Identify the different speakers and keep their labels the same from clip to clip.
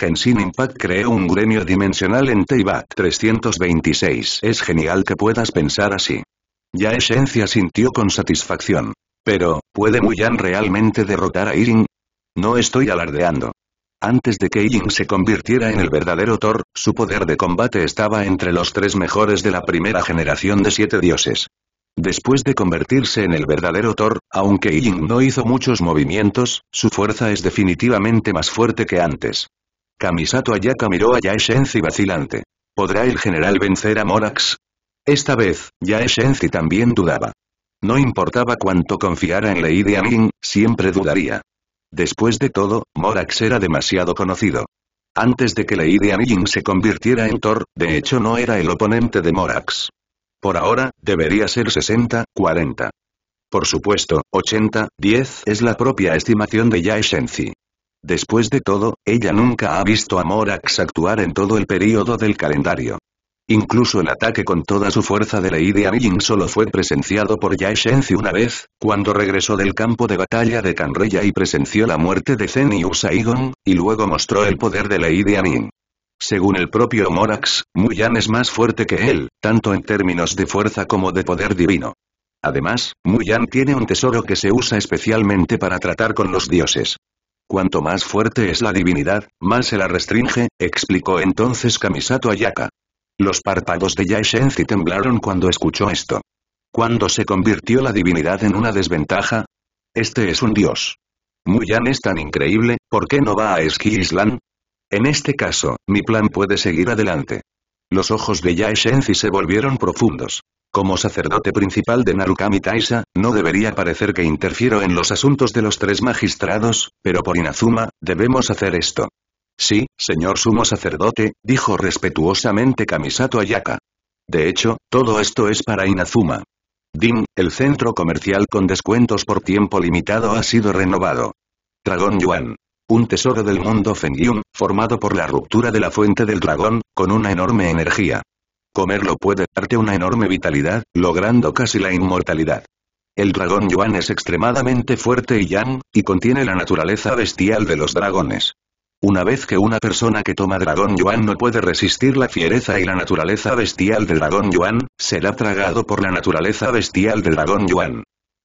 Speaker 1: Genshin Impact creó un gremio dimensional en Teivat. 326. Es genial que puedas pensar así. Ya Esencia sintió con satisfacción. Pero, ¿puede Muyan realmente derrotar a Iring? No estoy alardeando. Antes de que I-Ying se convirtiera en el verdadero Thor, su poder de combate estaba entre los tres mejores de la primera generación de siete dioses. Después de convertirse en el verdadero Thor, aunque Ying no hizo muchos movimientos, su fuerza es definitivamente más fuerte que antes. Kamisato Ayaka miró a Yaeshenzi vacilante. ¿Podrá el general vencer a Morax? Esta vez, Yaeshenzi también dudaba. No importaba cuánto confiara en Lady Amin, siempre dudaría. Después de todo, Morax era demasiado conocido. Antes de que Lady Amin se convirtiera en Thor, de hecho no era el oponente de Morax. Por ahora, debería ser 60-40. Por supuesto, 80-10 es la propia estimación de Yaeshenzi. Después de todo, ella nunca ha visto a Morax actuar en todo el período del calendario. Incluso el ataque con toda su fuerza de Lady Amin solo fue presenciado por Yae una vez, cuando regresó del campo de batalla de Canreya y presenció la muerte de Zen y Usaigon, y luego mostró el poder de Lady Amin. Según el propio Morax, Muyan es más fuerte que él, tanto en términos de fuerza como de poder divino. Además, Muyan tiene un tesoro que se usa especialmente para tratar con los dioses. Cuanto más fuerte es la divinidad, más se la restringe, explicó entonces Kamisato Ayaka. Los párpados de Yai Shenzi temblaron cuando escuchó esto. ¿Cuándo se convirtió la divinidad en una desventaja? Este es un dios. Muyan es tan increíble, ¿por qué no va a Ski En este caso, mi plan puede seguir adelante. Los ojos de Yai Shenzi se volvieron profundos. Como sacerdote principal de Narukami Taisa, no debería parecer que interfiero en los asuntos de los tres magistrados, pero por Inazuma, debemos hacer esto. Sí, señor sumo sacerdote, dijo respetuosamente Kamisato Ayaka. De hecho, todo esto es para Inazuma. Din, el centro comercial con descuentos por tiempo limitado ha sido renovado. Dragón Yuan. Un tesoro del mundo Fengyun, formado por la ruptura de la fuente del dragón, con una enorme energía. Comerlo puede darte una enorme vitalidad, logrando casi la inmortalidad. El dragón Yuan es extremadamente fuerte y yang, y contiene la naturaleza bestial de los dragones. Una vez que una persona que toma dragón Yuan no puede resistir la fiereza y la naturaleza bestial del dragón Yuan, será tragado por la naturaleza bestial del dragón Yuan.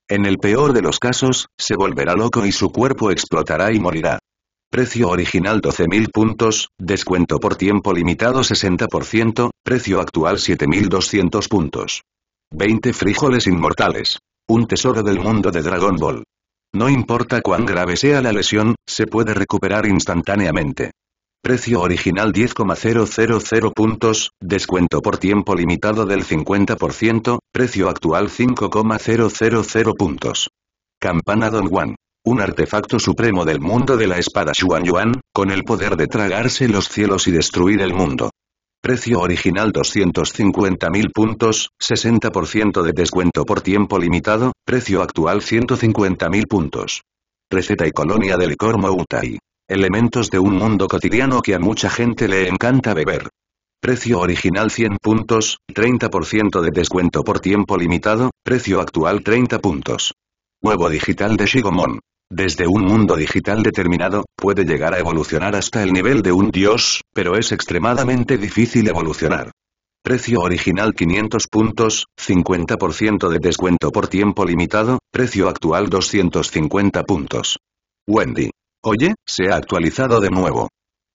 Speaker 1: En el peor de los casos, se volverá loco y su cuerpo explotará y morirá. Precio original 12.000 puntos, descuento por tiempo limitado 60%, precio actual 7.200 puntos. 20 frijoles inmortales. Un tesoro del mundo de Dragon Ball. No importa cuán grave sea la lesión, se puede recuperar instantáneamente. Precio original 10,000 puntos, descuento por tiempo limitado del 50%, precio actual 5,000 puntos. Campana Don Juan. Un artefacto supremo del mundo de la espada Xuan Yuan, con el poder de tragarse los cielos y destruir el mundo. Precio original 250.000 puntos, 60% de descuento por tiempo limitado, precio actual 150.000 puntos. Receta y colonia de licor Moutai. Elementos de un mundo cotidiano que a mucha gente le encanta beber. Precio original 100 puntos, 30% de descuento por tiempo limitado, precio actual 30 puntos. Huevo digital de Shigomon. Desde un mundo digital determinado, puede llegar a evolucionar hasta el nivel de un dios, pero es extremadamente difícil evolucionar. Precio original 500 puntos, 50% de descuento por tiempo limitado, precio actual 250 puntos. Wendy. Oye, se ha actualizado de nuevo.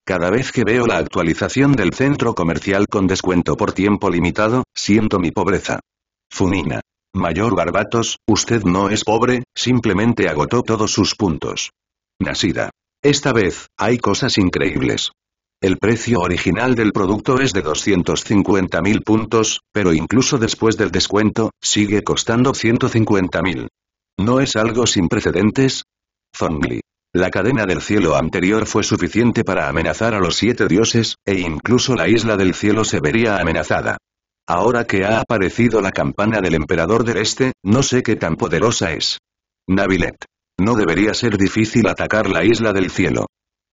Speaker 1: Cada vez que veo la actualización del centro comercial con descuento por tiempo limitado, siento mi pobreza. Funina. Mayor Barbatos, usted no es pobre, simplemente agotó todos sus puntos. Nasida. Esta vez, hay cosas increíbles. El precio original del producto es de 250.000 puntos, pero incluso después del descuento, sigue costando 150.000. ¿No es algo sin precedentes? Zongli. La cadena del cielo anterior fue suficiente para amenazar a los siete dioses, e incluso la isla del cielo se vería amenazada. Ahora que ha aparecido la campana del emperador del este, no sé qué tan poderosa es. Navilet. No debería ser difícil atacar la isla del cielo.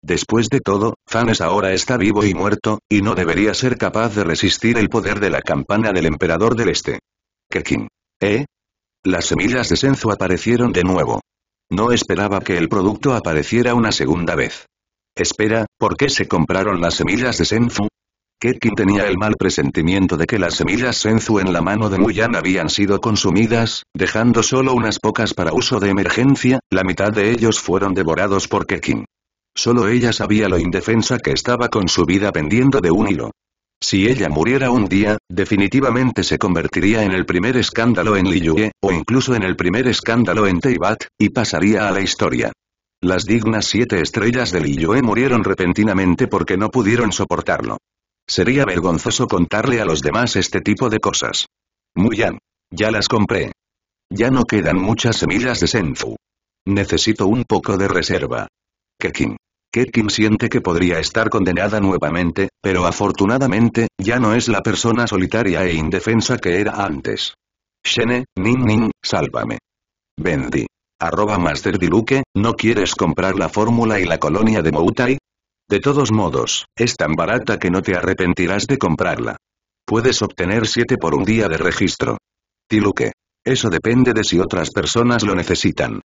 Speaker 1: Después de todo, Fanes ahora está vivo y muerto, y no debería ser capaz de resistir el poder de la campana del emperador del este. Kekin. ¿Eh? Las semillas de Senzu aparecieron de nuevo. No esperaba que el producto apareciera una segunda vez. Espera, ¿por qué se compraron las semillas de Senfu? Kekin tenía el mal presentimiento de que las semillas Senzu en la mano de Muyan habían sido consumidas, dejando solo unas pocas para uso de emergencia, la mitad de ellos fueron devorados por Kekin. Solo ella sabía lo indefensa que estaba con su vida pendiendo de un hilo. Si ella muriera un día, definitivamente se convertiría en el primer escándalo en Liyue, o incluso en el primer escándalo en Teibat, y pasaría a la historia. Las dignas siete estrellas de Liyue murieron repentinamente porque no pudieron soportarlo. Sería vergonzoso contarle a los demás este tipo de cosas. Muy Ya las compré. Ya no quedan muchas semillas de Senfu. Necesito un poco de reserva. Kekin. Kekin siente que podría estar condenada nuevamente, pero afortunadamente, ya no es la persona solitaria e indefensa que era antes. Shene, Nin sálvame. Bendy. Arroba Master Diluque, ¿no quieres comprar la fórmula y la colonia de Moutai? De todos modos, es tan barata que no te arrepentirás de comprarla. Puedes obtener 7 por un día de registro. Tiluque. Eso depende de si otras personas lo necesitan.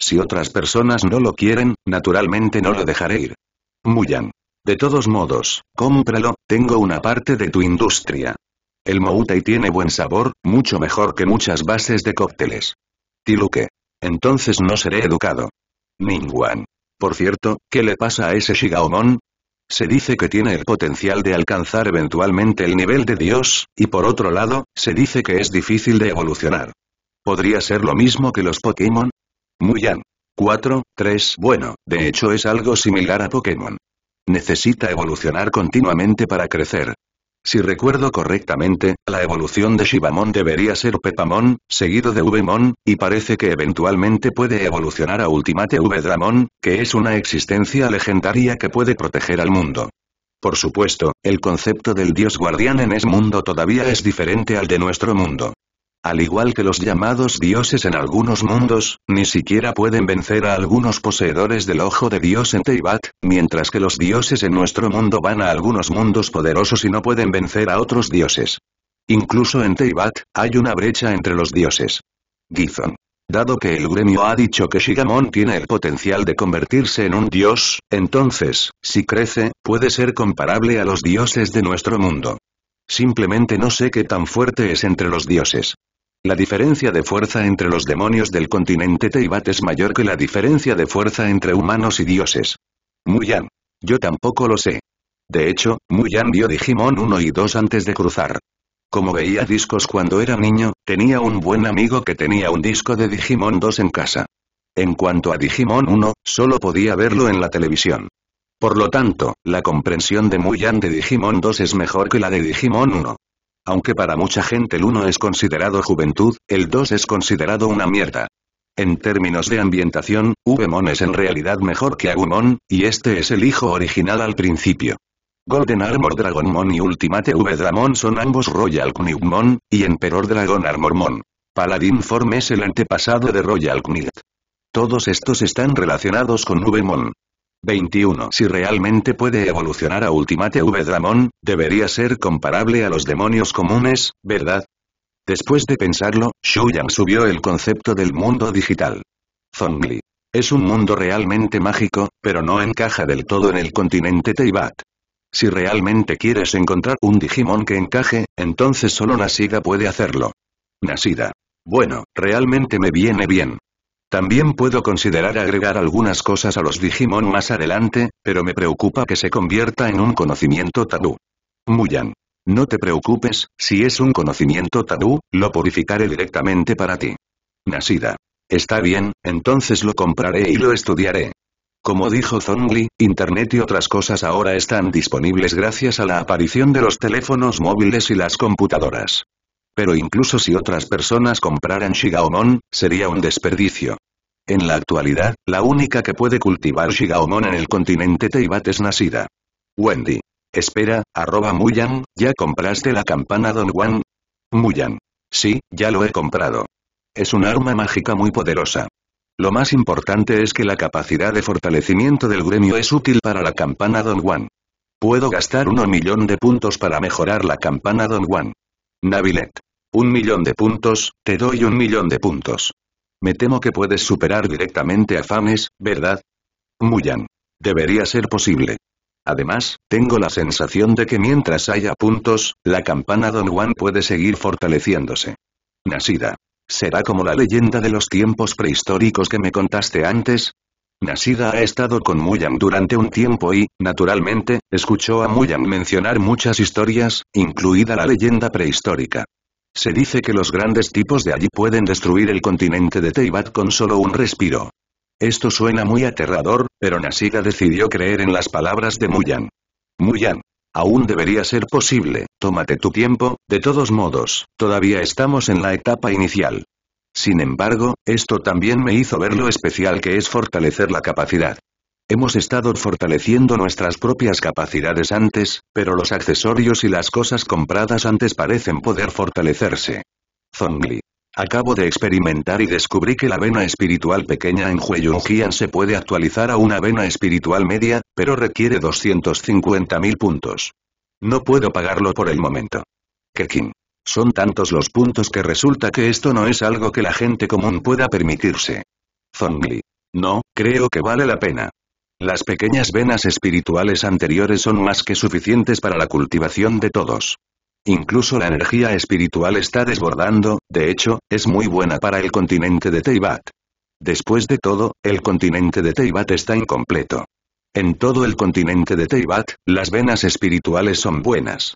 Speaker 1: Si otras personas no lo quieren, naturalmente no lo dejaré ir. Muyan. De todos modos, cómpralo, tengo una parte de tu industria. El Moutai tiene buen sabor, mucho mejor que muchas bases de cócteles. Tiluque. Entonces no seré educado. Ninguan. Por cierto, ¿qué le pasa a ese Shigaomon? Se dice que tiene el potencial de alcanzar eventualmente el nivel de Dios, y por otro lado, se dice que es difícil de evolucionar. ¿Podría ser lo mismo que los Pokémon? Muyan. 4, 3, bueno, de hecho es algo similar a Pokémon. Necesita evolucionar continuamente para crecer. Si recuerdo correctamente, la evolución de Shibamon debería ser Pepamon, seguido de Vmon, y parece que eventualmente puede evolucionar a Ultimate Vdramon, que es una existencia legendaria que puede proteger al mundo. Por supuesto, el concepto del dios guardián en ese mundo todavía es diferente al de nuestro mundo. Al igual que los llamados dioses en algunos mundos, ni siquiera pueden vencer a algunos poseedores del ojo de dios en Teibat, mientras que los dioses en nuestro mundo van a algunos mundos poderosos y no pueden vencer a otros dioses. Incluso en Teibat, hay una brecha entre los dioses. Gizon. Dado que el gremio ha dicho que Shigamon tiene el potencial de convertirse en un dios, entonces, si crece, puede ser comparable a los dioses de nuestro mundo. Simplemente no sé qué tan fuerte es entre los dioses. La diferencia de fuerza entre los demonios del continente Teibat es mayor que la diferencia de fuerza entre humanos y dioses. Muyan. Yo tampoco lo sé. De hecho, Muyan vio Digimon 1 y 2 antes de cruzar. Como veía discos cuando era niño, tenía un buen amigo que tenía un disco de Digimon 2 en casa. En cuanto a Digimon 1, solo podía verlo en la televisión. Por lo tanto, la comprensión de Muyan de Digimon 2 es mejor que la de Digimon 1. Aunque para mucha gente el 1 es considerado juventud, el 2 es considerado una mierda. En términos de ambientación, Ubemon es en realidad mejor que Agumon, y este es el hijo original al principio. Golden Armor Dragonmon y Ultimate v son ambos Royal Knigmon, y Emperor Dragon Armormon. Paladin Form es el antepasado de Royal Todos estos están relacionados con Ubemon. 21. Si realmente puede evolucionar a Ultimate V Dramon, debería ser comparable a los demonios comunes, ¿verdad? Después de pensarlo, Yang subió el concepto del mundo digital. Zongli. Es un mundo realmente mágico, pero no encaja del todo en el continente Teibat. Si realmente quieres encontrar un Digimon que encaje, entonces solo Nasida puede hacerlo. Nasida. Bueno, realmente me viene bien. También puedo considerar agregar algunas cosas a los Digimon más adelante, pero me preocupa que se convierta en un conocimiento tabú. Muyan. No te preocupes, si es un conocimiento tabú, lo purificaré directamente para ti. Nasida. Está bien, entonces lo compraré y lo estudiaré. Como dijo Zongli, Internet y otras cosas ahora están disponibles gracias a la aparición de los teléfonos móviles y las computadoras. Pero incluso si otras personas compraran Shigaomon, sería un desperdicio. En la actualidad, la única que puede cultivar Shigaomon en el continente Teibat es Nasida. Wendy. Espera, arroba Muyan, ¿ya compraste la campana Don Juan? Muyan. Sí, ya lo he comprado. Es un arma mágica muy poderosa. Lo más importante es que la capacidad de fortalecimiento del gremio es útil para la campana Don Juan. Puedo gastar uno millón de puntos para mejorar la campana Don Juan. Navilet. Un millón de puntos, te doy un millón de puntos. Me temo que puedes superar directamente a Fames, ¿verdad? Muyan. Debería ser posible. Además, tengo la sensación de que mientras haya puntos, la campana Don Juan puede seguir fortaleciéndose. Nasida. ¿Será como la leyenda de los tiempos prehistóricos que me contaste antes? Nasida ha estado con Muyang durante un tiempo y, naturalmente, escuchó a Muyan mencionar muchas historias, incluida la leyenda prehistórica. Se dice que los grandes tipos de allí pueden destruir el continente de Teibat con solo un respiro. Esto suena muy aterrador, pero Nasida decidió creer en las palabras de Muyan. Muyan. aún debería ser posible, tómate tu tiempo, de todos modos, todavía estamos en la etapa inicial. Sin embargo, esto también me hizo ver lo especial que es fortalecer la capacidad. Hemos estado fortaleciendo nuestras propias capacidades antes, pero los accesorios y las cosas compradas antes parecen poder fortalecerse. Zongli. Acabo de experimentar y descubrí que la vena espiritual pequeña en Hueyunjian se puede actualizar a una vena espiritual media, pero requiere 250.000 puntos. No puedo pagarlo por el momento. Kekin. Son tantos los puntos que resulta que esto no es algo que la gente común pueda permitirse. Zongli. No, creo que vale la pena. Las pequeñas venas espirituales anteriores son más que suficientes para la cultivación de todos. Incluso la energía espiritual está desbordando, de hecho, es muy buena para el continente de Teibat. Después de todo, el continente de Teibat está incompleto. En todo el continente de Teibat, las venas espirituales son buenas.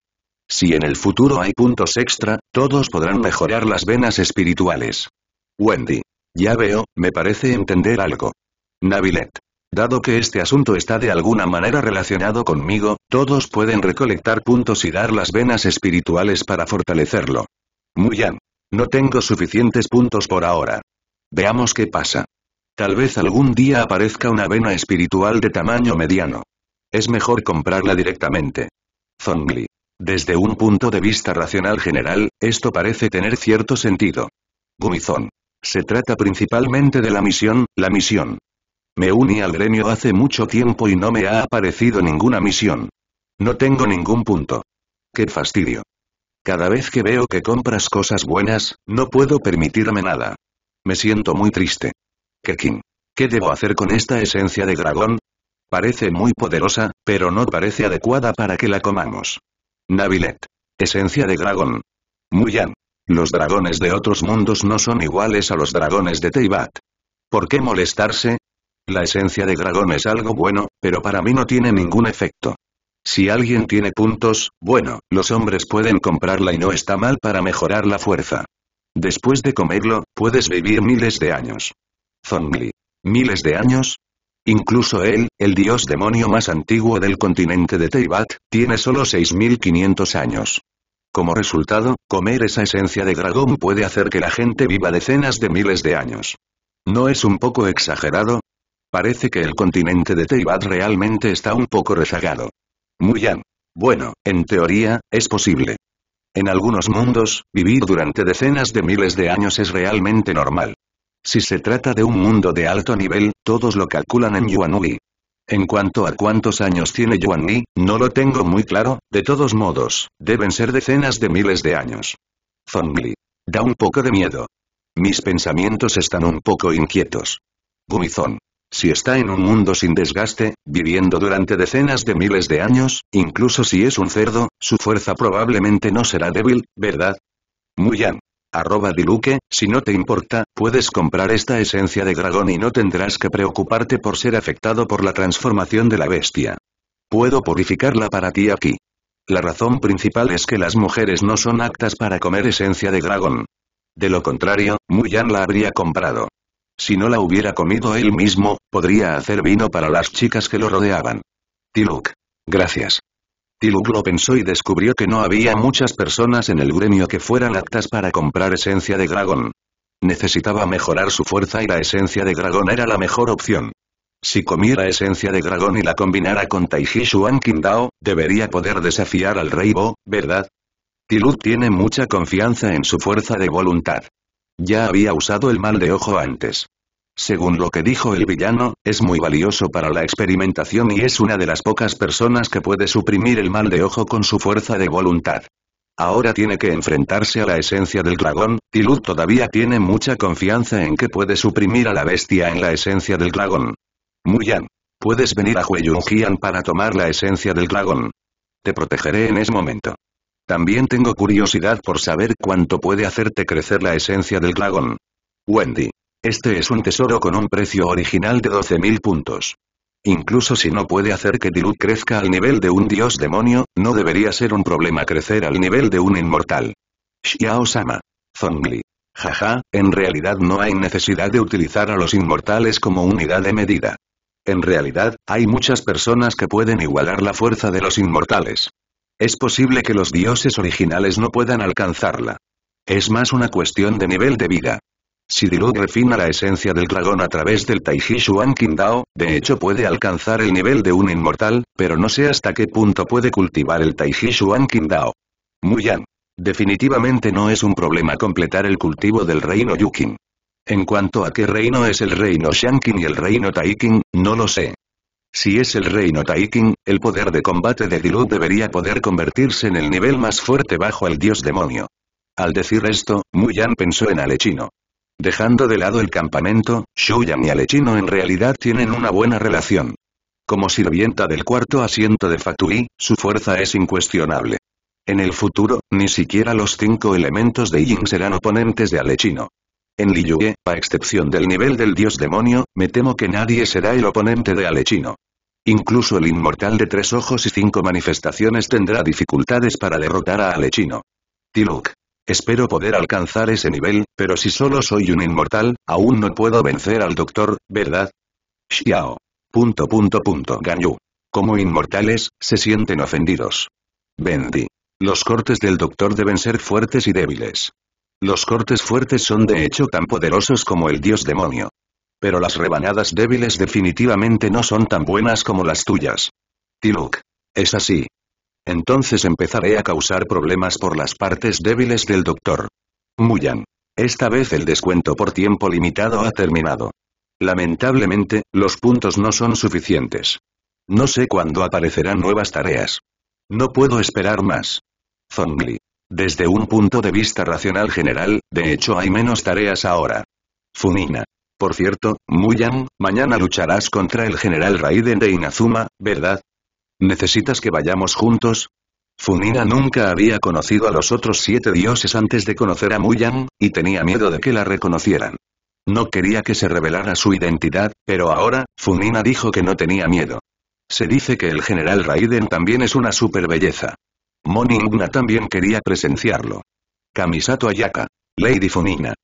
Speaker 1: Si en el futuro hay puntos extra, todos podrán mejorar las venas espirituales. Wendy. Ya veo, me parece entender algo. Navilet. Dado que este asunto está de alguna manera relacionado conmigo, todos pueden recolectar puntos y dar las venas espirituales para fortalecerlo. Muyan. No tengo suficientes puntos por ahora. Veamos qué pasa. Tal vez algún día aparezca una vena espiritual de tamaño mediano. Es mejor comprarla directamente. Zongli. Desde un punto de vista racional general, esto parece tener cierto sentido. Gumizón. Se trata principalmente de la misión, la misión. Me uní al gremio hace mucho tiempo y no me ha aparecido ninguna misión. No tengo ningún punto. Qué fastidio. Cada vez que veo que compras cosas buenas, no puedo permitirme nada. Me siento muy triste. Kekin. ¿Qué debo hacer con esta esencia de dragón? Parece muy poderosa, pero no parece adecuada para que la comamos. Navilet. Esencia de dragón. Muyan. Los dragones de otros mundos no son iguales a los dragones de Teibat. ¿Por qué molestarse? La esencia de dragón es algo bueno, pero para mí no tiene ningún efecto. Si alguien tiene puntos, bueno, los hombres pueden comprarla y no está mal para mejorar la fuerza. Después de comerlo, puedes vivir miles de años. Zongli. ¿Miles de años? Incluso él, el dios demonio más antiguo del continente de Teibat, tiene solo 6.500 años. Como resultado, comer esa esencia de dragón puede hacer que la gente viva decenas de miles de años. ¿No es un poco exagerado? Parece que el continente de Teibat realmente está un poco rezagado. Muy bien. Bueno, en teoría, es posible. En algunos mundos, vivir durante decenas de miles de años es realmente normal. Si se trata de un mundo de alto nivel, todos lo calculan en Yuan En cuanto a cuántos años tiene Yuan no lo tengo muy claro, de todos modos, deben ser decenas de miles de años. Zongli. Da un poco de miedo. Mis pensamientos están un poco inquietos. Gumizón. Si está en un mundo sin desgaste, viviendo durante decenas de miles de años, incluso si es un cerdo, su fuerza probablemente no será débil, ¿verdad? Muyan. Arroba Diluque, si no te importa, puedes comprar esta esencia de dragón y no tendrás que preocuparte por ser afectado por la transformación de la bestia. Puedo purificarla para ti aquí. La razón principal es que las mujeres no son aptas para comer esencia de dragón. De lo contrario, Muyan la habría comprado. Si no la hubiera comido él mismo, podría hacer vino para las chicas que lo rodeaban. Tiluk. Gracias. Tiluk lo pensó y descubrió que no había muchas personas en el gremio que fueran aptas para comprar esencia de dragón. Necesitaba mejorar su fuerza y la esencia de dragón era la mejor opción. Si comiera esencia de dragón y la combinara con Taiji Shuan Kindao, debería poder desafiar al rey Bo, ¿verdad? Tiluk tiene mucha confianza en su fuerza de voluntad. Ya había usado el mal de ojo antes. Según lo que dijo el villano, es muy valioso para la experimentación y es una de las pocas personas que puede suprimir el mal de ojo con su fuerza de voluntad. Ahora tiene que enfrentarse a la esencia del dragón, y Luz todavía tiene mucha confianza en que puede suprimir a la bestia en la esencia del dragón. Muyan. Puedes venir a Hueyunjian para tomar la esencia del dragón. Te protegeré en ese momento. También tengo curiosidad por saber cuánto puede hacerte crecer la esencia del dragón. Wendy. Este es un tesoro con un precio original de 12.000 puntos. Incluso si no puede hacer que Dilut crezca al nivel de un dios demonio, no debería ser un problema crecer al nivel de un inmortal. Xiao-sama. Zongli. Jaja, en realidad no hay necesidad de utilizar a los inmortales como unidad de medida. En realidad, hay muchas personas que pueden igualar la fuerza de los inmortales. Es posible que los dioses originales no puedan alcanzarla. Es más una cuestión de nivel de vida. Si Dilu refina la esencia del dragón a través del Taiji Shuan Kindao, de hecho puede alcanzar el nivel de un inmortal, pero no sé hasta qué punto puede cultivar el Taiji Shuan dao. Muyan. Definitivamente no es un problema completar el cultivo del reino Yukin. En cuanto a qué reino es el reino Shankin y el reino Taikin, no lo sé. Si es el reino Taikin, el poder de combate de Dilu debería poder convertirse en el nivel más fuerte bajo el dios demonio. Al decir esto, Muyan pensó en Alechino. Dejando de lado el campamento, Shuyan y Alechino en realidad tienen una buena relación. Como sirvienta del cuarto asiento de Fatui, su fuerza es incuestionable. En el futuro, ni siquiera los cinco elementos de Yin serán oponentes de Alechino. En Liyue, a excepción del nivel del dios demonio, me temo que nadie será el oponente de Alechino. Incluso el inmortal de tres ojos y cinco manifestaciones tendrá dificultades para derrotar a Alechino. Tiluk, Espero poder alcanzar ese nivel, pero si solo soy un inmortal, aún no puedo vencer al doctor, ¿verdad? Xiao. Punto punto Ganyu. Como inmortales, se sienten ofendidos. Bendy. Los cortes del doctor deben ser fuertes y débiles. Los cortes fuertes son de hecho tan poderosos como el dios demonio. Pero las rebanadas débiles definitivamente no son tan buenas como las tuyas. Tiluk. Es así. Entonces empezaré a causar problemas por las partes débiles del doctor. Muyan. Esta vez el descuento por tiempo limitado ha terminado. Lamentablemente, los puntos no son suficientes. No sé cuándo aparecerán nuevas tareas. No puedo esperar más. Zongli. Desde un punto de vista racional general, de hecho hay menos tareas ahora. Funina. Por cierto, Muyan, mañana lucharás contra el general Raiden de Inazuma, ¿verdad? ¿Necesitas que vayamos juntos? Funina nunca había conocido a los otros siete dioses antes de conocer a Muyan, y tenía miedo de que la reconocieran. No quería que se revelara su identidad, pero ahora, Funina dijo que no tenía miedo. Se dice que el general Raiden también es una superbelleza. Moni también quería presenciarlo. Kamisato Ayaka. Lady Funina.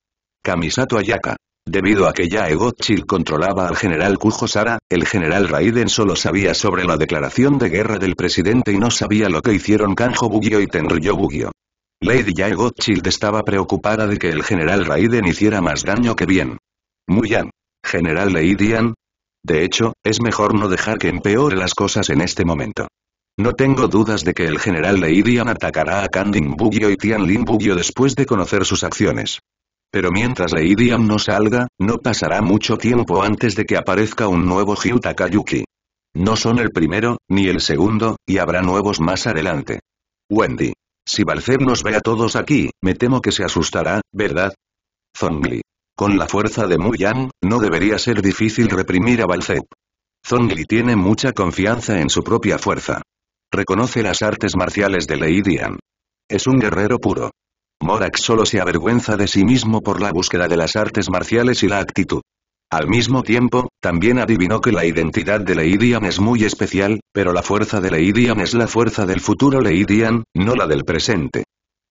Speaker 1: Kamisato Ayaka. Debido a que e Gothschild controlaba al general Kujo Sara, el general Raiden solo sabía sobre la declaración de guerra del presidente y no sabía lo que hicieron Kanjo Bugyo y Tenryo Bugyo. Lady Gothschild estaba preocupada de que el general Raiden hiciera más daño que bien. Muyan. General Leidian. De hecho, es mejor no dejar que empeore las cosas en este momento. No tengo dudas de que el general Leidian atacará a Kandin Bugyo y Tianlin Bugyo después de conocer sus acciones. Pero mientras Leidian no salga, no pasará mucho tiempo antes de que aparezca un nuevo Hyu Takayuki. No son el primero, ni el segundo, y habrá nuevos más adelante. Wendy. Si Balcer nos ve a todos aquí, me temo que se asustará, ¿verdad? Zongli. Con la fuerza de Yang, no debería ser difícil reprimir a Balcep. Zongli tiene mucha confianza en su propia fuerza. Reconoce las artes marciales de Leidian. Es un guerrero puro. Morax solo se avergüenza de sí mismo por la búsqueda de las artes marciales y la actitud. Al mismo tiempo, también adivinó que la identidad de Leidian es muy especial, pero la fuerza de Leidian es la fuerza del futuro Leidian, no la del presente.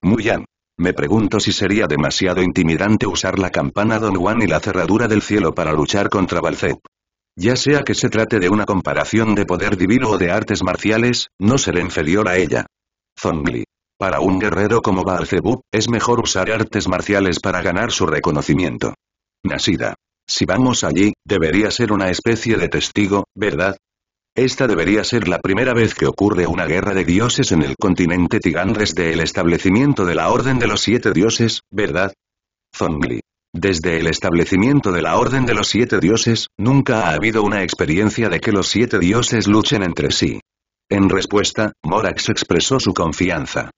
Speaker 1: Muyan. Me pregunto si sería demasiado intimidante usar la campana Don Juan y la cerradura del cielo para luchar contra Balzep. Ya sea que se trate de una comparación de poder divino o de artes marciales, no seré inferior a ella. Zongli. Para un guerrero como Baalzebub, es mejor usar artes marciales para ganar su reconocimiento. Nasida. Si vamos allí, debería ser una especie de testigo, ¿verdad? Esta debería ser la primera vez que ocurre una guerra de dioses en el continente Tigán desde el establecimiento de la Orden de los Siete Dioses, ¿verdad? Zongli. Desde el establecimiento de la Orden de los Siete Dioses, nunca ha habido una experiencia de que los siete dioses luchen entre sí. En respuesta, Morax expresó su confianza.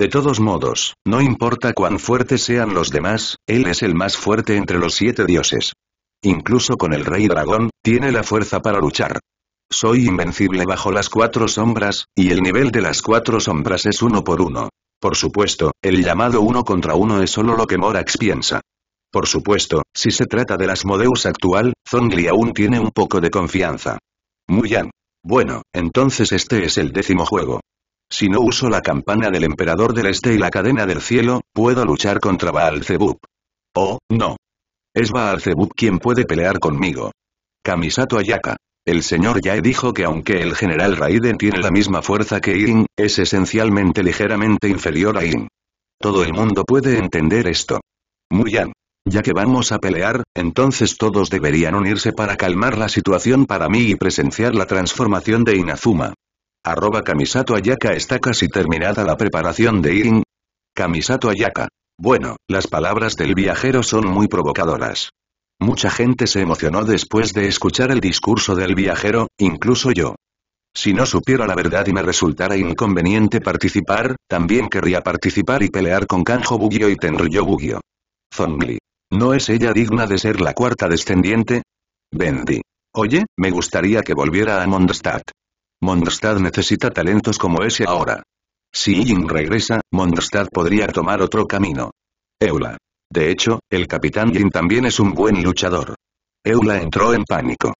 Speaker 1: De todos modos, no importa cuán fuertes sean los demás, él es el más fuerte entre los siete dioses. Incluso con el rey dragón, tiene la fuerza para luchar. Soy invencible bajo las cuatro sombras, y el nivel de las cuatro sombras es uno por uno. Por supuesto, el llamado uno contra uno es solo lo que Morax piensa. Por supuesto, si se trata de las Asmodeus actual, Zongli aún tiene un poco de confianza. Muy bien. Bueno, entonces este es el décimo juego. Si no uso la campana del emperador del este y la cadena del cielo, puedo luchar contra Baal Zebub. Oh, no. Es Baal quien puede pelear conmigo. Kamisato Ayaka. El señor Yae dijo que aunque el general Raiden tiene la misma fuerza que Irin, es esencialmente ligeramente inferior a Irin. Todo el mundo puede entender esto. Muy bien. Ya que vamos a pelear, entonces todos deberían unirse para calmar la situación para mí y presenciar la transformación de Inazuma. Arroba Kamisato Ayaka Está casi terminada la preparación de Irin. Kamisato Ayaka. Bueno, las palabras del viajero son muy provocadoras. Mucha gente se emocionó después de escuchar el discurso del viajero, incluso yo. Si no supiera la verdad y me resultara inconveniente participar, también querría participar y pelear con Kanjo Bugio y Tenryo Bugio. Zongli. ¿No es ella digna de ser la cuarta descendiente? Bendy. Oye, me gustaría que volviera a Mondstadt. Mondstadt necesita talentos como ese ahora. Si Jin regresa, Mondstadt podría tomar otro camino. Eula. De hecho, el capitán Jin también es un buen luchador. Eula entró en pánico.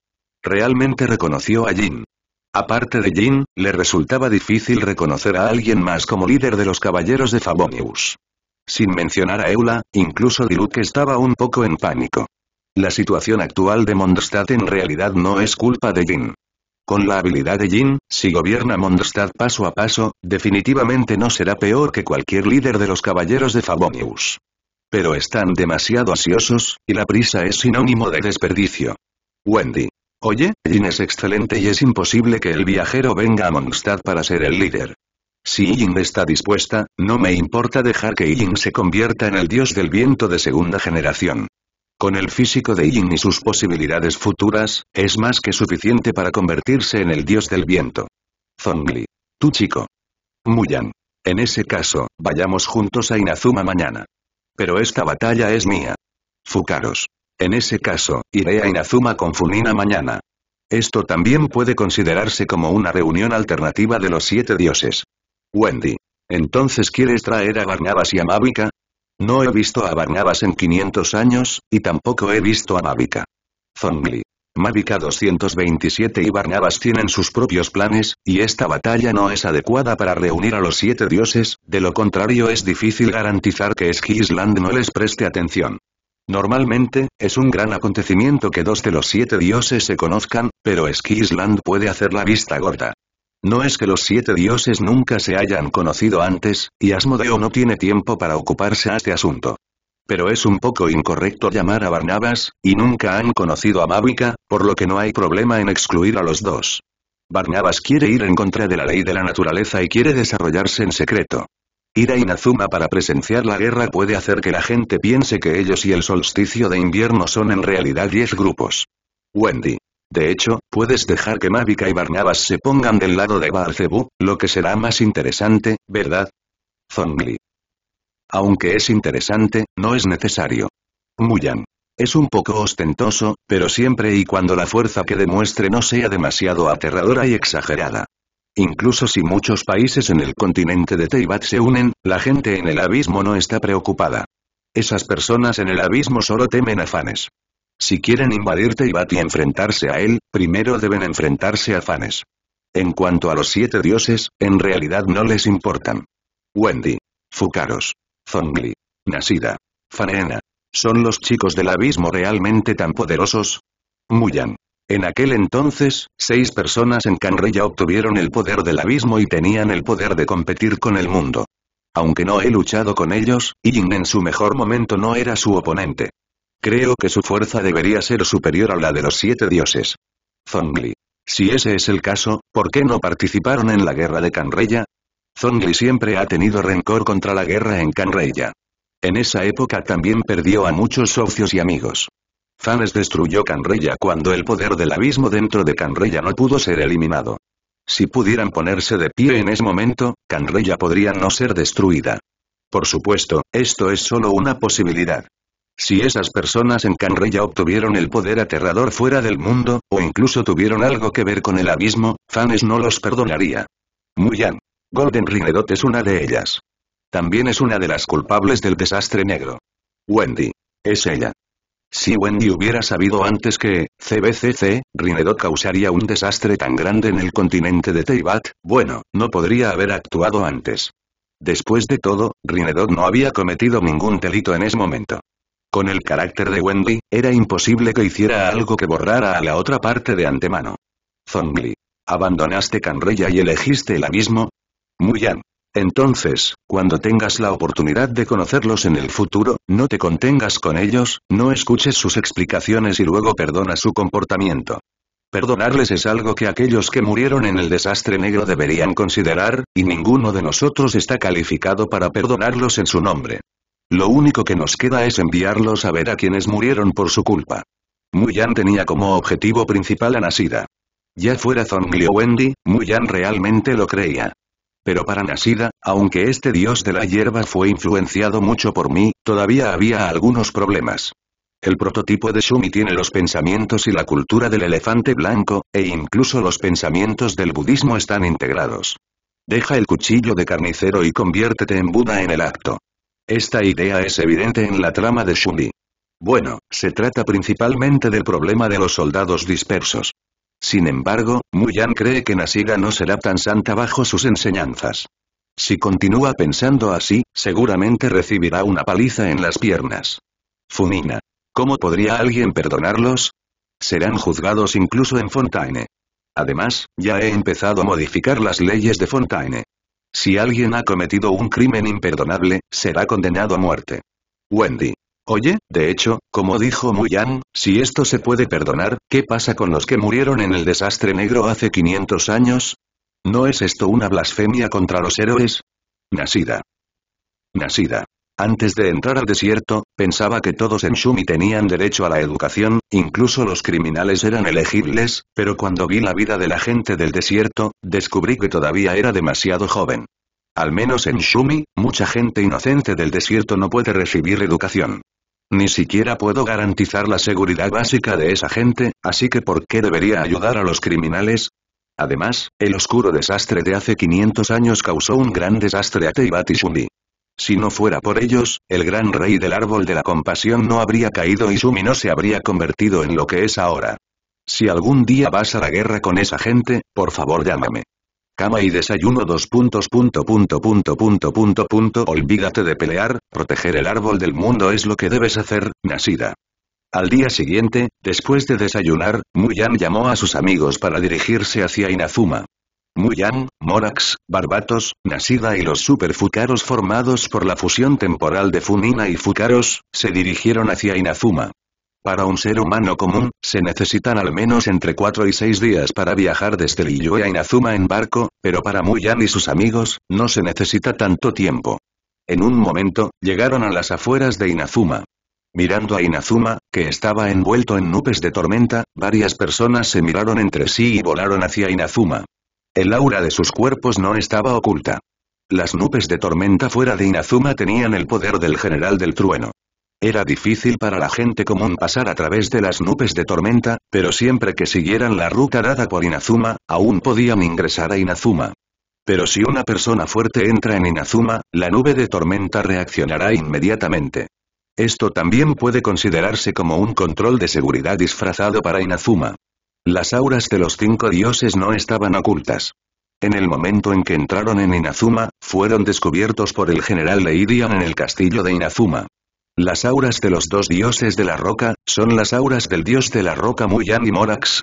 Speaker 1: Realmente reconoció a Jin. Aparte de Jin, le resultaba difícil reconocer a alguien más como líder de los caballeros de Fabonius. Sin mencionar a Eula, incluso Diluc estaba un poco en pánico. La situación actual de Mondstadt en realidad no es culpa de Jin. Con la habilidad de Jin, si gobierna Mondstadt paso a paso, definitivamente no será peor que cualquier líder de los caballeros de Fabonius. Pero están demasiado ansiosos, y la prisa es sinónimo de desperdicio. Wendy. Oye, Jin es excelente y es imposible que el viajero venga a Mondstadt para ser el líder. Si Jin está dispuesta, no me importa dejar que Jin se convierta en el dios del viento de segunda generación. Con el físico de Yin y sus posibilidades futuras, es más que suficiente para convertirse en el dios del viento. Zongli. Tu chico. Muyan. En ese caso, vayamos juntos a Inazuma mañana. Pero esta batalla es mía. Fukaros. En ese caso, iré a Inazuma con Funina mañana. Esto también puede considerarse como una reunión alternativa de los siete dioses. Wendy. Entonces quieres traer a Barnabas y a Mavica? No he visto a Barnabas en 500 años, y tampoco he visto a Mavica. Zongli. Mavica 227 y Barnabas tienen sus propios planes, y esta batalla no es adecuada para reunir a los siete dioses, de lo contrario es difícil garantizar que Skisland no les preste atención. Normalmente, es un gran acontecimiento que dos de los siete dioses se conozcan, pero Skisland puede hacer la vista gorda. No es que los siete dioses nunca se hayan conocido antes, y Asmodeo no tiene tiempo para ocuparse a este asunto. Pero es un poco incorrecto llamar a Barnabas, y nunca han conocido a Mavica, por lo que no hay problema en excluir a los dos. Barnabas quiere ir en contra de la ley de la naturaleza y quiere desarrollarse en secreto. Ir a Inazuma para presenciar la guerra puede hacer que la gente piense que ellos y el solsticio de invierno son en realidad diez grupos. Wendy. De hecho, puedes dejar que Mavica y Barnabas se pongan del lado de Barcebú, lo que será más interesante, ¿verdad? Zongli. Aunque es interesante, no es necesario. Muyan. Es un poco ostentoso, pero siempre y cuando la fuerza que demuestre no sea demasiado aterradora y exagerada. Incluso si muchos países en el continente de Teibat se unen, la gente en el abismo no está preocupada. Esas personas en el abismo solo temen afanes. Si quieren invadir y y enfrentarse a él, primero deben enfrentarse a Fanes. En cuanto a los siete dioses, en realidad no les importan. Wendy, Fucaros, Zongli, Nasida, Faneena. ¿Son los chicos del abismo realmente tan poderosos? Muyan. En aquel entonces, seis personas en Canreya obtuvieron el poder del abismo y tenían el poder de competir con el mundo. Aunque no he luchado con ellos, Yin en su mejor momento no era su oponente. Creo que su fuerza debería ser superior a la de los siete dioses. Zongli. Si ese es el caso, ¿por qué no participaron en la guerra de Canreya? Zongli siempre ha tenido rencor contra la guerra en Canreya. En esa época también perdió a muchos socios y amigos. Zanes destruyó Canreya cuando el poder del abismo dentro de Canreya no pudo ser eliminado. Si pudieran ponerse de pie en ese momento, Canreya podría no ser destruida. Por supuesto, esto es solo una posibilidad. Si esas personas en Canreya obtuvieron el poder aterrador fuera del mundo, o incluso tuvieron algo que ver con el abismo, Fanes no los perdonaría. Muyan. Golden Rinedot es una de ellas. También es una de las culpables del desastre negro. Wendy. Es ella. Si Wendy hubiera sabido antes que, CBCC, Rinedot causaría un desastre tan grande en el continente de Teibat, bueno, no podría haber actuado antes. Después de todo, Rinedot no había cometido ningún delito en ese momento. Con el carácter de Wendy, era imposible que hiciera algo que borrara a la otra parte de antemano. Zongli. ¿Abandonaste Canreya y elegiste el abismo? Muyan. Entonces, cuando tengas la oportunidad de conocerlos en el futuro, no te contengas con ellos, no escuches sus explicaciones y luego perdona su comportamiento. Perdonarles es algo que aquellos que murieron en el desastre negro deberían considerar, y ninguno de nosotros está calificado para perdonarlos en su nombre. Lo único que nos queda es enviarlos a ver a quienes murieron por su culpa. Muyan tenía como objetivo principal a Nasida. Ya fuera o Wendy, Muyan realmente lo creía. Pero para Nasida, aunque este dios de la hierba fue influenciado mucho por mí, todavía había algunos problemas. El prototipo de Shumi tiene los pensamientos y la cultura del elefante blanco, e incluso los pensamientos del budismo están integrados. Deja el cuchillo de carnicero y conviértete en Buda en el acto. Esta idea es evidente en la trama de Shunli. Bueno, se trata principalmente del problema de los soldados dispersos. Sin embargo, Muyan cree que Nasiga no será tan santa bajo sus enseñanzas. Si continúa pensando así, seguramente recibirá una paliza en las piernas. Funina. ¿Cómo podría alguien perdonarlos? Serán juzgados incluso en Fontaine. Además, ya he empezado a modificar las leyes de Fontaine. Si alguien ha cometido un crimen imperdonable, será condenado a muerte. Wendy. Oye, de hecho, como dijo Muyan, si esto se puede perdonar, ¿qué pasa con los que murieron en el desastre negro hace 500 años? ¿No es esto una blasfemia contra los héroes? Nasida. Nasida. Antes de entrar al desierto, pensaba que todos en Shumi tenían derecho a la educación, incluso los criminales eran elegibles, pero cuando vi la vida de la gente del desierto, descubrí que todavía era demasiado joven. Al menos en Shumi, mucha gente inocente del desierto no puede recibir educación. Ni siquiera puedo garantizar la seguridad básica de esa gente, así que ¿por qué debería ayudar a los criminales? Además, el oscuro desastre de hace 500 años causó un gran desastre a Teibati Shumi. Si no fuera por ellos, el gran rey del árbol de la compasión no habría caído y Sumi no se habría convertido en lo que es ahora. Si algún día vas a la guerra con esa gente, por favor llámame. Cama y desayuno dos olvídate de pelear, proteger el árbol del mundo es lo que debes hacer, Nasida. Al día siguiente, después de desayunar, Muyan llamó a sus amigos para dirigirse hacia Inazuma. Muyan, Morax, Barbatos, Nasida y los Super formados por la fusión temporal de Funina y Fucaros, se dirigieron hacia Inazuma. Para un ser humano común, se necesitan al menos entre 4 y 6 días para viajar desde Liyue a Inazuma en barco, pero para Muyan y sus amigos, no se necesita tanto tiempo. En un momento, llegaron a las afueras de Inazuma. Mirando a Inazuma, que estaba envuelto en nubes de tormenta, varias personas se miraron entre sí y volaron hacia Inazuma. El aura de sus cuerpos no estaba oculta. Las nubes de tormenta fuera de Inazuma tenían el poder del general del trueno. Era difícil para la gente común pasar a través de las nubes de tormenta, pero siempre que siguieran la ruta dada por Inazuma, aún podían ingresar a Inazuma. Pero si una persona fuerte entra en Inazuma, la nube de tormenta reaccionará inmediatamente. Esto también puede considerarse como un control de seguridad disfrazado para Inazuma. Las auras de los cinco dioses no estaban ocultas. En el momento en que entraron en Inazuma, fueron descubiertos por el general Leidian en el castillo de Inazuma. Las auras de los dos dioses de la roca, son las auras del dios de la roca Muyan y Morax.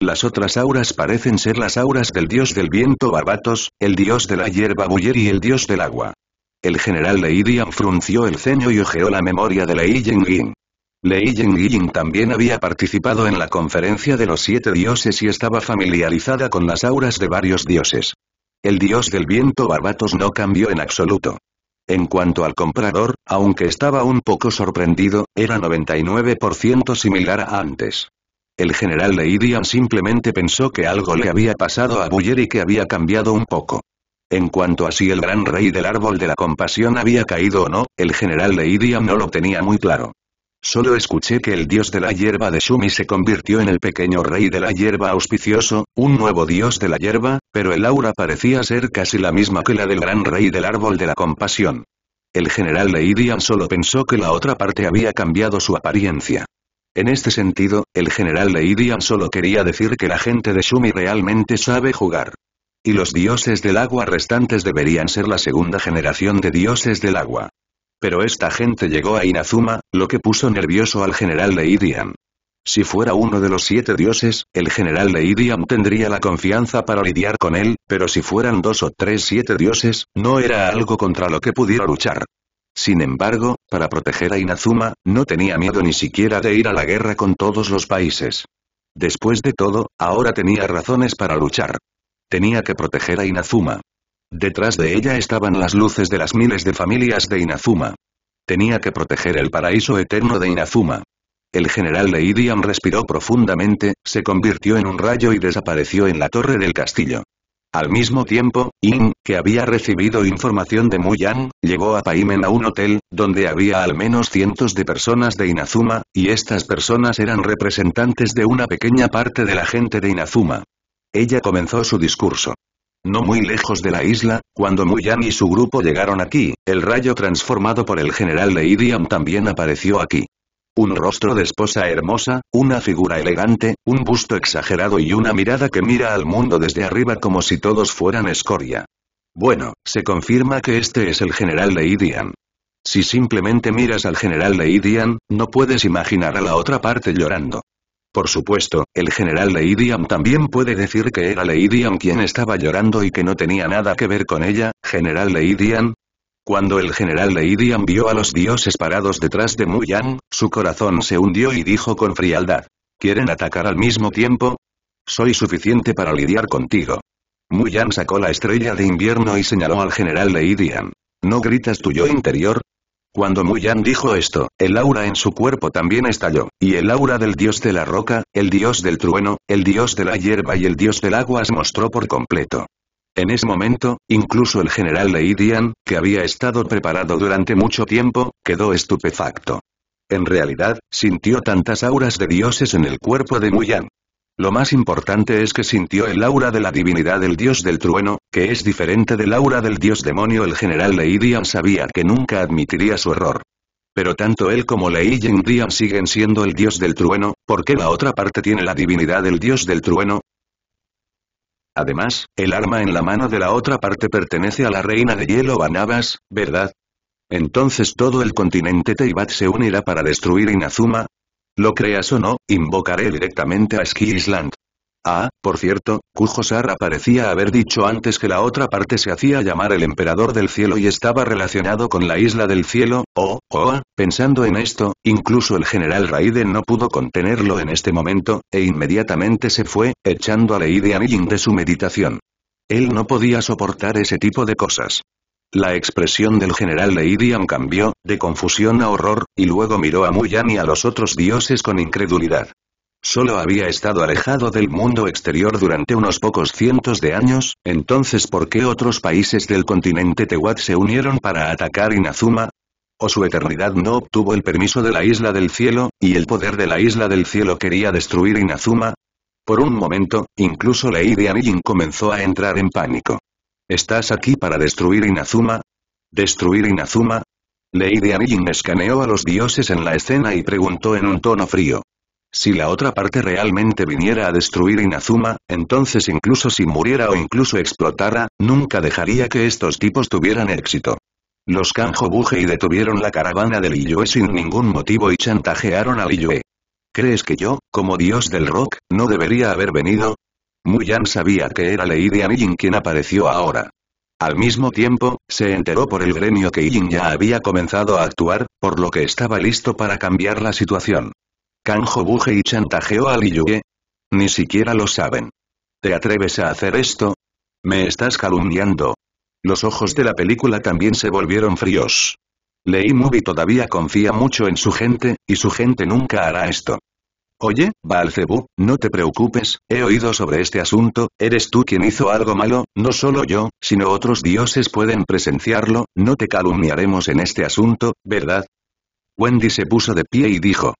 Speaker 1: Las otras auras parecen ser las auras del dios del viento Barbatos, el dios de la hierba Buller y el dios del agua. El general Leidian frunció el ceño y ojeó la memoria de Lei Lei Ying también había participado en la conferencia de los siete dioses y estaba familiarizada con las auras de varios dioses. El dios del viento Barbatos no cambió en absoluto. En cuanto al comprador, aunque estaba un poco sorprendido, era 99% similar a antes. El general Leidian simplemente pensó que algo le había pasado a Buller y que había cambiado un poco. En cuanto a si el gran rey del árbol de la compasión había caído o no, el general Leidian no lo tenía muy claro. Solo escuché que el dios de la hierba de Shumi se convirtió en el pequeño rey de la hierba auspicioso, un nuevo dios de la hierba, pero el aura parecía ser casi la misma que la del gran rey del árbol de la compasión. El general Leidian solo pensó que la otra parte había cambiado su apariencia. En este sentido, el general Leidian solo quería decir que la gente de Shumi realmente sabe jugar. Y los dioses del agua restantes deberían ser la segunda generación de dioses del agua. Pero esta gente llegó a Inazuma, lo que puso nervioso al general Leidian. Si fuera uno de los siete dioses, el general Leidian tendría la confianza para lidiar con él, pero si fueran dos o tres siete dioses, no era algo contra lo que pudiera luchar. Sin embargo, para proteger a Inazuma, no tenía miedo ni siquiera de ir a la guerra con todos los países. Después de todo, ahora tenía razones para luchar. Tenía que proteger a Inazuma. Detrás de ella estaban las luces de las miles de familias de Inazuma. Tenía que proteger el paraíso eterno de Inazuma. El general Leidian respiró profundamente, se convirtió en un rayo y desapareció en la torre del castillo. Al mismo tiempo, In, que había recibido información de Muyang, llegó a Paimen a un hotel, donde había al menos cientos de personas de Inazuma, y estas personas eran representantes de una pequeña parte de la gente de Inazuma. Ella comenzó su discurso. No muy lejos de la isla, cuando Muyan y su grupo llegaron aquí, el rayo transformado por el general Leidian también apareció aquí. Un rostro de esposa hermosa, una figura elegante, un busto exagerado y una mirada que mira al mundo desde arriba como si todos fueran escoria. Bueno, se confirma que este es el general Leidian. Si simplemente miras al general Leidian, no puedes imaginar a la otra parte llorando. Por supuesto, el general Leidian también puede decir que era Leidian quien estaba llorando y que no tenía nada que ver con ella, general Leidian». Cuando el general Leidian vio a los dioses parados detrás de Muyan, su corazón se hundió y dijo con frialdad. ¿Quieren atacar al mismo tiempo? Soy suficiente para lidiar contigo. Muyan sacó la estrella de invierno y señaló al general Leidian. ¿No gritas tu yo interior? Cuando Muyan dijo esto, el aura en su cuerpo también estalló, y el aura del dios de la roca, el dios del trueno, el dios de la hierba y el dios del agua se mostró por completo. En ese momento, incluso el general Leidian, que había estado preparado durante mucho tiempo, quedó estupefacto. En realidad, sintió tantas auras de dioses en el cuerpo de Muyan. Lo más importante es que sintió el aura de la divinidad del dios del trueno, que es diferente del aura del dios demonio. El general Lei sabía que nunca admitiría su error. Pero tanto él como Lei siguen siendo el dios del trueno, ¿por qué la otra parte tiene la divinidad del dios del trueno? Además, el arma en la mano de la otra parte pertenece a la reina de hielo Banabas, ¿verdad? Entonces todo el continente Teibat se unirá para destruir Inazuma, lo creas o no, invocaré directamente a Ski Island. Ah, por cierto, Kujosara parecía haber dicho antes que la otra parte se hacía llamar el Emperador del Cielo y estaba relacionado con la Isla del Cielo, o, oh, pensando en esto, incluso el general Raiden no pudo contenerlo en este momento, e inmediatamente se fue, echando a Lady Anilin de su meditación. Él no podía soportar ese tipo de cosas. La expresión del general Leidian cambió, de confusión a horror, y luego miró a Muyan y a los otros dioses con incredulidad. Solo había estado alejado del mundo exterior durante unos pocos cientos de años, entonces ¿por qué otros países del continente Tewat se unieron para atacar Inazuma? ¿O su eternidad no obtuvo el permiso de la Isla del Cielo, y el poder de la Isla del Cielo quería destruir Inazuma? Por un momento, incluso Lady Yin comenzó a entrar en pánico. ¿Estás aquí para destruir Inazuma? ¿Destruir Inazuma? Lady Anijin escaneó a los dioses en la escena y preguntó en un tono frío. Si la otra parte realmente viniera a destruir Inazuma, entonces incluso si muriera o incluso explotara, nunca dejaría que estos tipos tuvieran éxito. Los Kanjo detuvieron la caravana de Liyue sin ningún motivo y chantajearon a Liyue. ¿Crees que yo, como dios del rock, no debería haber venido? Muyan sabía que era Lady Anilin quien apareció ahora. Al mismo tiempo, se enteró por el gremio que Yin ya había comenzado a actuar, por lo que estaba listo para cambiar la situación. Kanjo buje y chantajeó a Liyue. Ni siquiera lo saben. ¿Te atreves a hacer esto? Me estás calumniando. Los ojos de la película también se volvieron fríos. Lei Mubi todavía confía mucho en su gente, y su gente nunca hará esto. Oye, balcebú no te preocupes, he oído sobre este asunto, eres tú quien hizo algo malo, no solo yo, sino otros dioses pueden presenciarlo, no te calumniaremos en este asunto, ¿verdad? Wendy se puso de pie y dijo.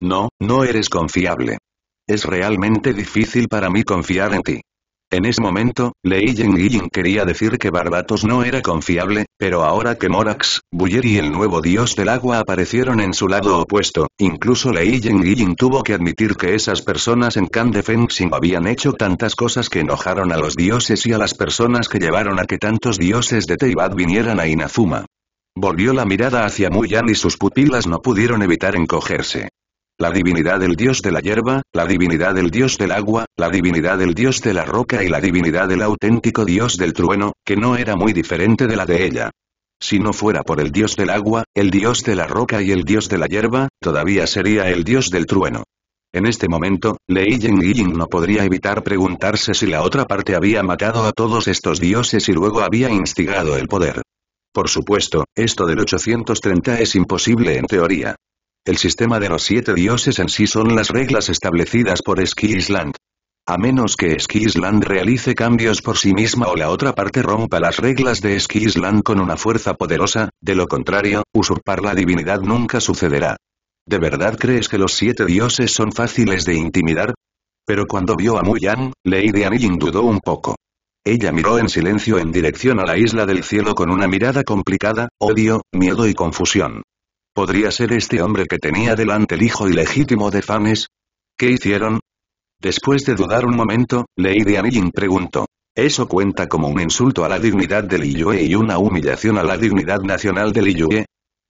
Speaker 1: No, no eres confiable. Es realmente difícil para mí confiar en ti. En ese momento, Lei Yin quería decir que Barbatos no era confiable, pero ahora que Morax, Buyer y el nuevo dios del agua aparecieron en su lado opuesto, incluso Lei Yin tuvo que admitir que esas personas en Can de Fengxing habían hecho tantas cosas que enojaron a los dioses y a las personas que llevaron a que tantos dioses de Teibat vinieran a Inazuma. Volvió la mirada hacia Muyan y sus pupilas no pudieron evitar encogerse la divinidad del dios de la hierba, la divinidad del dios del agua, la divinidad del dios de la roca y la divinidad del auténtico dios del trueno, que no era muy diferente de la de ella. Si no fuera por el dios del agua, el dios de la roca y el dios de la hierba, todavía sería el dios del trueno. En este momento, Lei Ying no podría evitar preguntarse si la otra parte había matado a todos estos dioses y luego había instigado el poder. Por supuesto, esto del 830 es imposible en teoría. El sistema de los siete dioses en sí son las reglas establecidas por Skisland, Island. A menos que Ski Island realice cambios por sí misma o la otra parte rompa las reglas de Ski Island con una fuerza poderosa, de lo contrario, usurpar la divinidad nunca sucederá. ¿De verdad crees que los siete dioses son fáciles de intimidar? Pero cuando vio a Muyan, Lady Anilin dudó un poco. Ella miró en silencio en dirección a la isla del cielo con una mirada complicada, odio, miedo y confusión. ¿Podría ser este hombre que tenía delante el hijo ilegítimo de Fanes? ¿Qué hicieron? Después de dudar un momento, Lady Anilling preguntó. ¿Eso cuenta como un insulto a la dignidad Li Yue y una humillación a la dignidad nacional del Liyue?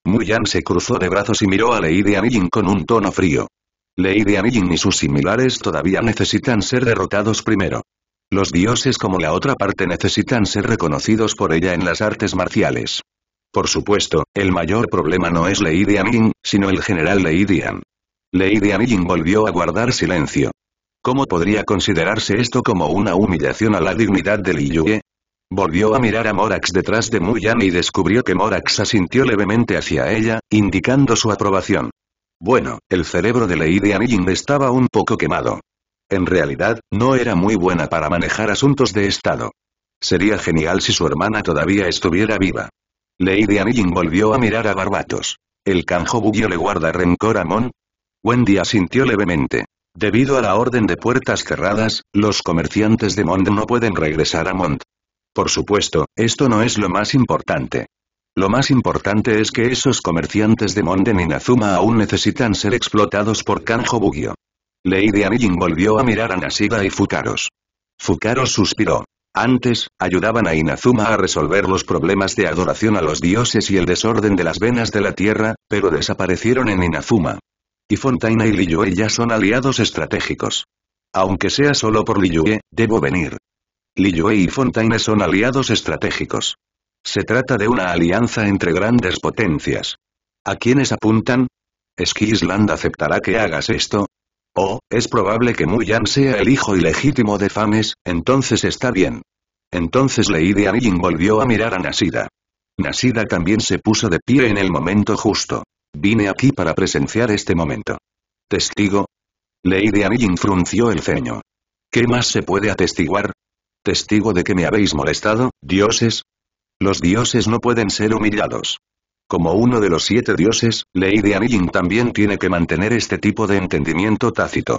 Speaker 1: Muyan se cruzó de brazos y miró a Lady Anilling con un tono frío. Lady Anijin y sus similares todavía necesitan ser derrotados primero. Los dioses como la otra parte necesitan ser reconocidos por ella en las artes marciales. Por supuesto, el mayor problema no es Lady Anning, sino el general Lady Ann. Lady Anning volvió a guardar silencio. ¿Cómo podría considerarse esto como una humillación a la dignidad de Li Volvió a mirar a Morax detrás de Muyan y descubrió que Morax asintió levemente hacia ella, indicando su aprobación. Bueno, el cerebro de Lady Anning estaba un poco quemado. En realidad, no era muy buena para manejar asuntos de Estado. Sería genial si su hermana todavía estuviera viva. Lady Anillin volvió a mirar a Barbatos. ¿El Bugio le guarda rencor a Mon? Wendy asintió levemente. Debido a la orden de puertas cerradas, los comerciantes de Mond no pueden regresar a Mond. Por supuesto, esto no es lo más importante. Lo más importante es que esos comerciantes de Mond en Inazuma aún necesitan ser explotados por Bugio. Lady Anillin volvió a mirar a Nasida y Fukaros. Fukaros suspiró. Antes, ayudaban a Inazuma a resolver los problemas de adoración a los dioses y el desorden de las venas de la tierra, pero desaparecieron en Inazuma. Y Fontaine y Liyue ya son aliados estratégicos. Aunque sea solo por Liyue, debo venir. Liyue y Fontaine son aliados estratégicos. Se trata de una alianza entre grandes potencias. ¿A quiénes apuntan? Island aceptará que hagas esto? Oh, es probable que Muyan sea el hijo ilegítimo de Fames, entonces está bien. Entonces Lady Anjin volvió a mirar a Nasida. Nasida también se puso de pie en el momento justo. Vine aquí para presenciar este momento. ¿Testigo? Lady Anijin frunció el ceño. ¿Qué más se puede atestiguar? ¿Testigo de que me habéis molestado, dioses? Los dioses no pueden ser humillados. Como uno de los siete dioses, Lady Anilin también tiene que mantener este tipo de entendimiento tácito.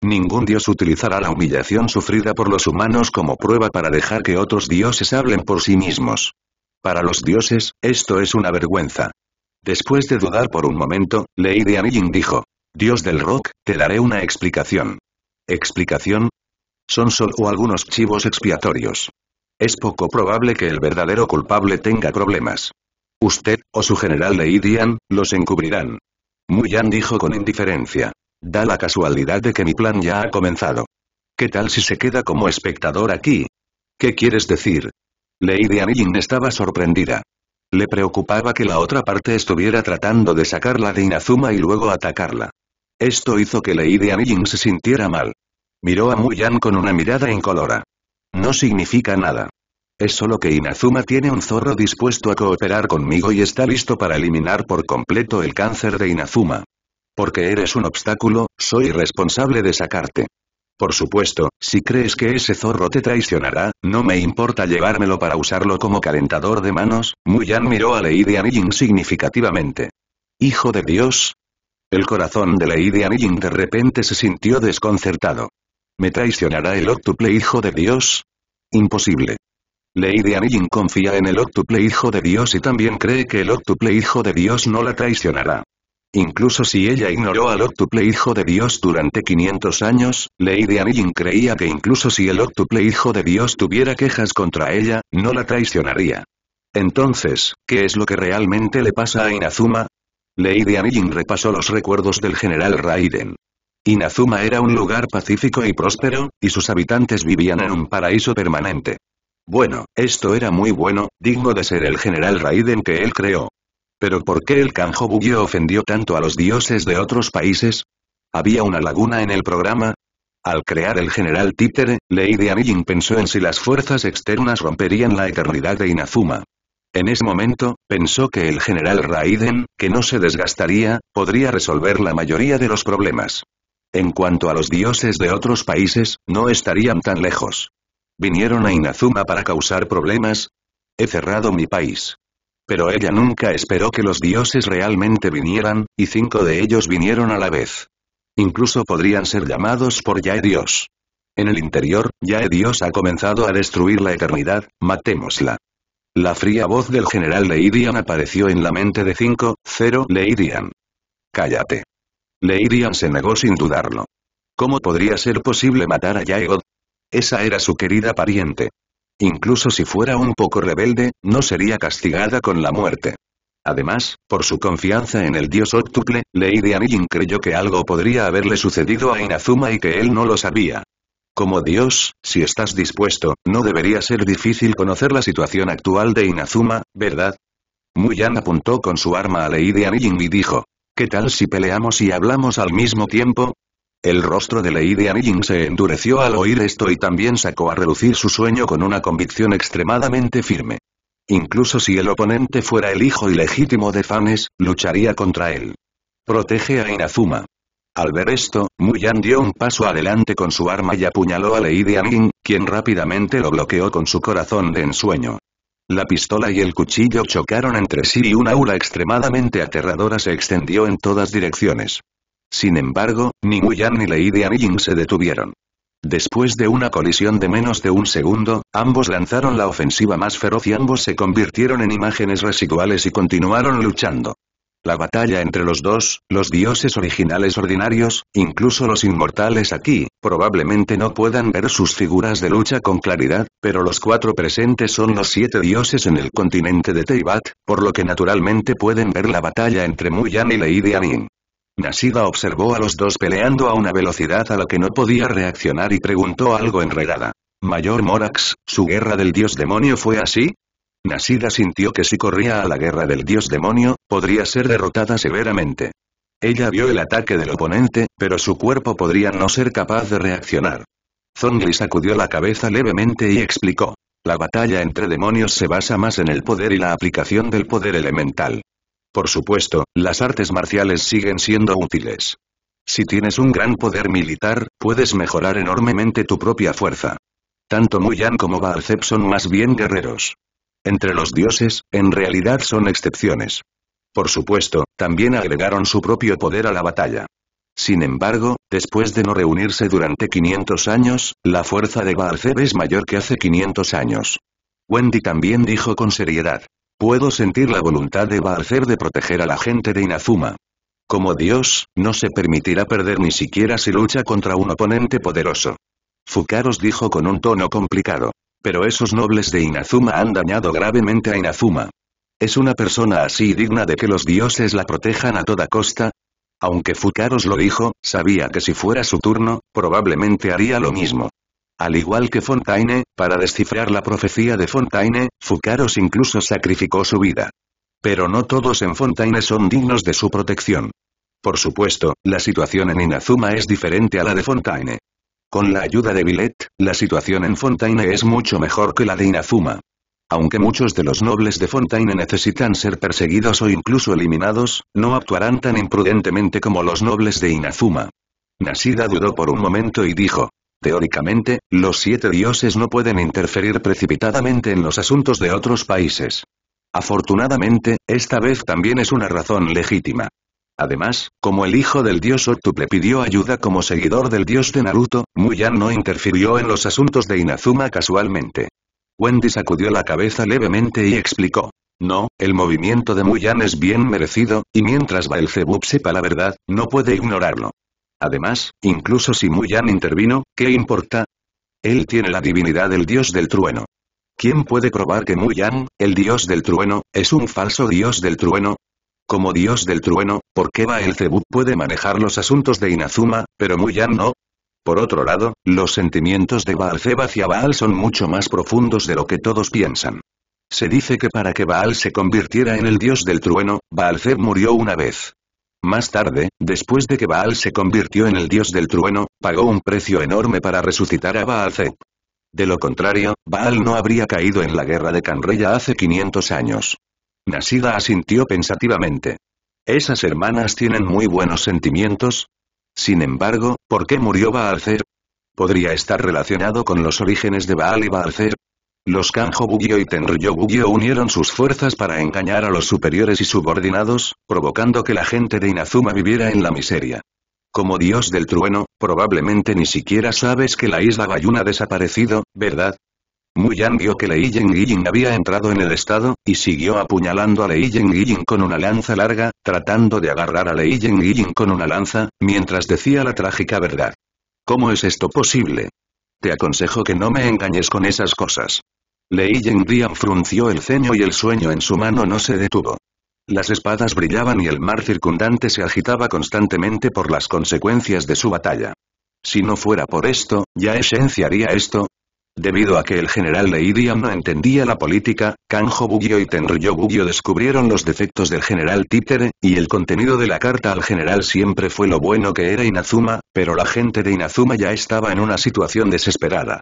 Speaker 1: Ningún dios utilizará la humillación sufrida por los humanos como prueba para dejar que otros dioses hablen por sí mismos. Para los dioses, esto es una vergüenza. Después de dudar por un momento, Lady Anilin dijo, Dios del rock, te daré una explicación. ¿Explicación? Son solo algunos chivos expiatorios. Es poco probable que el verdadero culpable tenga problemas. Usted, o su general Leidian, los encubrirán. Muyan dijo con indiferencia. Da la casualidad de que mi plan ya ha comenzado. ¿Qué tal si se queda como espectador aquí? ¿Qué quieres decir? Lady Ying estaba sorprendida. Le preocupaba que la otra parte estuviera tratando de sacarla de Inazuma y luego atacarla. Esto hizo que Lady Ying se sintiera mal. Miró a Muyan con una mirada incolora. No significa nada. Es solo que Inazuma tiene un zorro dispuesto a cooperar conmigo y está listo para eliminar por completo el cáncer de Inazuma. Porque eres un obstáculo, soy responsable de sacarte. Por supuesto, si crees que ese zorro te traicionará, no me importa llevármelo para usarlo como calentador de manos, Muyan miró a Lady Anijin significativamente. ¡Hijo de Dios! El corazón de Lady Anijin de repente se sintió desconcertado. ¿Me traicionará el octuple hijo de Dios? Imposible. Lady Anilin confía en el octuple hijo de Dios y también cree que el octuple hijo de Dios no la traicionará. Incluso si ella ignoró al octuple hijo de Dios durante 500 años, Lady Anilin creía que incluso si el octuple hijo de Dios tuviera quejas contra ella, no la traicionaría. Entonces, ¿qué es lo que realmente le pasa a Inazuma? Lady Anilin repasó los recuerdos del general Raiden. Inazuma era un lugar pacífico y próspero, y sus habitantes vivían en un paraíso permanente. Bueno, esto era muy bueno, digno de ser el general Raiden que él creó. Pero ¿por qué el Kanjobugyo ofendió tanto a los dioses de otros países? ¿Había una laguna en el programa? Al crear el general Títere, Lady Anjin pensó en si las fuerzas externas romperían la eternidad de Inazuma. En ese momento, pensó que el general Raiden, que no se desgastaría, podría resolver la mayoría de los problemas. En cuanto a los dioses de otros países, no estarían tan lejos. ¿Vinieron a Inazuma para causar problemas? He cerrado mi país. Pero ella nunca esperó que los dioses realmente vinieran, y cinco de ellos vinieron a la vez. Incluso podrían ser llamados por Yae Dios. En el interior, Yae Dios ha comenzado a destruir la eternidad, matémosla. La fría voz del general Leidian apareció en la mente de 5-0 Leidian. Cállate. Leidian se negó sin dudarlo. ¿Cómo podría ser posible matar a Yaegod, esa era su querida pariente. Incluso si fuera un poco rebelde, no sería castigada con la muerte. Además, por su confianza en el dios óptuple, Lady Anijin creyó que algo podría haberle sucedido a Inazuma y que él no lo sabía. Como dios, si estás dispuesto, no debería ser difícil conocer la situación actual de Inazuma, ¿verdad? Muyan apuntó con su arma a Lady Anijin y dijo, ¿qué tal si peleamos y hablamos al mismo tiempo? El rostro de Lady Anilling se endureció al oír esto y también sacó a relucir su sueño con una convicción extremadamente firme. Incluso si el oponente fuera el hijo ilegítimo de Fanes, lucharía contra él. Protege a Inazuma. Al ver esto, Muyan dio un paso adelante con su arma y apuñaló a Lady Anilling, quien rápidamente lo bloqueó con su corazón de ensueño. La pistola y el cuchillo chocaron entre sí y una aura extremadamente aterradora se extendió en todas direcciones. Sin embargo, ni Muyan ni Lady Amin se detuvieron. Después de una colisión de menos de un segundo, ambos lanzaron la ofensiva más feroz y ambos se convirtieron en imágenes residuales y continuaron luchando. La batalla entre los dos, los dioses originales ordinarios, incluso los inmortales aquí, probablemente no puedan ver sus figuras de lucha con claridad, pero los cuatro presentes son los siete dioses en el continente de Teibat, por lo que naturalmente pueden ver la batalla entre Muyan y Lady Nasida observó a los dos peleando a una velocidad a la que no podía reaccionar y preguntó algo enredada. Mayor Morax, ¿su guerra del dios demonio fue así? Nasida sintió que si corría a la guerra del dios demonio, podría ser derrotada severamente. Ella vio el ataque del oponente, pero su cuerpo podría no ser capaz de reaccionar. Zongli sacudió la cabeza levemente y explicó. La batalla entre demonios se basa más en el poder y la aplicación del poder elemental. Por supuesto, las artes marciales siguen siendo útiles. Si tienes un gran poder militar, puedes mejorar enormemente tu propia fuerza. Tanto Muyan como Baalzeb son más bien guerreros. Entre los dioses, en realidad son excepciones. Por supuesto, también agregaron su propio poder a la batalla. Sin embargo, después de no reunirse durante 500 años, la fuerza de Baalzeb es mayor que hace 500 años. Wendy también dijo con seriedad. Puedo sentir la voluntad de Barcer de proteger a la gente de Inazuma. Como Dios, no se permitirá perder ni siquiera si lucha contra un oponente poderoso. Fukaros dijo con un tono complicado. Pero esos nobles de Inazuma han dañado gravemente a Inazuma. ¿Es una persona así digna de que los dioses la protejan a toda costa? Aunque Fukaros lo dijo, sabía que si fuera su turno, probablemente haría lo mismo. Al igual que Fontaine, para descifrar la profecía de Fontaine, Fucaros incluso sacrificó su vida. Pero no todos en Fontaine son dignos de su protección. Por supuesto, la situación en Inazuma es diferente a la de Fontaine. Con la ayuda de Billet, la situación en Fontaine es mucho mejor que la de Inazuma. Aunque muchos de los nobles de Fontaine necesitan ser perseguidos o incluso eliminados, no actuarán tan imprudentemente como los nobles de Inazuma. Nasida dudó por un momento y dijo, Teóricamente, los siete dioses no pueden interferir precipitadamente en los asuntos de otros países. Afortunadamente, esta vez también es una razón legítima. Además, como el hijo del dios Octuple pidió ayuda como seguidor del dios de Naruto, Muyan no interfirió en los asuntos de Inazuma casualmente. Wendy sacudió la cabeza levemente y explicó. No, el movimiento de Muyan es bien merecido, y mientras Baelzebub sepa la verdad, no puede ignorarlo. Además, incluso si Muyan intervino, ¿qué importa? Él tiene la divinidad del dios del trueno. ¿Quién puede probar que Muyan, el dios del trueno, es un falso dios del trueno? Como dios del trueno, ¿por qué va puede manejar los asuntos de Inazuma, pero Muyan no? Por otro lado, los sentimientos de Baal hacia Baal son mucho más profundos de lo que todos piensan. Se dice que para que Baal se convirtiera en el dios del trueno, Baal murió una vez. Más tarde, después de que Baal se convirtió en el dios del trueno, pagó un precio enorme para resucitar a Baal De lo contrario, Baal no habría caído en la guerra de Canreya hace 500 años. Nasida asintió pensativamente. ¿Esas hermanas tienen muy buenos sentimientos? Sin embargo, ¿por qué murió Baal ¿Podría estar relacionado con los orígenes de Baal y Baalzer? Los Kanjo-Bugyo y Tenryo-Bugyo unieron sus fuerzas para engañar a los superiores y subordinados, provocando que la gente de Inazuma viviera en la miseria. Como dios del trueno, probablemente ni siquiera sabes que la isla Bayuna ha desaparecido, ¿verdad? Muyan vio que Lei ying había entrado en el estado, y siguió apuñalando a Lei ying con una lanza larga, tratando de agarrar a Lei ying con una lanza, mientras decía la trágica verdad. ¿Cómo es esto posible? Te aconsejo que no me engañes con esas cosas. Lei Diam frunció el ceño y el sueño en su mano no se detuvo. Las espadas brillaban y el mar circundante se agitaba constantemente por las consecuencias de su batalla. Si no fuera por esto, ¿ya esenciaría esto? Debido a que el general Leidian no entendía la política, Kanjo Bugio y Tenryo Bugio descubrieron los defectos del general Títere, y el contenido de la carta al general siempre fue lo bueno que era Inazuma, pero la gente de Inazuma ya estaba en una situación desesperada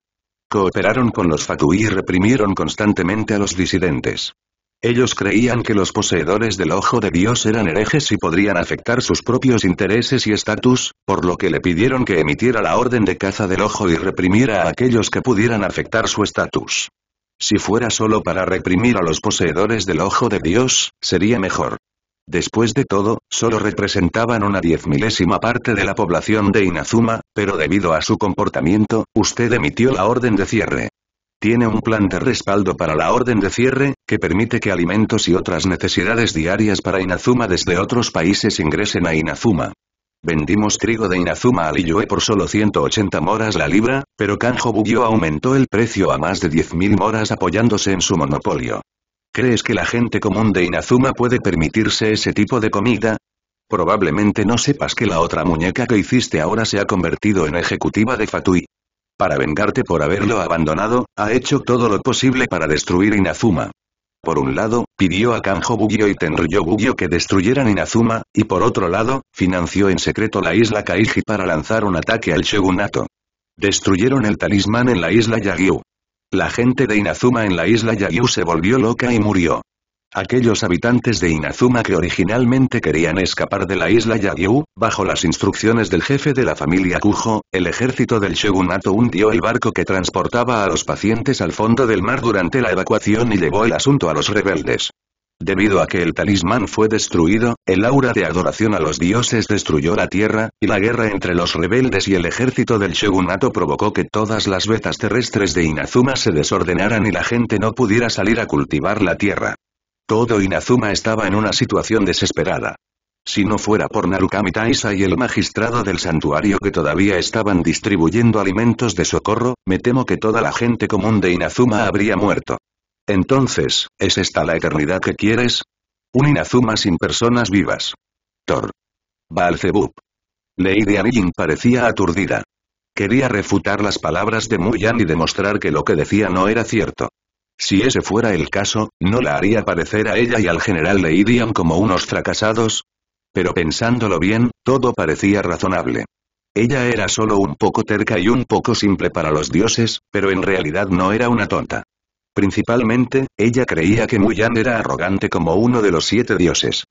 Speaker 1: cooperaron con los Fatui y reprimieron constantemente a los disidentes. Ellos creían que los poseedores del ojo de Dios eran herejes y podrían afectar sus propios intereses y estatus, por lo que le pidieron que emitiera la orden de caza del ojo y reprimiera a aquellos que pudieran afectar su estatus. Si fuera solo para reprimir a los poseedores del ojo de Dios, sería mejor. Después de todo, solo representaban una diez milésima parte de la población de Inazuma, pero debido a su comportamiento, usted emitió la orden de cierre. Tiene un plan de respaldo para la orden de cierre, que permite que alimentos y otras necesidades diarias para Inazuma desde otros países ingresen a Inazuma. Vendimos trigo de Inazuma al Liyue por solo 180 moras la libra, pero Kanjo Bugyo aumentó el precio a más de 10.000 moras apoyándose en su monopolio. ¿Crees que la gente común de Inazuma puede permitirse ese tipo de comida? Probablemente no sepas que la otra muñeca que hiciste ahora se ha convertido en ejecutiva de Fatui. Para vengarte por haberlo abandonado, ha hecho todo lo posible para destruir Inazuma. Por un lado, pidió a Kanjo Bugyo y Tenryo Bugyo que destruyeran Inazuma, y por otro lado, financió en secreto la isla Kaiji para lanzar un ataque al shogunato. Destruyeron el talismán en la isla Yagyu. La gente de Inazuma en la isla Yayu se volvió loca y murió. Aquellos habitantes de Inazuma que originalmente querían escapar de la isla Yagyu, bajo las instrucciones del jefe de la familia Kujo, el ejército del shogunato hundió el barco que transportaba a los pacientes al fondo del mar durante la evacuación y llevó el asunto a los rebeldes. Debido a que el talismán fue destruido, el aura de adoración a los dioses destruyó la tierra, y la guerra entre los rebeldes y el ejército del shogunato provocó que todas las vetas terrestres de Inazuma se desordenaran y la gente no pudiera salir a cultivar la tierra. Todo Inazuma estaba en una situación desesperada. Si no fuera por Narukami Taisa y el magistrado del santuario que todavía estaban distribuyendo alimentos de socorro, me temo que toda la gente común de Inazuma habría muerto. Entonces, ¿es esta la eternidad que quieres? Un Inazuma sin personas vivas. Thor. Baalzebub. Lady Anilin parecía aturdida. Quería refutar las palabras de Muyan y demostrar que lo que decía no era cierto. Si ese fuera el caso, ¿no la haría parecer a ella y al general Leidian como unos fracasados? Pero pensándolo bien, todo parecía razonable. Ella era solo un poco terca y un poco simple para los dioses, pero en realidad no era una tonta. Principalmente, ella creía que Muyan era arrogante como uno de los siete dioses.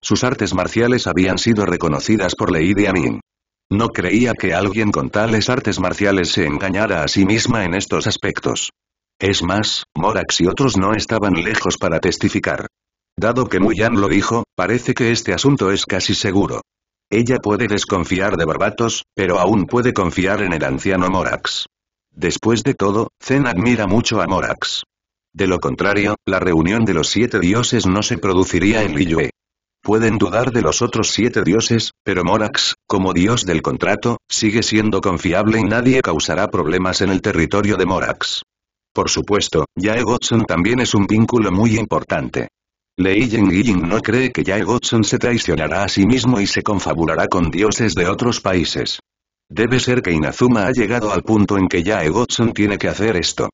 Speaker 1: Sus artes marciales habían sido reconocidas por Lady Amin. No creía que alguien con tales artes marciales se engañara a sí misma en estos aspectos. Es más, Morax y otros no estaban lejos para testificar. Dado que Muyan lo dijo, parece que este asunto es casi seguro. Ella puede desconfiar de Barbatos, pero aún puede confiar en el anciano Morax. Después de todo, Zen admira mucho a Morax. De lo contrario, la reunión de los siete dioses no se produciría en Liyue. Pueden dudar de los otros siete dioses, pero Morax, como dios del contrato, sigue siendo confiable y nadie causará problemas en el territorio de Morax. Por supuesto, Yae también es un vínculo muy importante. Lei Ying no cree que Yae se traicionará a sí mismo y se confabulará con dioses de otros países. Debe ser que Inazuma ha llegado al punto en que Yae tiene que hacer esto.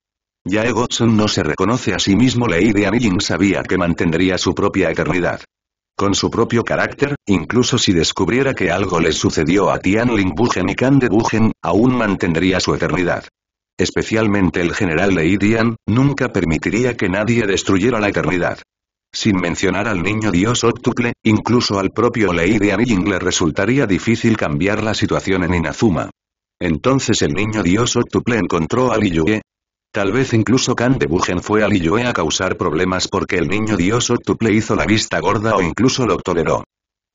Speaker 1: Ya Egotson no se reconoce a sí mismo Lady Anilling sabía que mantendría su propia eternidad. Con su propio carácter, incluso si descubriera que algo le sucedió a Tianling Bujen y Kan de aún mantendría su eternidad. Especialmente el general Leidian, nunca permitiría que nadie destruyera la eternidad. Sin mencionar al niño dios Octuple, incluso al propio Leidian Ying le resultaría difícil cambiar la situación en Inazuma. Entonces el niño dios Octuple encontró a Liyue, Tal vez incluso Kan de Bugen fue a Liyue a causar problemas porque el niño dios octuple hizo la vista gorda o incluso lo toleró.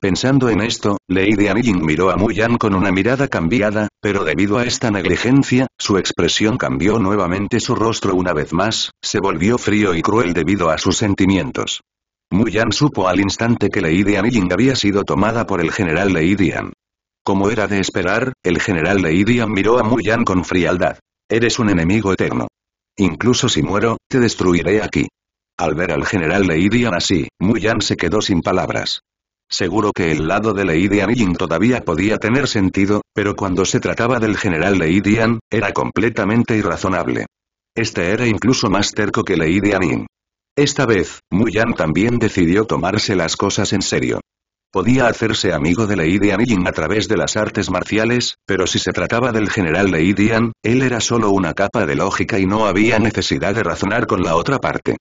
Speaker 1: Pensando en esto, Lady Ying miró a Muyan con una mirada cambiada, pero debido a esta negligencia, su expresión cambió nuevamente su rostro una vez más, se volvió frío y cruel debido a sus sentimientos. Muyan supo al instante que Lady Ying había sido tomada por el general Lady Como era de esperar, el general Lady miró a Muyan con frialdad. Eres un enemigo eterno. Incluso si muero, te destruiré aquí. Al ver al general Leidian así, Muyan se quedó sin palabras. Seguro que el lado de Leidian Yin todavía podía tener sentido, pero cuando se trataba del general Leidian, era completamente irrazonable. Este era incluso más terco que Leidian Yin. Esta vez, Muyan también decidió tomarse las cosas en serio. Podía hacerse amigo de Lady Yin a través de las artes marciales, pero si se trataba del general Lady él era solo una capa de lógica y no había necesidad de razonar con la otra parte.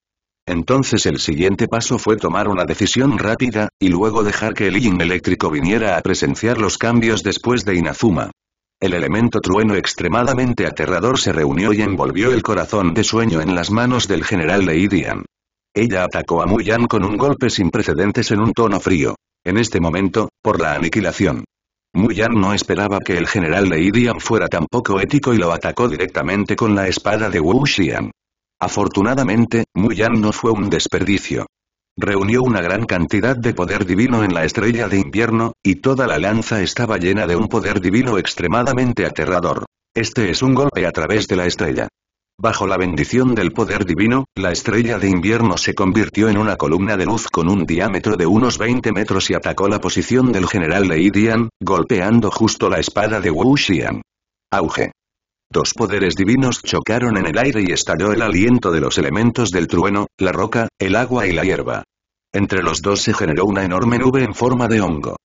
Speaker 1: Entonces el siguiente paso fue tomar una decisión rápida, y luego dejar que el Yin eléctrico viniera a presenciar los cambios después de Inazuma. El elemento trueno extremadamente aterrador se reunió y envolvió el corazón de sueño en las manos del general Lady Ella atacó a Muyan con un golpe sin precedentes en un tono frío. En este momento, por la aniquilación. Muyan no esperaba que el general de fuera tan poco ético y lo atacó directamente con la espada de Wu Xian. Afortunadamente, Muyan no fue un desperdicio. Reunió una gran cantidad de poder divino en la estrella de invierno, y toda la lanza estaba llena de un poder divino extremadamente aterrador. Este es un golpe a través de la estrella. Bajo la bendición del poder divino, la estrella de invierno se convirtió en una columna de luz con un diámetro de unos 20 metros y atacó la posición del general Leidian, golpeando justo la espada de Wu Xian. Auge. Dos poderes divinos chocaron en el aire y estalló el aliento de los elementos del trueno, la roca, el agua y la hierba. Entre los dos se generó una enorme nube en forma de hongo.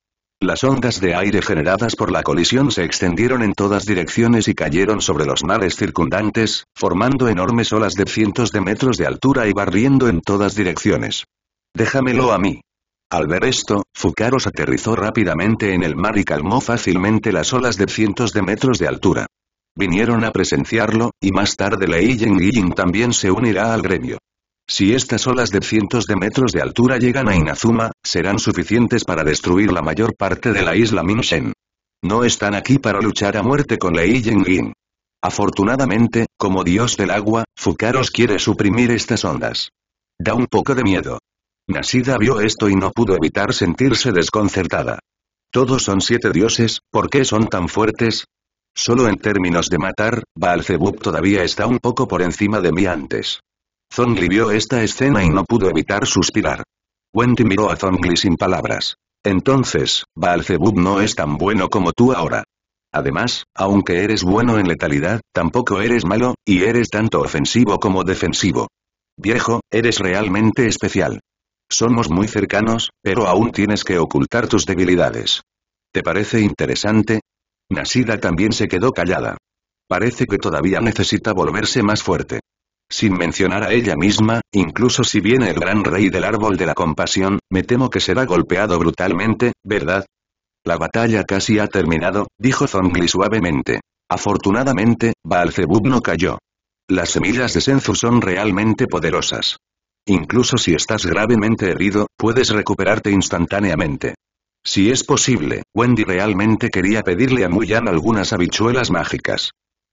Speaker 1: Las ondas de aire generadas por la colisión se extendieron en todas direcciones y cayeron sobre los mares circundantes, formando enormes olas de cientos de metros de altura y barriendo en todas direcciones. Déjamelo a mí. Al ver esto, Fukaros aterrizó rápidamente en el mar y calmó fácilmente las olas de cientos de metros de altura. Vinieron a presenciarlo, y más tarde Lei Ying también se unirá al gremio. Si estas olas de cientos de metros de altura llegan a Inazuma, serán suficientes para destruir la mayor parte de la isla Minshen. No están aquí para luchar a muerte con Lei Yengin. Afortunadamente, como dios del agua, Fukaros quiere suprimir estas ondas. Da un poco de miedo. Nasida vio esto y no pudo evitar sentirse desconcertada. Todos son siete dioses, ¿por qué son tan fuertes? Solo en términos de matar, Baalzebub todavía está un poco por encima de mí antes. Zongli vio esta escena y no pudo evitar suspirar. Wendy miró a Zongli sin palabras. Entonces, Baalzebub no es tan bueno como tú ahora. Además, aunque eres bueno en letalidad, tampoco eres malo, y eres tanto ofensivo como defensivo. Viejo, eres realmente especial. Somos muy cercanos, pero aún tienes que ocultar tus debilidades. ¿Te parece interesante? Nasida también se quedó callada. Parece que todavía necesita volverse más fuerte. Sin mencionar a ella misma, incluso si viene el gran rey del árbol de la compasión, me temo que será golpeado brutalmente, ¿verdad? La batalla casi ha terminado, dijo Zongli suavemente. Afortunadamente, Baalzebub no cayó. Las semillas de Senzu son realmente poderosas. Incluso si estás gravemente herido, puedes recuperarte instantáneamente. Si es posible, Wendy realmente quería pedirle a Muyan algunas habichuelas mágicas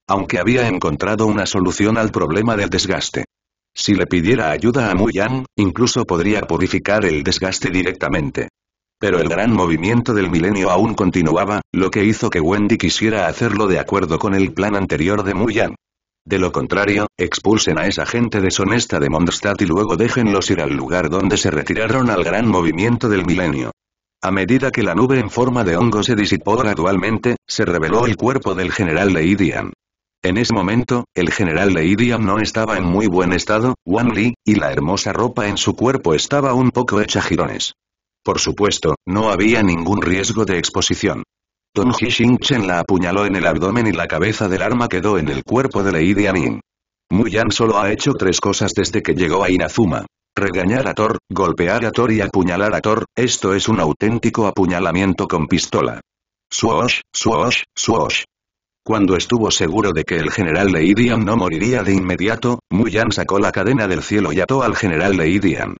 Speaker 1: aunque había encontrado una solución al problema del desgaste. Si le pidiera ayuda a Muyan, incluso podría purificar el desgaste directamente. Pero el gran movimiento del milenio aún continuaba, lo que hizo que Wendy quisiera hacerlo de acuerdo con el plan anterior de Muyan. De lo contrario, expulsen a esa gente deshonesta de Mondstadt y luego déjenlos ir al lugar donde se retiraron al gran movimiento del milenio. A medida que la nube en forma de hongo se disipó gradualmente, se reveló el cuerpo del general Leidian. En ese momento, el general Lei no estaba en muy buen estado, Wan Li, y la hermosa ropa en su cuerpo estaba un poco hecha jirones. Por supuesto, no había ningún riesgo de exposición. Don chen la apuñaló en el abdomen y la cabeza del arma quedó en el cuerpo de Lei Dianin. Muyan solo ha hecho tres cosas desde que llegó a Inazuma. Regañar a Thor, golpear a Thor y apuñalar a Thor, esto es un auténtico apuñalamiento con pistola. Suosh, suosh, suosh. Cuando estuvo seguro de que el general Leidian no moriría de inmediato, Muyan sacó la cadena del cielo y ató al general Leidian.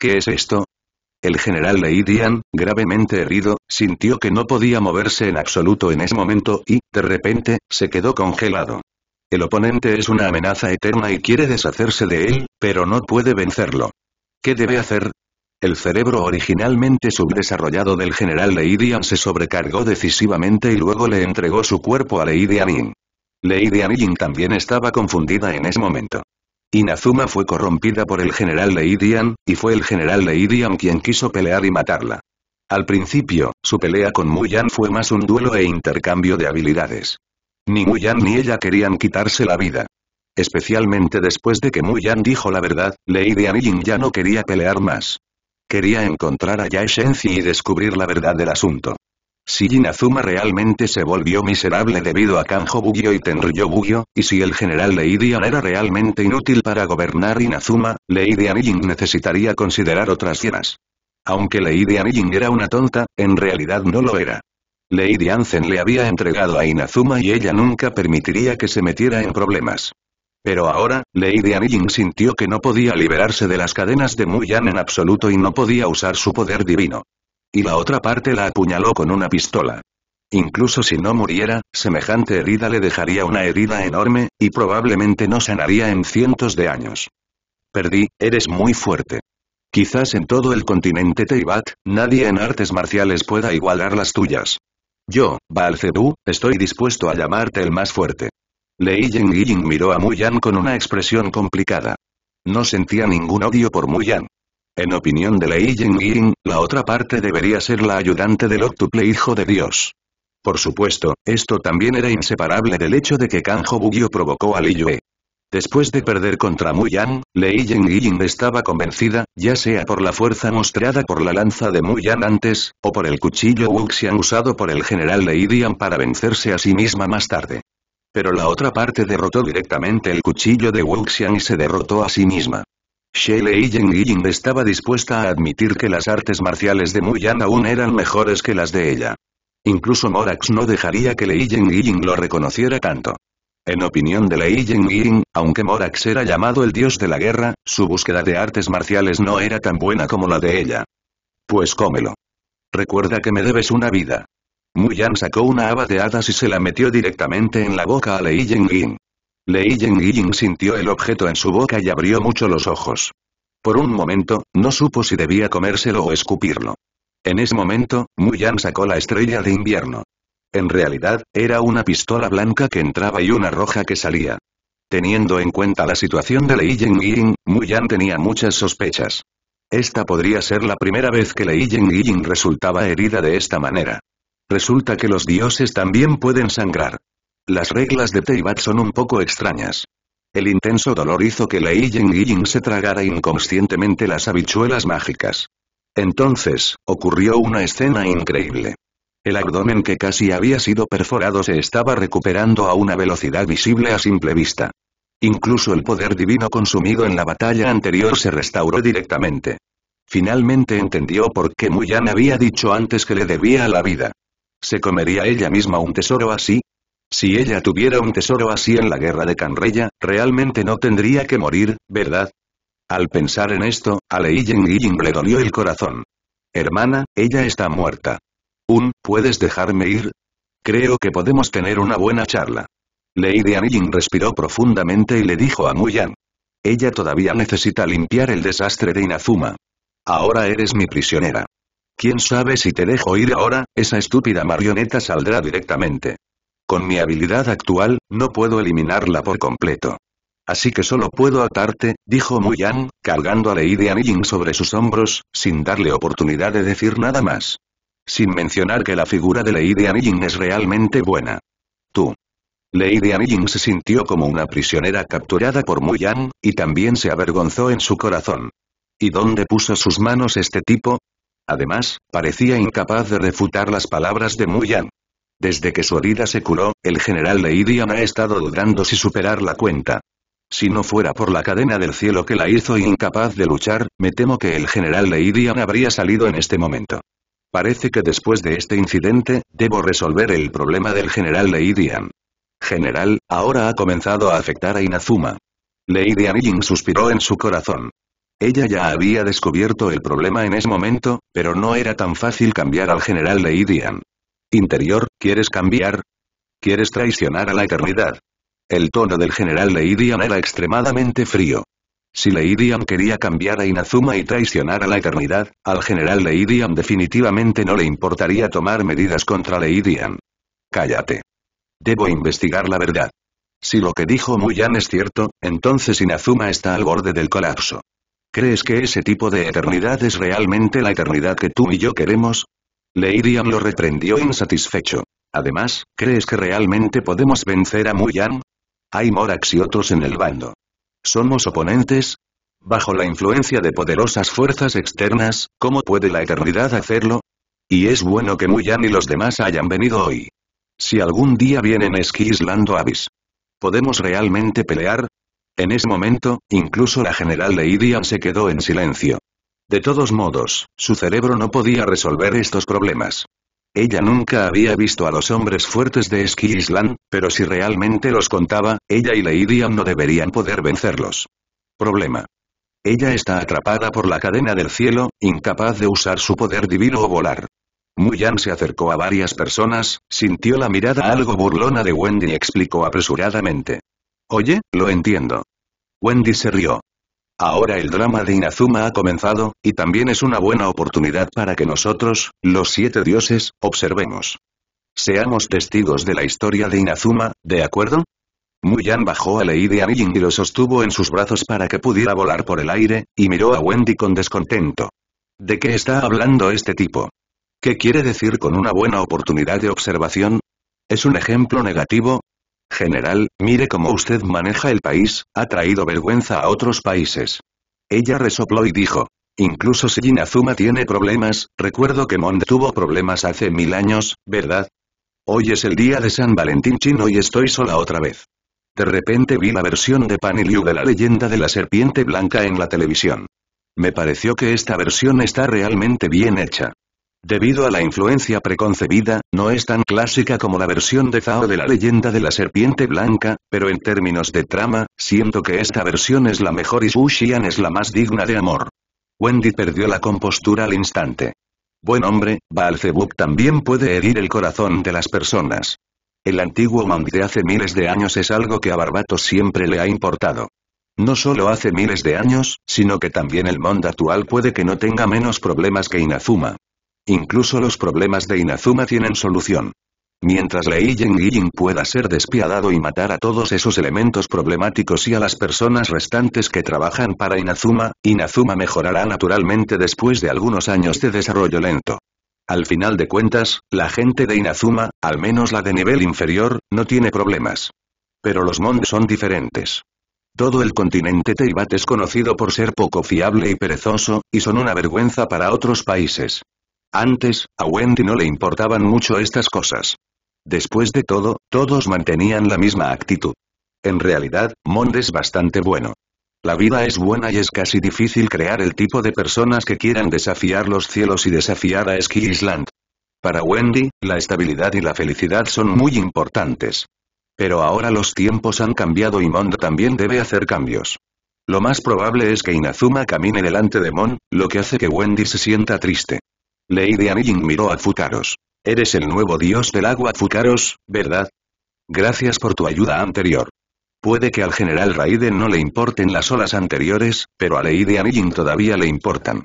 Speaker 1: ¿Qué es esto? El general Leidian, gravemente herido, sintió que no podía moverse en absoluto en ese momento y, de repente, se quedó congelado. El oponente es una amenaza eterna y quiere deshacerse de él, pero no puede vencerlo. ¿Qué debe hacer? El cerebro originalmente subdesarrollado del general Leidian se sobrecargó decisivamente y luego le entregó su cuerpo a Leidian Lady Leidian Yin también estaba confundida en ese momento. Inazuma fue corrompida por el general Leidian, y fue el general Leidian quien quiso pelear y matarla. Al principio, su pelea con Muyan fue más un duelo e intercambio de habilidades. Ni Muyan ni ella querían quitarse la vida. Especialmente después de que Muyan dijo la verdad, Lady ya no quería pelear más. Quería encontrar a Yae Shenzi y descubrir la verdad del asunto. Si Inazuma realmente se volvió miserable debido a Kanjo Bugyo y Tenryo Bugyo, y si el general Leidian era realmente inútil para gobernar Inazuma, Leidian Ying necesitaría considerar otras cienas. Aunque Leidian Ying era una tonta, en realidad no lo era. Lady Anzen le había entregado a Inazuma y ella nunca permitiría que se metiera en problemas. Pero ahora, Lady Anilling sintió que no podía liberarse de las cadenas de Muyan en absoluto y no podía usar su poder divino. Y la otra parte la apuñaló con una pistola. Incluso si no muriera, semejante herida le dejaría una herida enorme, y probablemente no sanaría en cientos de años. Perdí, eres muy fuerte. Quizás en todo el continente Teibat, nadie en artes marciales pueda igualar las tuyas. Yo, Balcebú, estoy dispuesto a llamarte el más fuerte. Lei Ying miró a Yan con una expresión complicada. No sentía ningún odio por Muyan. En opinión de Lei Ying, la otra parte debería ser la ayudante del octuple hijo de Dios. Por supuesto, esto también era inseparable del hecho de que Kanjo Bugyo provocó a Li Yue. Después de perder contra Muyan, Lei Ying estaba convencida, ya sea por la fuerza mostrada por la lanza de Yan antes, o por el cuchillo Wuxian usado por el general Lei Dian para vencerse a sí misma más tarde. Pero la otra parte derrotó directamente el cuchillo de Wuxian y se derrotó a sí misma. Yen Ying estaba dispuesta a admitir que las artes marciales de Muyan aún eran mejores que las de ella. Incluso Morax no dejaría que Lei Ying lo reconociera tanto. En opinión de Lei Ying, aunque Morax era llamado el dios de la guerra, su búsqueda de artes marciales no era tan buena como la de ella. Pues cómelo. Recuerda que me debes una vida. Muyan sacó una haba de hadas y se la metió directamente en la boca a Lei Yingying. Lei Yingying sintió el objeto en su boca y abrió mucho los ojos. Por un momento, no supo si debía comérselo o escupirlo. En ese momento, Muyan sacó la estrella de invierno. En realidad, era una pistola blanca que entraba y una roja que salía. Teniendo en cuenta la situación de Lei Yingying, Muyan tenía muchas sospechas. Esta podría ser la primera vez que Lei Yingying resultaba herida de esta manera. Resulta que los dioses también pueden sangrar. Las reglas de Teibat son un poco extrañas. El intenso dolor hizo que Lei Ying se tragara inconscientemente las habichuelas mágicas. Entonces, ocurrió una escena increíble. El abdomen que casi había sido perforado se estaba recuperando a una velocidad visible a simple vista. Incluso el poder divino consumido en la batalla anterior se restauró directamente. Finalmente entendió por qué Muyan había dicho antes que le debía la vida. ¿Se comería ella misma un tesoro así? Si ella tuviera un tesoro así en la guerra de Canreya, realmente no tendría que morir, ¿verdad? Al pensar en esto, a Lei Ying le dolió el corazón. Hermana, ella está muerta. Un, ¿puedes dejarme ir? Creo que podemos tener una buena charla. Lady Yin respiró profundamente y le dijo a Muyan. Ella todavía necesita limpiar el desastre de Inazuma. Ahora eres mi prisionera. ¿Quién sabe si te dejo ir ahora, esa estúpida marioneta saldrá directamente? Con mi habilidad actual, no puedo eliminarla por completo. Así que solo puedo atarte, dijo Muyan, cargando a Lady Anilling sobre sus hombros, sin darle oportunidad de decir nada más. Sin mencionar que la figura de Lady Ying es realmente buena. Tú. Lady Ying se sintió como una prisionera capturada por Muyan, y también se avergonzó en su corazón. ¿Y dónde puso sus manos este tipo? Además, parecía incapaz de refutar las palabras de Muyan. Desde que su herida se curó, el general Leidian ha estado dudando si superar la cuenta. Si no fuera por la cadena del cielo que la hizo incapaz de luchar, me temo que el general Leidian habría salido en este momento. Parece que después de este incidente, debo resolver el problema del general Leidian. General, ahora ha comenzado a afectar a Inazuma. Lady Ying suspiró en su corazón. Ella ya había descubierto el problema en ese momento, pero no era tan fácil cambiar al general Leidian. Interior, ¿quieres cambiar? ¿Quieres traicionar a la eternidad? El tono del general Leidian era extremadamente frío. Si Leidian quería cambiar a Inazuma y traicionar a la eternidad, al general Leidian definitivamente no le importaría tomar medidas contra Leidian. Cállate. Debo investigar la verdad. Si lo que dijo Muyan es cierto, entonces Inazuma está al borde del colapso. ¿Crees que ese tipo de eternidad es realmente la eternidad que tú y yo queremos? Leirian lo reprendió insatisfecho. Además, ¿crees que realmente podemos vencer a Muyan? Hay Morax y otros en el bando. ¿Somos oponentes? Bajo la influencia de poderosas fuerzas externas, ¿cómo puede la eternidad hacerlo? Y es bueno que Muyan y los demás hayan venido hoy. Si algún día vienen esquislando Abyss. ¿Podemos realmente pelear? En ese momento, incluso la general Leidian se quedó en silencio. De todos modos, su cerebro no podía resolver estos problemas. Ella nunca había visto a los hombres fuertes de Ski Island, pero si realmente los contaba, ella y Leidian no deberían poder vencerlos. Problema. Ella está atrapada por la cadena del cielo, incapaz de usar su poder divino o volar. Muyan se acercó a varias personas, sintió la mirada algo burlona de Wendy y explicó apresuradamente. Oye, lo entiendo. Wendy se rió. Ahora el drama de Inazuma ha comenzado, y también es una buena oportunidad para que nosotros, los siete dioses, observemos. Seamos testigos de la historia de Inazuma, ¿de acuerdo? Muyan bajó a Lady de y lo sostuvo en sus brazos para que pudiera volar por el aire, y miró a Wendy con descontento. ¿De qué está hablando este tipo? ¿Qué quiere decir con una buena oportunidad de observación? ¿Es un ejemplo negativo? General, mire cómo usted maneja el país, ha traído vergüenza a otros países. Ella resopló y dijo. Incluso si Inazuma tiene problemas, recuerdo que Mond tuvo problemas hace mil años, ¿verdad? Hoy es el día de San Valentín chino y estoy sola otra vez. De repente vi la versión de Pan de la leyenda de la serpiente blanca en la televisión. Me pareció que esta versión está realmente bien hecha. Debido a la influencia preconcebida, no es tan clásica como la versión de Zao de la leyenda de la serpiente blanca, pero en términos de trama, siento que esta versión es la mejor y Su Xian es la más digna de amor. Wendy perdió la compostura al instante. Buen hombre, Baalzebub también puede herir el corazón de las personas. El antiguo mundo de hace miles de años es algo que a Barbato siempre le ha importado. No solo hace miles de años, sino que también el Mond actual puede que no tenga menos problemas que Inazuma. Incluso los problemas de Inazuma tienen solución. Mientras Lei ying pueda ser despiadado y matar a todos esos elementos problemáticos y a las personas restantes que trabajan para Inazuma, Inazuma mejorará naturalmente después de algunos años de desarrollo lento. Al final de cuentas, la gente de Inazuma, al menos la de nivel inferior, no tiene problemas. Pero los Mond son diferentes. Todo el continente Teibat es conocido por ser poco fiable y perezoso, y son una vergüenza para otros países. Antes, a Wendy no le importaban mucho estas cosas. Después de todo, todos mantenían la misma actitud. En realidad, Mond es bastante bueno. La vida es buena y es casi difícil crear el tipo de personas que quieran desafiar los cielos y desafiar a Ski Island. Para Wendy, la estabilidad y la felicidad son muy importantes. Pero ahora los tiempos han cambiado y Mond también debe hacer cambios. Lo más probable es que Inazuma camine delante de Mond, lo que hace que Wendy se sienta triste. Lady Anijin miró a Fukaros. Eres el nuevo dios del agua Fukaros, ¿verdad? Gracias por tu ayuda anterior. Puede que al general Raiden no le importen las olas anteriores, pero a Lady Anijin todavía le importan.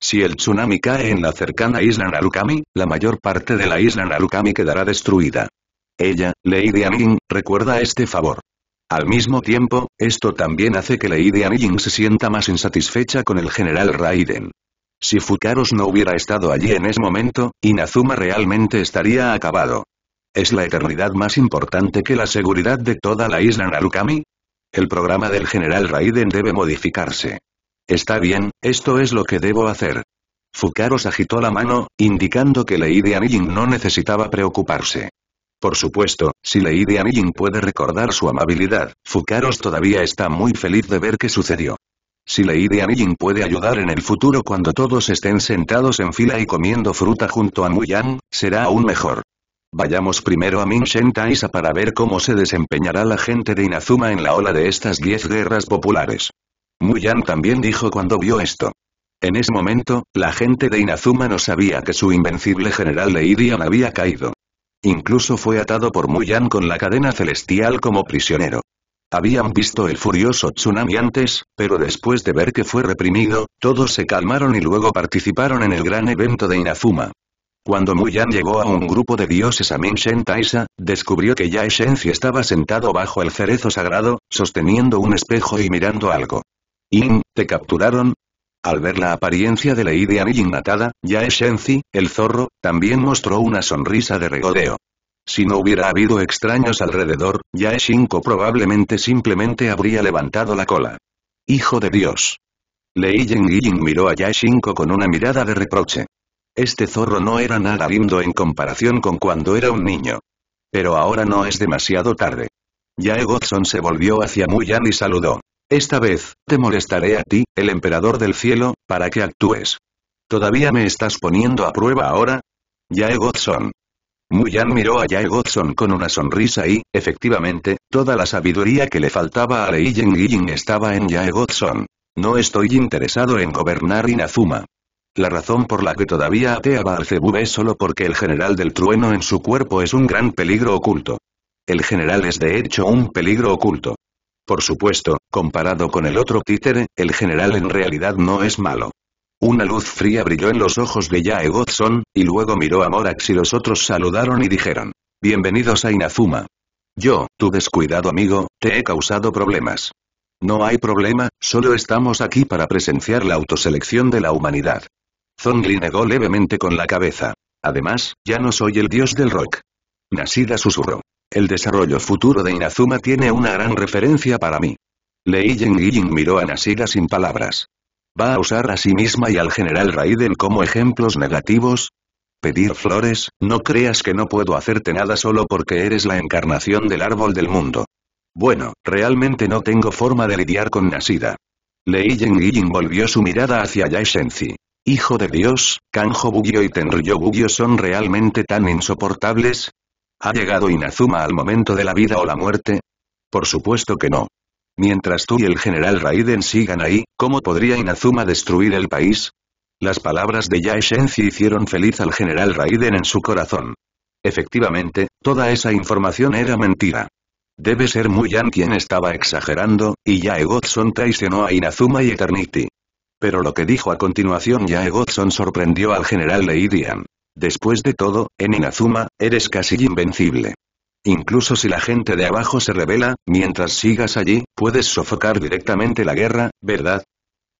Speaker 1: Si el tsunami cae en la cercana isla Narukami, la mayor parte de la isla Narukami quedará destruida. Ella, Lady Anijin, recuerda este favor. Al mismo tiempo, esto también hace que Lady Anijin se sienta más insatisfecha con el general Raiden. Si Fukaros no hubiera estado allí en ese momento, Inazuma realmente estaría acabado. ¿Es la eternidad más importante que la seguridad de toda la isla Narukami? El programa del general Raiden debe modificarse. Está bien, esto es lo que debo hacer. Fukaros agitó la mano, indicando que Lady Anilling no necesitaba preocuparse. Por supuesto, si Lady Anilling puede recordar su amabilidad, Fukaros todavía está muy feliz de ver qué sucedió. Si Lady Ying puede ayudar en el futuro cuando todos estén sentados en fila y comiendo fruta junto a Muyan, será aún mejor. Vayamos primero a Minshen para ver cómo se desempeñará la gente de Inazuma en la ola de estas 10 guerras populares. Muyan también dijo cuando vio esto. En ese momento, la gente de Inazuma no sabía que su invencible general Leidian había caído. Incluso fue atado por Muyan con la cadena celestial como prisionero. Habían visto el furioso tsunami antes, pero después de ver que fue reprimido, todos se calmaron y luego participaron en el gran evento de Inazuma. Cuando Muyan llegó a un grupo de dioses a Minshen Taisa, descubrió que ya Shenzi estaba sentado bajo el cerezo sagrado, sosteniendo un espejo y mirando algo. In, ¿te capturaron? Al ver la apariencia de la idea atada, ya Shenzi, el zorro, también mostró una sonrisa de regodeo. Si no hubiera habido extraños alrededor, Yae Shinko probablemente simplemente habría levantado la cola. ¡Hijo de Dios! Lei Ying miró a Yae con una mirada de reproche. Este zorro no era nada lindo en comparación con cuando era un niño. Pero ahora no es demasiado tarde. Yae Godson se volvió hacia Muyan y saludó. Esta vez, te molestaré a ti, el emperador del cielo, para que actúes. ¿Todavía me estás poniendo a prueba ahora? Yae Godson. Muyan miró a Yaegotson con una sonrisa y, efectivamente, toda la sabiduría que le faltaba a Lei Ying estaba en Yaegotson. No estoy interesado en gobernar Inazuma. La razón por la que todavía ateaba al Cebu es solo porque el general del trueno en su cuerpo es un gran peligro oculto. El general es de hecho un peligro oculto. Por supuesto, comparado con el otro títere, el general en realidad no es malo. Una luz fría brilló en los ojos de Yae Godson, y luego miró a Morax y los otros saludaron y dijeron. Bienvenidos a Inazuma. Yo, tu descuidado amigo, te he causado problemas. No hay problema, solo estamos aquí para presenciar la autoselección de la humanidad. Zongli negó levemente con la cabeza. Además, ya no soy el dios del rock. Nasida susurró. El desarrollo futuro de Inazuma tiene una gran referencia para mí. Lei Yingying miró a Nasida sin palabras. ¿Va a usar a sí misma y al general Raiden como ejemplos negativos? Pedir flores, no creas que no puedo hacerte nada solo porque eres la encarnación del árbol del mundo. Bueno, realmente no tengo forma de lidiar con Nasida. Lei Ying volvió su mirada hacia Yai Shenzi. Hijo de Dios, Kanjo Bugyo y Tenryo Bugyo son realmente tan insoportables. ¿Ha llegado Inazuma al momento de la vida o la muerte? Por supuesto que no. Mientras tú y el general Raiden sigan ahí, ¿cómo podría Inazuma destruir el país? Las palabras de Yae Shenzi hicieron feliz al general Raiden en su corazón. Efectivamente, toda esa información era mentira. Debe ser Muyan quien estaba exagerando, y Yae Godson traicionó a Inazuma y Eternity. Pero lo que dijo a continuación Yae Godson sorprendió al general Leidian. Después de todo, en Inazuma, eres casi invencible. Incluso si la gente de abajo se revela, mientras sigas allí, puedes sofocar directamente la guerra, ¿verdad?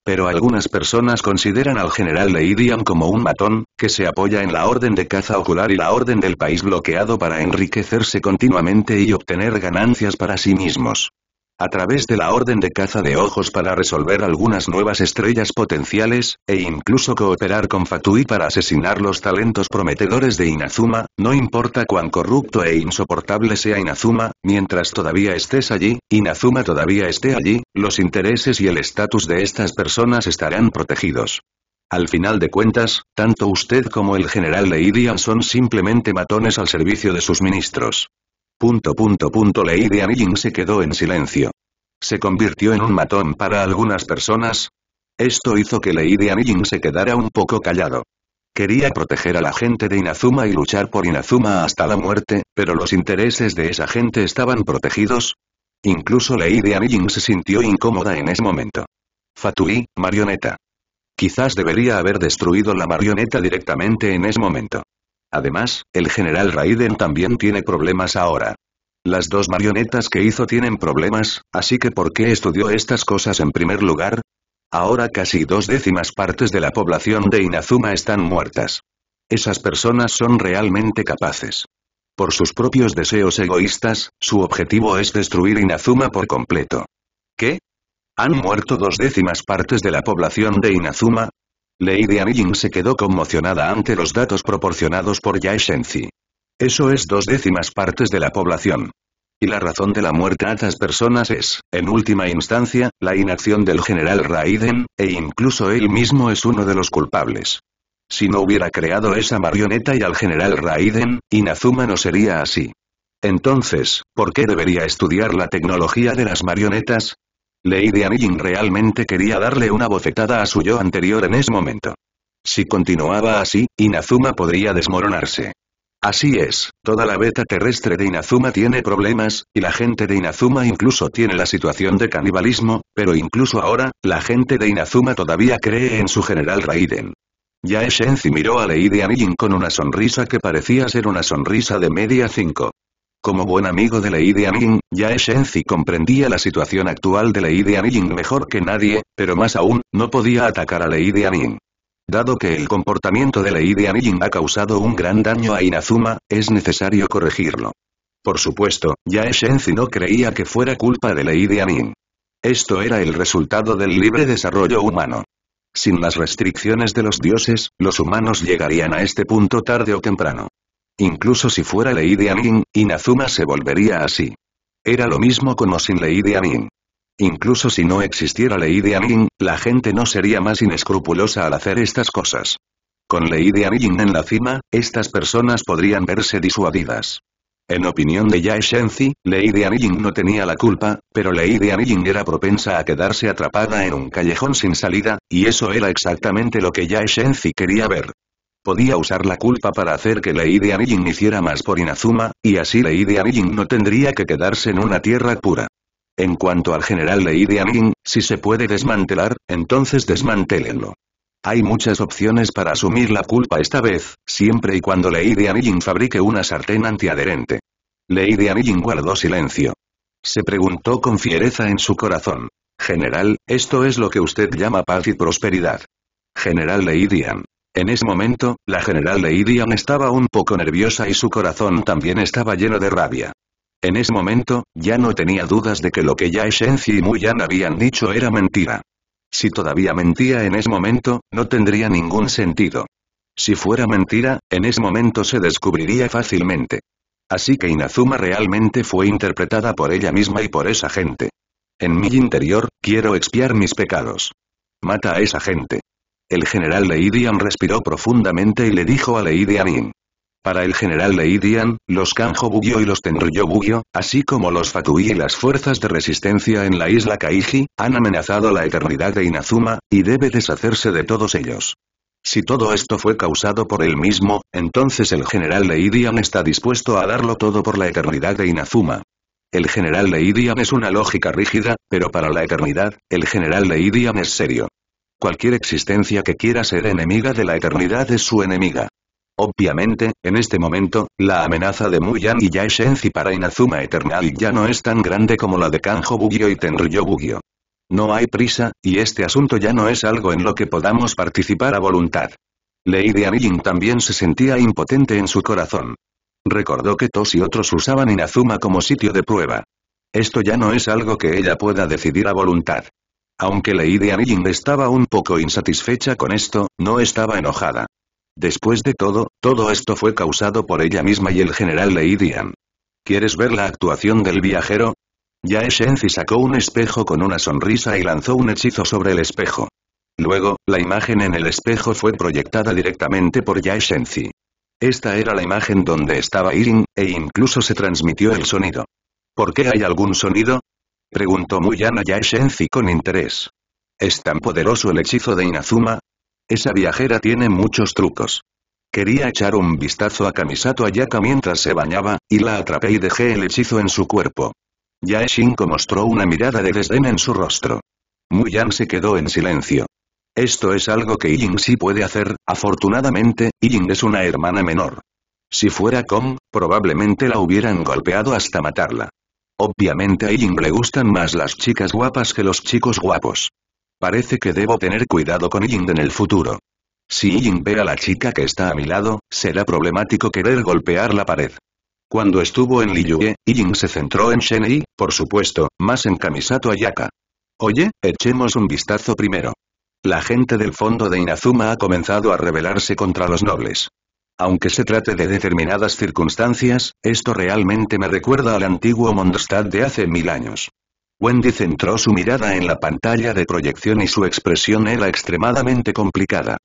Speaker 1: Pero algunas personas consideran al general Leidian como un matón, que se apoya en la Orden de Caza Ocular y la Orden del País Bloqueado para enriquecerse continuamente y obtener ganancias para sí mismos a través de la Orden de Caza de Ojos para resolver algunas nuevas estrellas potenciales, e incluso cooperar con Fatui para asesinar los talentos prometedores de Inazuma, no importa cuán corrupto e insoportable sea Inazuma, mientras todavía estés allí, Inazuma todavía esté allí, los intereses y el estatus de estas personas estarán protegidos. Al final de cuentas, tanto usted como el general Leidian son simplemente matones al servicio de sus ministros. Punto punto punto Lady se quedó en silencio. Se convirtió en un matón para algunas personas. Esto hizo que Lady Anilling se quedara un poco callado. Quería proteger a la gente de Inazuma y luchar por Inazuma hasta la muerte, pero los intereses de esa gente estaban protegidos. Incluso Lady Ying se sintió incómoda en ese momento. Fatui, marioneta. Quizás debería haber destruido la marioneta directamente en ese momento. Además, el general Raiden también tiene problemas ahora. Las dos marionetas que hizo tienen problemas, así que ¿por qué estudió estas cosas en primer lugar? Ahora casi dos décimas partes de la población de Inazuma están muertas. Esas personas son realmente capaces. Por sus propios deseos egoístas, su objetivo es destruir Inazuma por completo. ¿Qué? ¿Han muerto dos décimas partes de la población de Inazuma? Lady Anjing se quedó conmocionada ante los datos proporcionados por Yai Shenzi. Eso es dos décimas partes de la población. Y la razón de la muerte a estas personas es, en última instancia, la inacción del general Raiden, e incluso él mismo es uno de los culpables. Si no hubiera creado esa marioneta y al general Raiden, Inazuma no sería así. Entonces, ¿por qué debería estudiar la tecnología de las marionetas? Lady Anillin realmente quería darle una bofetada a su yo anterior en ese momento. Si continuaba así, Inazuma podría desmoronarse. Así es, toda la beta terrestre de Inazuma tiene problemas, y la gente de Inazuma incluso tiene la situación de canibalismo, pero incluso ahora, la gente de Inazuma todavía cree en su general Raiden. Yae Shenzi miró a Lady Anillin con una sonrisa que parecía ser una sonrisa de media cinco. Como buen amigo de Lady ya Yae Shenzi comprendía la situación actual de Lady Amin mejor que nadie, pero más aún, no podía atacar a Lady Amin. Dado que el comportamiento de Lady Amin ha causado un gran daño a Inazuma, es necesario corregirlo. Por supuesto, Yae Shenzi no creía que fuera culpa de Lady Amin. Esto era el resultado del libre desarrollo humano. Sin las restricciones de los dioses, los humanos llegarían a este punto tarde o temprano. Incluso si fuera Ley de Amin, Inazuma se volvería así. Era lo mismo como sin Lady de Amin. Incluso si no existiera Ley de Amin, la gente no sería más inescrupulosa al hacer estas cosas. Con Lady de Amin en la cima, estas personas podrían verse disuadidas. En opinión de Yae Shenzi, Lady Amin no tenía la culpa, pero Lady Amin era propensa a quedarse atrapada en un callejón sin salida, y eso era exactamente lo que Yae Shenzi quería ver. Podía usar la culpa para hacer que Lady Arilling hiciera más por Inazuma, y así Lady Arilling no tendría que quedarse en una tierra pura. En cuanto al general Lady si se puede desmantelar, entonces desmantélenlo. Hay muchas opciones para asumir la culpa esta vez, siempre y cuando Lady Arilling fabrique una sartén antiadherente. Lady guardó silencio. Se preguntó con fiereza en su corazón. General, esto es lo que usted llama paz y prosperidad. General Leidian. En ese momento, la general Leidian estaba un poco nerviosa y su corazón también estaba lleno de rabia. En ese momento, ya no tenía dudas de que lo que ya Shenzi y Muyan habían dicho era mentira. Si todavía mentía en ese momento, no tendría ningún sentido. Si fuera mentira, en ese momento se descubriría fácilmente. Así que Inazuma realmente fue interpretada por ella misma y por esa gente. En mi interior, quiero expiar mis pecados. Mata a esa gente. El general Leidian respiró profundamente y le dijo a Leidianin: Para el general Leidian, los Kanjo Bugyo y los Bugyo, así como los Fatui y las fuerzas de resistencia en la isla Kaiji, han amenazado la eternidad de Inazuma, y debe deshacerse de todos ellos. Si todo esto fue causado por él mismo, entonces el general Leidian está dispuesto a darlo todo por la eternidad de Inazuma. El general Leidian es una lógica rígida, pero para la eternidad, el general Leidian es serio. Cualquier existencia que quiera ser enemiga de la eternidad es su enemiga. Obviamente, en este momento, la amenaza de Muyan y Yaishenzi para Inazuma Eternal ya no es tan grande como la de Kanjo Bugyo y Tenryo Bugyo. No hay prisa, y este asunto ya no es algo en lo que podamos participar a voluntad. Lady Anijin también se sentía impotente en su corazón. Recordó que Tos y otros usaban Inazuma como sitio de prueba. Esto ya no es algo que ella pueda decidir a voluntad. Aunque Lady yin estaba un poco insatisfecha con esto, no estaba enojada. Después de todo, todo esto fue causado por ella misma y el general Leidian. ¿Quieres ver la actuación del viajero? Yae Shenzi sacó un espejo con una sonrisa y lanzó un hechizo sobre el espejo. Luego, la imagen en el espejo fue proyectada directamente por Yae Shenzi. Esta era la imagen donde estaba Irin, e incluso se transmitió el sonido. ¿Por qué hay algún sonido? Preguntó Muyana Shenzi con interés. ¿Es tan poderoso el hechizo de Inazuma? Esa viajera tiene muchos trucos. Quería echar un vistazo a Kamisato Ayaka mientras se bañaba, y la atrapé y dejé el hechizo en su cuerpo. Yae mostró una mirada de desdén en su rostro. Muyan se quedó en silencio. Esto es algo que Ying sí puede hacer, afortunadamente, Ying es una hermana menor. Si fuera Kong, probablemente la hubieran golpeado hasta matarla. Obviamente a Ying le gustan más las chicas guapas que los chicos guapos. Parece que debo tener cuidado con Ying en el futuro. Si Ying ve a la chica que está a mi lado, será problemático querer golpear la pared. Cuando estuvo en Liyue, Ying se centró en Shen y, por supuesto, más en Kamisato Ayaka. Oye, echemos un vistazo primero. La gente del fondo de Inazuma ha comenzado a rebelarse contra los nobles. Aunque se trate de determinadas circunstancias, esto realmente me recuerda al antiguo Mondstadt de hace mil años. Wendy centró su mirada en la pantalla de proyección y su expresión era extremadamente complicada.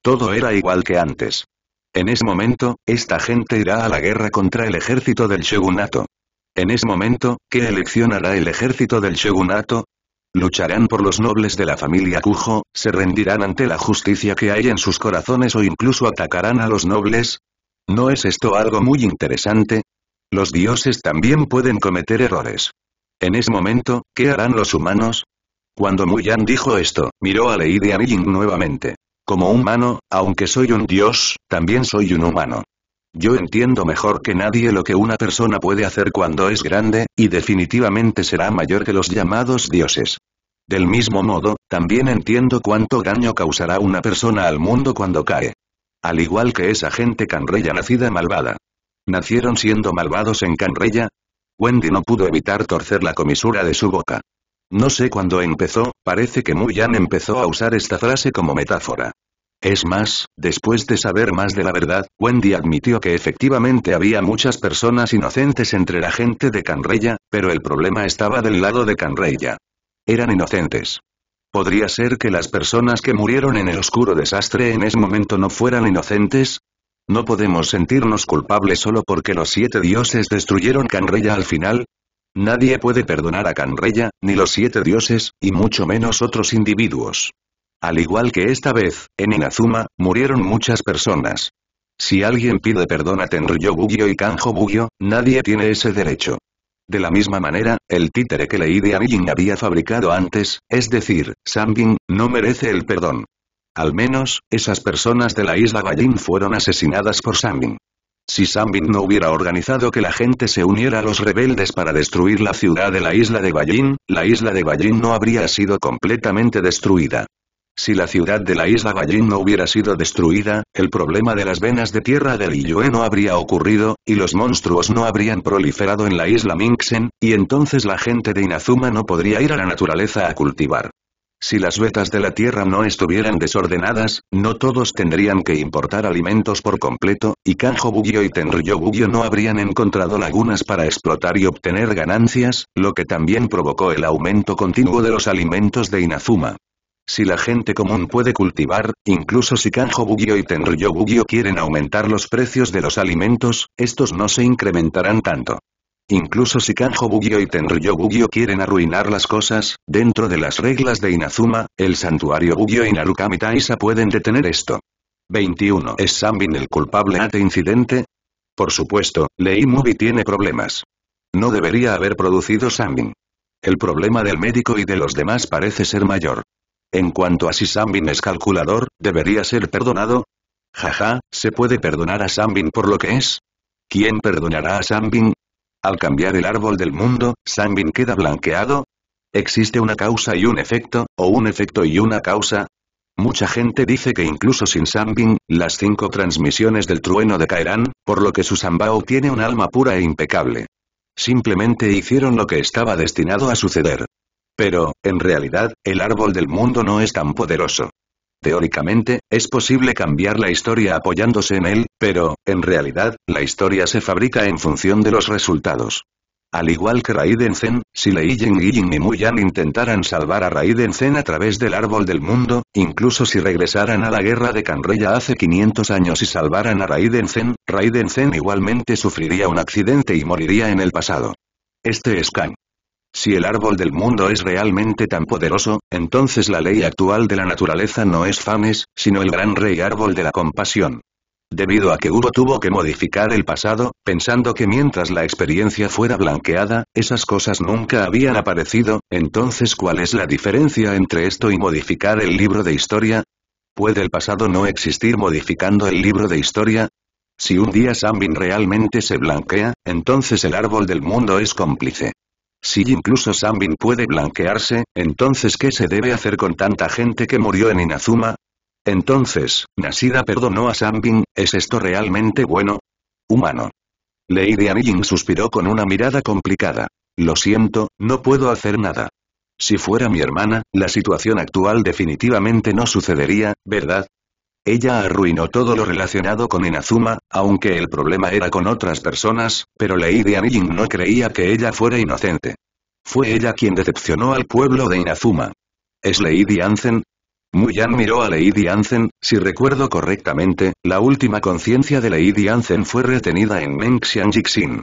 Speaker 1: Todo era igual que antes. En ese momento, esta gente irá a la guerra contra el ejército del shogunato. En ese momento, ¿qué elección hará el ejército del shogunato? lucharán por los nobles de la familia Kujo, se rendirán ante la justicia que hay en sus corazones o incluso atacarán a los nobles? ¿No es esto algo muy interesante? Los dioses también pueden cometer errores. En ese momento, ¿qué harán los humanos? Cuando Muyan dijo esto, miró a Lady Anilling nuevamente. Como humano, aunque soy un dios, también soy un humano. Yo entiendo mejor que nadie lo que una persona puede hacer cuando es grande, y definitivamente será mayor que los llamados dioses. Del mismo modo, también entiendo cuánto daño causará una persona al mundo cuando cae. Al igual que esa gente canrella nacida malvada. ¿Nacieron siendo malvados en canrella? Wendy no pudo evitar torcer la comisura de su boca. No sé cuándo empezó, parece que Muyan empezó a usar esta frase como metáfora. Es más, después de saber más de la verdad, Wendy admitió que efectivamente había muchas personas inocentes entre la gente de Canreya, pero el problema estaba del lado de Canreya. Eran inocentes. ¿Podría ser que las personas que murieron en el oscuro desastre en ese momento no fueran inocentes? ¿No podemos sentirnos culpables solo porque los siete dioses destruyeron Canreya al final? Nadie puede perdonar a Canreya, ni los siete dioses, y mucho menos otros individuos. Al igual que esta vez, en Inazuma, murieron muchas personas. Si alguien pide perdón a Tenryo Bugyo y Kanjo Bugyo, nadie tiene ese derecho. De la misma manera, el títere que Lady Aniyin había fabricado antes, es decir, Sambin, no merece el perdón. Al menos, esas personas de la isla Ballin fueron asesinadas por Sambin. Si Sambin no hubiera organizado que la gente se uniera a los rebeldes para destruir la ciudad de la isla de Ballin, la isla de Ballin no habría sido completamente destruida. Si la ciudad de la isla Ballin no hubiera sido destruida, el problema de las venas de tierra del Iyue no habría ocurrido, y los monstruos no habrían proliferado en la isla Minxen, y entonces la gente de Inazuma no podría ir a la naturaleza a cultivar. Si las vetas de la tierra no estuvieran desordenadas, no todos tendrían que importar alimentos por completo, y Kanjo Bugyo y Tenryo Bugyo no habrían encontrado lagunas para explotar y obtener ganancias, lo que también provocó el aumento continuo de los alimentos de Inazuma. Si la gente común puede cultivar, incluso si Kanjo Bugio y Tenryo Bugio quieren aumentar los precios de los alimentos, estos no se incrementarán tanto. Incluso si Kanjo Bugio y Tenryo Bugio quieren arruinar las cosas, dentro de las reglas de Inazuma, el santuario Bugio y Narukami Taisa pueden detener esto. 21. ¿Es Sambin el culpable ante este incidente? Por supuesto, Lei Mubi tiene problemas. No debería haber producido Sambin. El problema del médico y de los demás parece ser mayor. En cuanto a si Sambin es calculador, ¿debería ser perdonado? Jaja, ¿se puede perdonar a Sambin por lo que es? ¿Quién perdonará a Sambin? Al cambiar el árbol del mundo, Sambin queda blanqueado. ¿Existe una causa y un efecto, o un efecto y una causa? Mucha gente dice que incluso sin Sambin, las cinco transmisiones del trueno decaerán, por lo que su Sambao tiene un alma pura e impecable. Simplemente hicieron lo que estaba destinado a suceder. Pero, en realidad, el árbol del mundo no es tan poderoso. Teóricamente, es posible cambiar la historia apoyándose en él, pero, en realidad, la historia se fabrica en función de los resultados. Al igual que Raiden Zen, si Lei y y Muyan intentaran salvar a Raiden Zen a través del árbol del mundo, incluso si regresaran a la guerra de Kanreya hace 500 años y salvaran a Raiden Zen, Raiden Zen igualmente sufriría un accidente y moriría en el pasado. Este es Kan. Si el árbol del mundo es realmente tan poderoso, entonces la ley actual de la naturaleza no es Fames, sino el gran rey árbol de la compasión. Debido a que Hugo tuvo que modificar el pasado, pensando que mientras la experiencia fuera blanqueada, esas cosas nunca habían aparecido, entonces ¿cuál es la diferencia entre esto y modificar el libro de historia? ¿Puede el pasado no existir modificando el libro de historia? Si un día Sambin realmente se blanquea, entonces el árbol del mundo es cómplice. Si incluso Sanbin puede blanquearse, entonces ¿qué se debe hacer con tanta gente que murió en Inazuma? Entonces, Nasida perdonó a Sambin, ¿es esto realmente bueno? Humano. Lady Anijin suspiró con una mirada complicada. Lo siento, no puedo hacer nada. Si fuera mi hermana, la situación actual definitivamente no sucedería, ¿verdad? Ella arruinó todo lo relacionado con Inazuma, aunque el problema era con otras personas, pero Lady Ying no creía que ella fuera inocente. Fue ella quien decepcionó al pueblo de Inazuma. ¿Es Lady Anzen? Muyan miró a Lady Anzen, si recuerdo correctamente, la última conciencia de Lady Anzen fue retenida en Mengxian Jixin.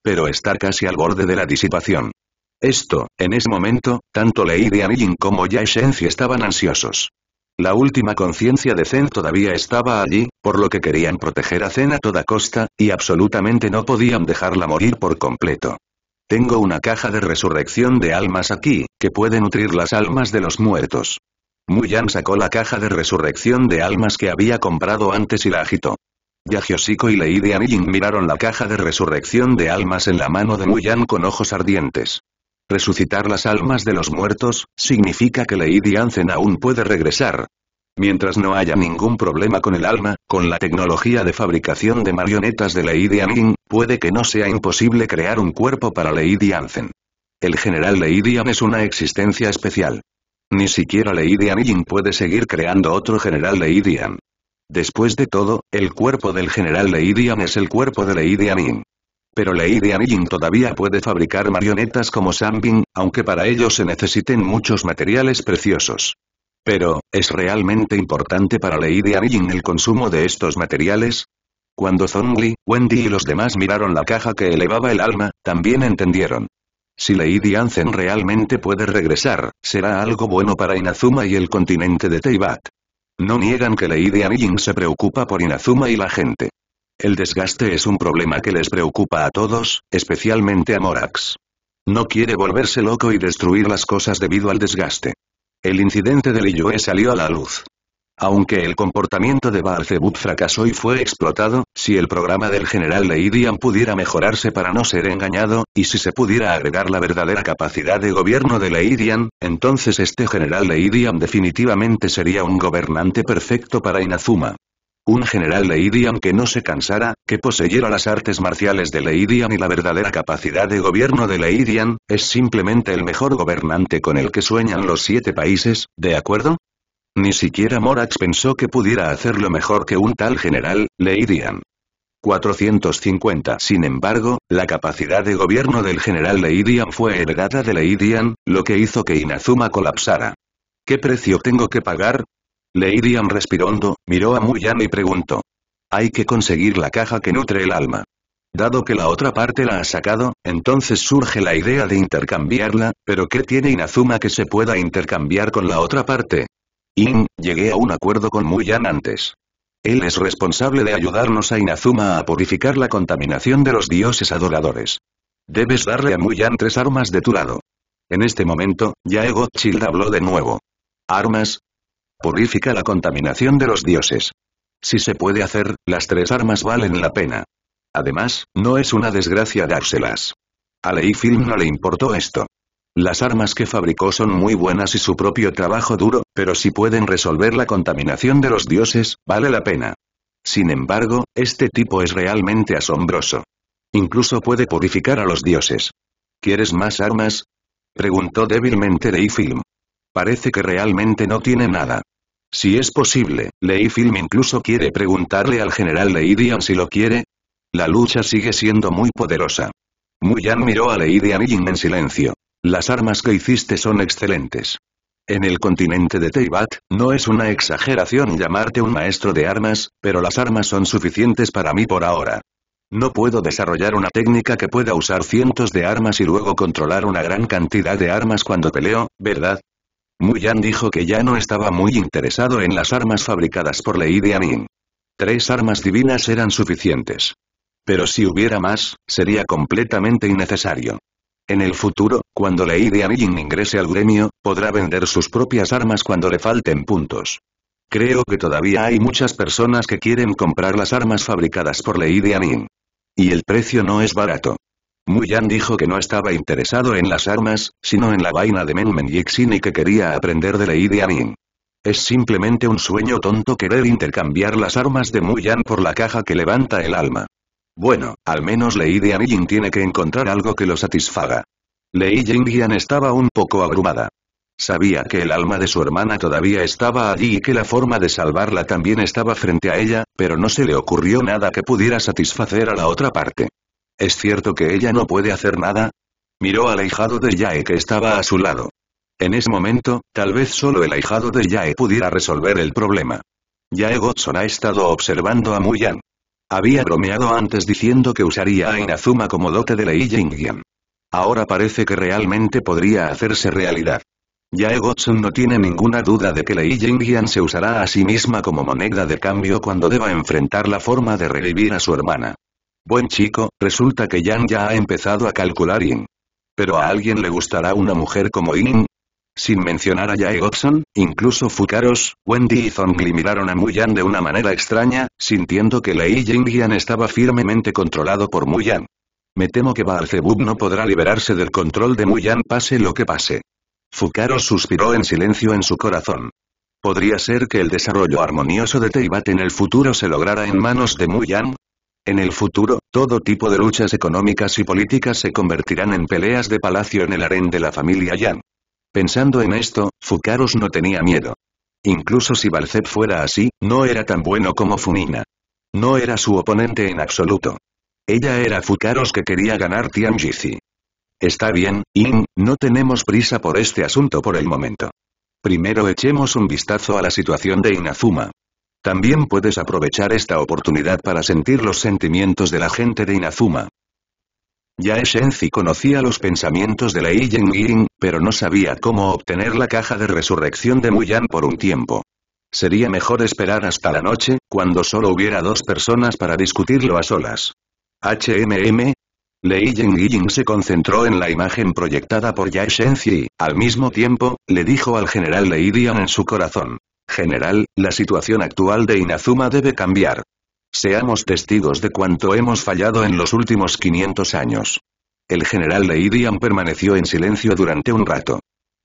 Speaker 1: Pero estar casi al borde de la disipación. Esto, en ese momento, tanto Lady anjin como Ya Shenzi estaban ansiosos. La última conciencia de Zen todavía estaba allí, por lo que querían proteger a Zen a toda costa, y absolutamente no podían dejarla morir por completo. Tengo una caja de resurrección de almas aquí, que puede nutrir las almas de los muertos. Muyan sacó la caja de resurrección de almas que había comprado antes y la agitó. Yagiosiko y Lady Yin miraron la caja de resurrección de almas en la mano de Muyan con ojos ardientes. Resucitar las almas de los muertos, significa que Lady Anzen aún puede regresar. Mientras no haya ningún problema con el alma, con la tecnología de fabricación de marionetas de Lady anzen puede que no sea imposible crear un cuerpo para Lady Anzen. El general Lady anzen es una existencia especial. Ni siquiera Lady anzen puede seguir creando otro general Lady anzen Después de todo, el cuerpo del general Lady anzen es el cuerpo de Lady anzen pero Lady Anilling todavía puede fabricar marionetas como Samping, aunque para ello se necesiten muchos materiales preciosos. Pero, ¿es realmente importante para Lady Anilling el consumo de estos materiales? Cuando Zongli, Wendy y los demás miraron la caja que elevaba el alma, también entendieron. Si Lady Anzen realmente puede regresar, será algo bueno para Inazuma y el continente de Teibat. No niegan que Lady Anilling se preocupa por Inazuma y la gente. El desgaste es un problema que les preocupa a todos, especialmente a Morax. No quiere volverse loco y destruir las cosas debido al desgaste. El incidente de Liyue salió a la luz. Aunque el comportamiento de Barcebut fracasó y fue explotado, si el programa del general Leidian pudiera mejorarse para no ser engañado, y si se pudiera agregar la verdadera capacidad de gobierno de Leidian, entonces este general Leidian definitivamente sería un gobernante perfecto para Inazuma un general Leidian que no se cansara, que poseyera las artes marciales de Leidian y la verdadera capacidad de gobierno de Leidian, es simplemente el mejor gobernante con el que sueñan los siete países, ¿de acuerdo? Ni siquiera Morax pensó que pudiera hacerlo mejor que un tal general, Leidian. 450. Sin embargo, la capacidad de gobierno del general Leidian fue heredada de Leidian, lo que hizo que Inazuma colapsara. ¿Qué precio tengo que pagar? Lady respirando respiró miró a Muyan y preguntó. Hay que conseguir la caja que nutre el alma. Dado que la otra parte la ha sacado, entonces surge la idea de intercambiarla, pero ¿qué tiene Inazuma que se pueda intercambiar con la otra parte? In, llegué a un acuerdo con Muyan antes. Él es responsable de ayudarnos a Inazuma a purificar la contaminación de los dioses adoradores. Debes darle a Muyan tres armas de tu lado. En este momento, Ego Child habló de nuevo. Armas, Purifica la contaminación de los dioses. Si se puede hacer, las tres armas valen la pena. Además, no es una desgracia dárselas. A Leifilm no le importó esto. Las armas que fabricó son muy buenas y su propio trabajo duro, pero si pueden resolver la contaminación de los dioses, vale la pena. Sin embargo, este tipo es realmente asombroso. Incluso puede purificar a los dioses. ¿Quieres más armas? Preguntó débilmente Leifilm. Parece que realmente no tiene nada. Si es posible, Lei Film incluso quiere preguntarle al general Leidian si lo quiere. La lucha sigue siendo muy poderosa. Muyan miró a Leidian ying en silencio. Las armas que hiciste son excelentes. En el continente de Teibat, no es una exageración llamarte un maestro de armas, pero las armas son suficientes para mí por ahora. No puedo desarrollar una técnica que pueda usar cientos de armas y luego controlar una gran cantidad de armas cuando peleo, ¿verdad? Muyan dijo que ya no estaba muy interesado en las armas fabricadas por Lady Amin. Tres armas divinas eran suficientes. Pero si hubiera más, sería completamente innecesario. En el futuro, cuando Lady Amin ingrese al gremio, podrá vender sus propias armas cuando le falten puntos. Creo que todavía hay muchas personas que quieren comprar las armas fabricadas por Lady Amin. Y el precio no es barato. Muyan dijo que no estaba interesado en las armas, sino en la vaina de Men y que quería aprender de Lady Amin. Es simplemente un sueño tonto querer intercambiar las armas de Muyan por la caja que levanta el alma. Bueno, al menos Lady Amin tiene que encontrar algo que lo satisfaga. Lei Jingyan estaba un poco abrumada. Sabía que el alma de su hermana todavía estaba allí y que la forma de salvarla también estaba frente a ella, pero no se le ocurrió nada que pudiera satisfacer a la otra parte. ¿Es cierto que ella no puede hacer nada? Miró al ahijado de Yae que estaba a su lado. En ese momento, tal vez solo el ahijado de Yae pudiera resolver el problema. Yae Godson ha estado observando a Muyan. Había bromeado antes diciendo que usaría a Inazuma como dote de Lei Jingyan. Ahora parece que realmente podría hacerse realidad. Yae Gotsun no tiene ninguna duda de que Lei Jingyan se usará a sí misma como moneda de cambio cuando deba enfrentar la forma de revivir a su hermana. Buen chico, resulta que Yang ya ha empezado a calcular Yin. ¿Pero a alguien le gustará una mujer como In? Sin mencionar a yae Gobson, incluso Fukaros, Wendy y Zongli miraron a Muyan de una manera extraña, sintiendo que Lei Jingyan estaba firmemente controlado por Muyan. Me temo que Baalzebub no podrá liberarse del control de Muyan pase lo que pase. Fukaros suspiró en silencio en su corazón. Podría ser que el desarrollo armonioso de Teibat en el futuro se lograra en manos de Muyan, en el futuro, todo tipo de luchas económicas y políticas se convertirán en peleas de palacio en el harén de la familia Yang. Pensando en esto, Fukaros no tenía miedo. Incluso si Balcep fuera así, no era tan bueno como Funina. No era su oponente en absoluto. Ella era Fukaros que quería ganar Tianjizi. Está bien, In, no tenemos prisa por este asunto por el momento. Primero echemos un vistazo a la situación de Inazuma. También puedes aprovechar esta oportunidad para sentir los sentimientos de la gente de Inazuma. Yaeshenzi conocía los pensamientos de la Yin, pero no sabía cómo obtener la caja de resurrección de Muyan por un tiempo. Sería mejor esperar hasta la noche, cuando solo hubiera dos personas para discutirlo a solas. HMM. Lei Yin se concentró en la imagen proyectada por Yae Shenzi, al mismo tiempo, le dijo al general Lei Dian en su corazón. General, la situación actual de Inazuma debe cambiar. Seamos testigos de cuánto hemos fallado en los últimos 500 años. El general Leidian permaneció en silencio durante un rato.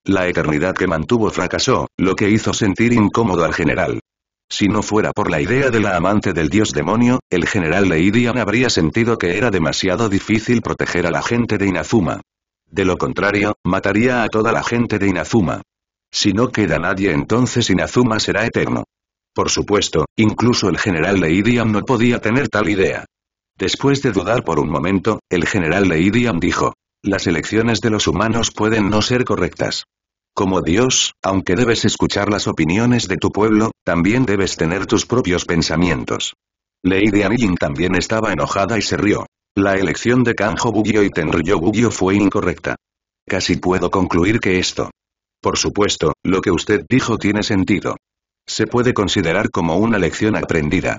Speaker 1: La eternidad que mantuvo fracasó, lo que hizo sentir incómodo al general. Si no fuera por la idea de la amante del dios demonio, el general Leidian habría sentido que era demasiado difícil proteger a la gente de Inazuma. De lo contrario, mataría a toda la gente de Inazuma. Si no queda nadie entonces Inazuma será eterno. Por supuesto, incluso el general Leidiam no podía tener tal idea. Después de dudar por un momento, el general Leidiam dijo, las elecciones de los humanos pueden no ser correctas. Como Dios, aunque debes escuchar las opiniones de tu pueblo, también debes tener tus propios pensamientos. Lady también estaba enojada y se rió. La elección de Kanjo Bugyo y Tenryo Bugyo fue incorrecta. Casi puedo concluir que esto por supuesto, lo que usted dijo tiene sentido. Se puede considerar como una lección aprendida.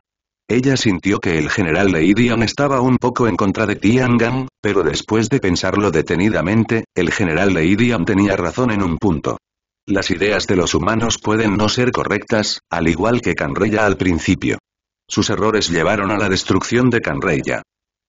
Speaker 1: Ella sintió que el general de idiom estaba un poco en contra de Gang, pero después de pensarlo detenidamente, el general de idiom tenía razón en un punto. Las ideas de los humanos pueden no ser correctas, al igual que Canreya al principio. Sus errores llevaron a la destrucción de Canreya.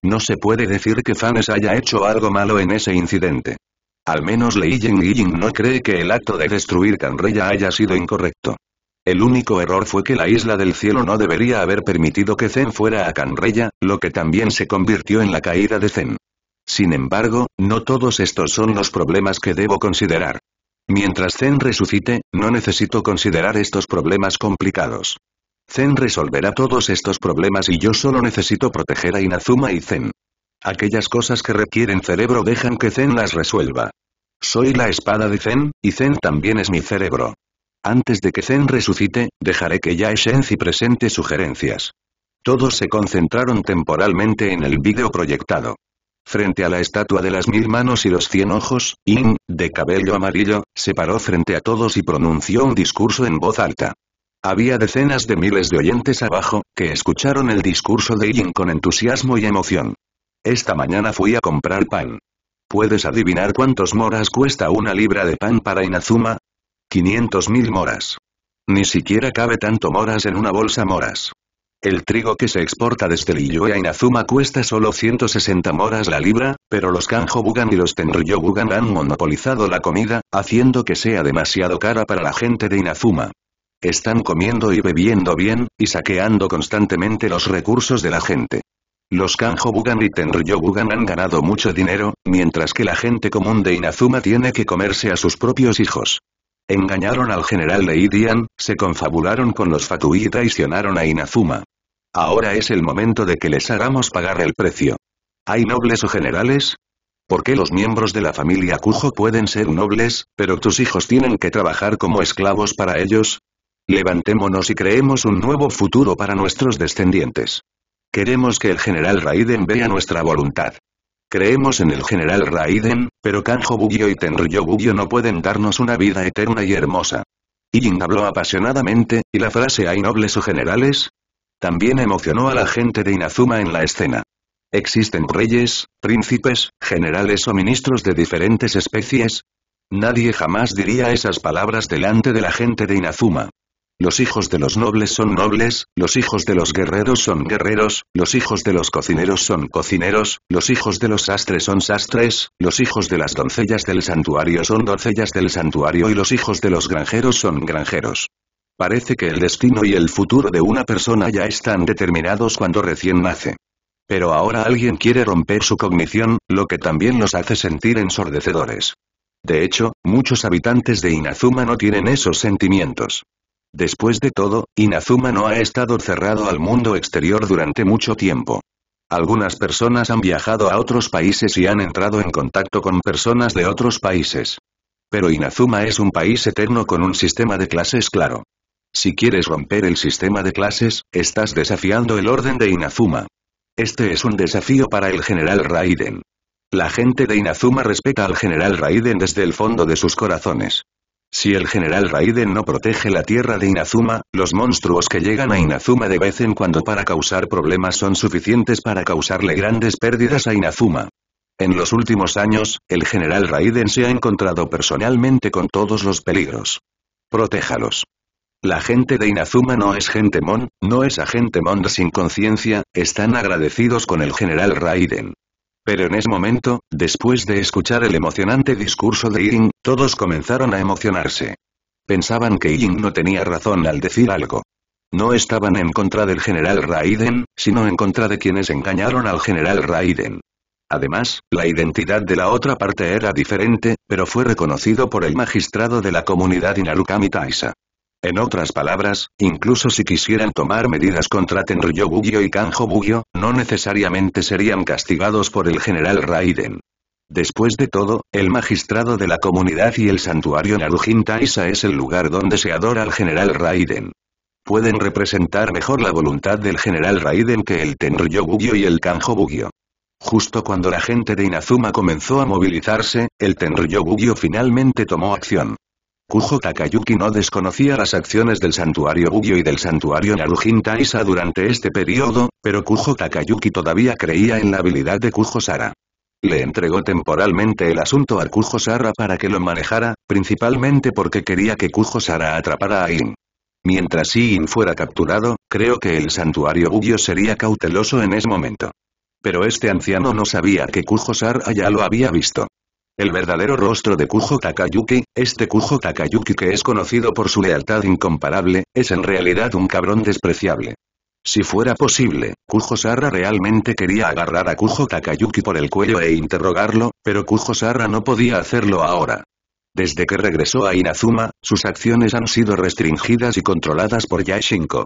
Speaker 1: No se puede decir que Fanes haya hecho algo malo en ese incidente. Al menos Lei Ying no cree que el acto de destruir Canreya haya sido incorrecto. El único error fue que la Isla del Cielo no debería haber permitido que Zen fuera a Canreya, lo que también se convirtió en la caída de Zen. Sin embargo, no todos estos son los problemas que debo considerar. Mientras Zen resucite, no necesito considerar estos problemas complicados. Zen resolverá todos estos problemas y yo solo necesito proteger a Inazuma y Zen. Aquellas cosas que requieren cerebro dejan que Zen las resuelva. Soy la espada de Zen, y Zen también es mi cerebro. Antes de que Zen resucite, dejaré que ya Shenzi presente sugerencias. Todos se concentraron temporalmente en el video proyectado. Frente a la estatua de las mil manos y los cien ojos, Yin, de cabello amarillo, se paró frente a todos y pronunció un discurso en voz alta. Había decenas de miles de oyentes abajo, que escucharon el discurso de Yin con entusiasmo y emoción. Esta mañana fui a comprar pan. ¿Puedes adivinar cuántos moras cuesta una libra de pan para Inazuma? 500.000 moras. Ni siquiera cabe tanto moras en una bolsa moras. El trigo que se exporta desde Liyue a Inazuma cuesta solo 160 moras la libra, pero los Kanjo Bugan y los Tenryo Bugan han monopolizado la comida, haciendo que sea demasiado cara para la gente de Inazuma. Están comiendo y bebiendo bien, y saqueando constantemente los recursos de la gente. Los Kanjo-Bugan y Tenryo-Bugan han ganado mucho dinero, mientras que la gente común de Inazuma tiene que comerse a sus propios hijos. Engañaron al general de Idian, se confabularon con los Fatui y traicionaron a Inazuma. Ahora es el momento de que les hagamos pagar el precio. ¿Hay nobles o generales? ¿Por qué los miembros de la familia Kujo pueden ser nobles, pero tus hijos tienen que trabajar como esclavos para ellos? Levantémonos y creemos un nuevo futuro para nuestros descendientes. Queremos que el general Raiden vea nuestra voluntad. Creemos en el general Raiden, pero Kanjo Bugyo y Tenryo Bugyo no pueden darnos una vida eterna y hermosa. Yin habló apasionadamente, y la frase ¿hay nobles o generales? También emocionó a la gente de Inazuma en la escena. ¿Existen reyes, príncipes, generales o ministros de diferentes especies? Nadie jamás diría esas palabras delante de la gente de Inazuma. Los hijos de los nobles son nobles, los hijos de los guerreros son guerreros, los hijos de los cocineros son cocineros, los hijos de los sastres son sastres, los hijos de las doncellas del santuario son doncellas del santuario y los hijos de los granjeros son granjeros. Parece que el destino y el futuro de una persona ya están determinados cuando recién nace. Pero ahora alguien quiere romper su cognición, lo que también los hace sentir ensordecedores. De hecho, muchos habitantes de Inazuma no tienen esos sentimientos. Después de todo, Inazuma no ha estado cerrado al mundo exterior durante mucho tiempo. Algunas personas han viajado a otros países y han entrado en contacto con personas de otros países. Pero Inazuma es un país eterno con un sistema de clases claro. Si quieres romper el sistema de clases, estás desafiando el orden de Inazuma. Este es un desafío para el general Raiden. La gente de Inazuma respeta al general Raiden desde el fondo de sus corazones. Si el general Raiden no protege la tierra de Inazuma, los monstruos que llegan a Inazuma de vez en cuando para causar problemas son suficientes para causarle grandes pérdidas a Inazuma. En los últimos años, el general Raiden se ha encontrado personalmente con todos los peligros. Protéjalos. La gente de Inazuma no es gente mon, no es agente mon sin conciencia, están agradecidos con el general Raiden. Pero en ese momento, después de escuchar el emocionante discurso de Ying, todos comenzaron a emocionarse. Pensaban que Ying no tenía razón al decir algo. No estaban en contra del general Raiden, sino en contra de quienes engañaron al general Raiden. Además, la identidad de la otra parte era diferente, pero fue reconocido por el magistrado de la comunidad Inarukami Taisa. En otras palabras, incluso si quisieran tomar medidas contra Tenryo y Kanjo Bugyo, no necesariamente serían castigados por el general Raiden. Después de todo, el magistrado de la comunidad y el santuario Narujin Taisa es el lugar donde se adora al general Raiden. Pueden representar mejor la voluntad del general Raiden que el Tenryo y el Kanjo Bugyo. Justo cuando la gente de Inazuma comenzó a movilizarse, el Tenryo finalmente tomó acción. Kujo Takayuki no desconocía las acciones del santuario Ugyo y del santuario Narujin Taisa durante este periodo, pero Kujo Takayuki todavía creía en la habilidad de Kujo Sara. Le entregó temporalmente el asunto a Kujo Sara para que lo manejara, principalmente porque quería que Kujo Sara atrapara a In. Mientras In fuera capturado, creo que el santuario Ugyo sería cauteloso en ese momento. Pero este anciano no sabía que Kujo Sara ya lo había visto. El verdadero rostro de Kujo Takayuki, este Kujo Takayuki que es conocido por su lealtad incomparable, es en realidad un cabrón despreciable. Si fuera posible, Kujo Sara realmente quería agarrar a Kujo Takayuki por el cuello e interrogarlo, pero Kujo Sarra no podía hacerlo ahora. Desde que regresó a Inazuma, sus acciones han sido restringidas y controladas por Yashinko.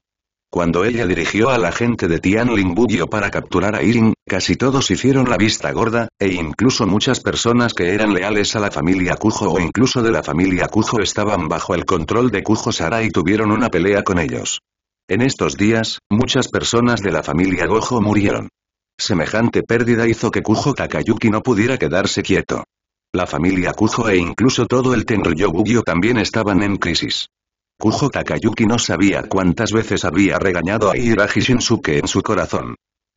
Speaker 1: Cuando ella dirigió a la gente de Tianling Bugyo para capturar a Irin, casi todos hicieron la vista gorda, e incluso muchas personas que eran leales a la familia Kujo o incluso de la familia Kujo estaban bajo el control de Kujo Sara y tuvieron una pelea con ellos. En estos días, muchas personas de la familia Gojo murieron. Semejante pérdida hizo que Kujo Takayuki no pudiera quedarse quieto. La familia Kujo e incluso todo el Tenryo Bugyo también estaban en crisis. Kujo Takayuki no sabía cuántas veces había regañado a Hiraji Shinsuke en su corazón.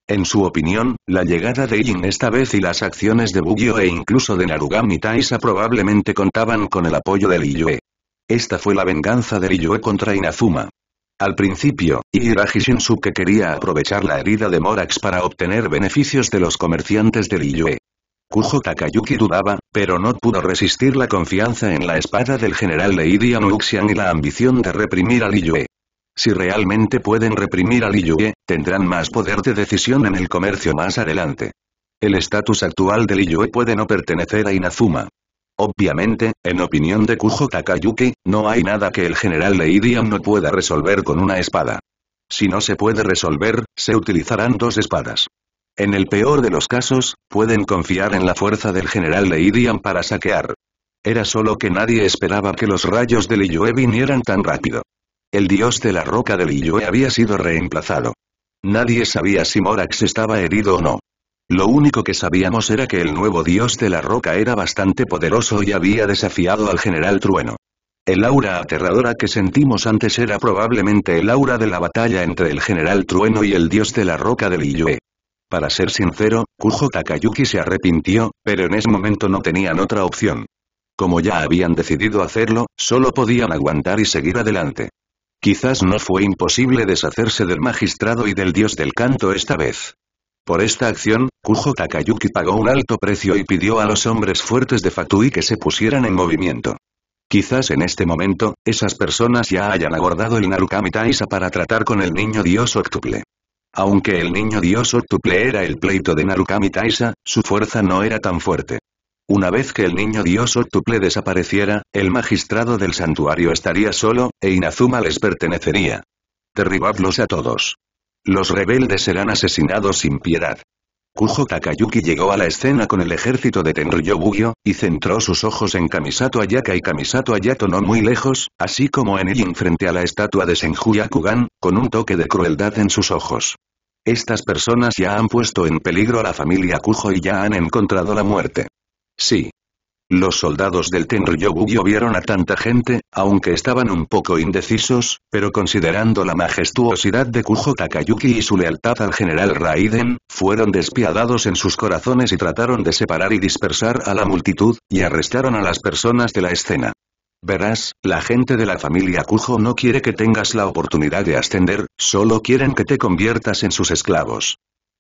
Speaker 1: En su opinión, la llegada de Jin esta vez y las acciones de Bugyo e incluso de Narugami Taisa probablemente contaban con el apoyo de Liyue. Esta fue la venganza de Liyue contra Inazuma. Al principio, Hiraji Shinsuke quería aprovechar la herida de Morax para obtener beneficios de los comerciantes de Liyue. Kujo Takayuki dudaba, pero no pudo resistir la confianza en la espada del general Leidian Uxian y la ambición de reprimir a Liyue. Si realmente pueden reprimir a Liyue, tendrán más poder de decisión en el comercio más adelante. El estatus actual de Liyue puede no pertenecer a Inazuma. Obviamente, en opinión de Kujo Takayuki, no hay nada que el general Leidian no pueda resolver con una espada. Si no se puede resolver, se utilizarán dos espadas. En el peor de los casos, pueden confiar en la fuerza del general Leidian para saquear. Era solo que nadie esperaba que los rayos de Liyue vinieran tan rápido. El dios de la roca de Liyue había sido reemplazado. Nadie sabía si Morax estaba herido o no. Lo único que sabíamos era que el nuevo dios de la roca era bastante poderoso y había desafiado al general Trueno. El aura aterradora que sentimos antes era probablemente el aura de la batalla entre el general Trueno y el dios de la roca de Liyue. Para ser sincero, Kujo Takayuki se arrepintió, pero en ese momento no tenían otra opción. Como ya habían decidido hacerlo, solo podían aguantar y seguir adelante. Quizás no fue imposible deshacerse del magistrado y del dios del canto esta vez. Por esta acción, Kujo Takayuki pagó un alto precio y pidió a los hombres fuertes de Fatui que se pusieran en movimiento. Quizás en este momento, esas personas ya hayan abordado el Narukami Taisa para tratar con el niño dios octuple. Aunque el niño dios octuple era el pleito de Narukami Taisa, su fuerza no era tan fuerte. Una vez que el niño dios octuple desapareciera, el magistrado del santuario estaría solo, e Inazuma les pertenecería. Derribadlos a todos. Los rebeldes serán asesinados sin piedad. Kujo Takayuki llegó a la escena con el ejército de Tenryo Bugyo, y centró sus ojos en Kamisato Ayaka y Kamisato Ayato no muy lejos, así como en Ijin frente a la estatua de Senju Kugan, con un toque de crueldad en sus ojos. Estas personas ya han puesto en peligro a la familia Kujo y ya han encontrado la muerte. Sí, los soldados del Yoguyo vieron a tanta gente, aunque estaban un poco indecisos, pero considerando la majestuosidad de Kujo Takayuki y su lealtad al general Raiden, fueron despiadados en sus corazones y trataron de separar y dispersar a la multitud, y arrestaron a las personas de la escena. Verás, la gente de la familia Kujo no quiere que tengas la oportunidad de ascender, solo quieren que te conviertas en sus esclavos.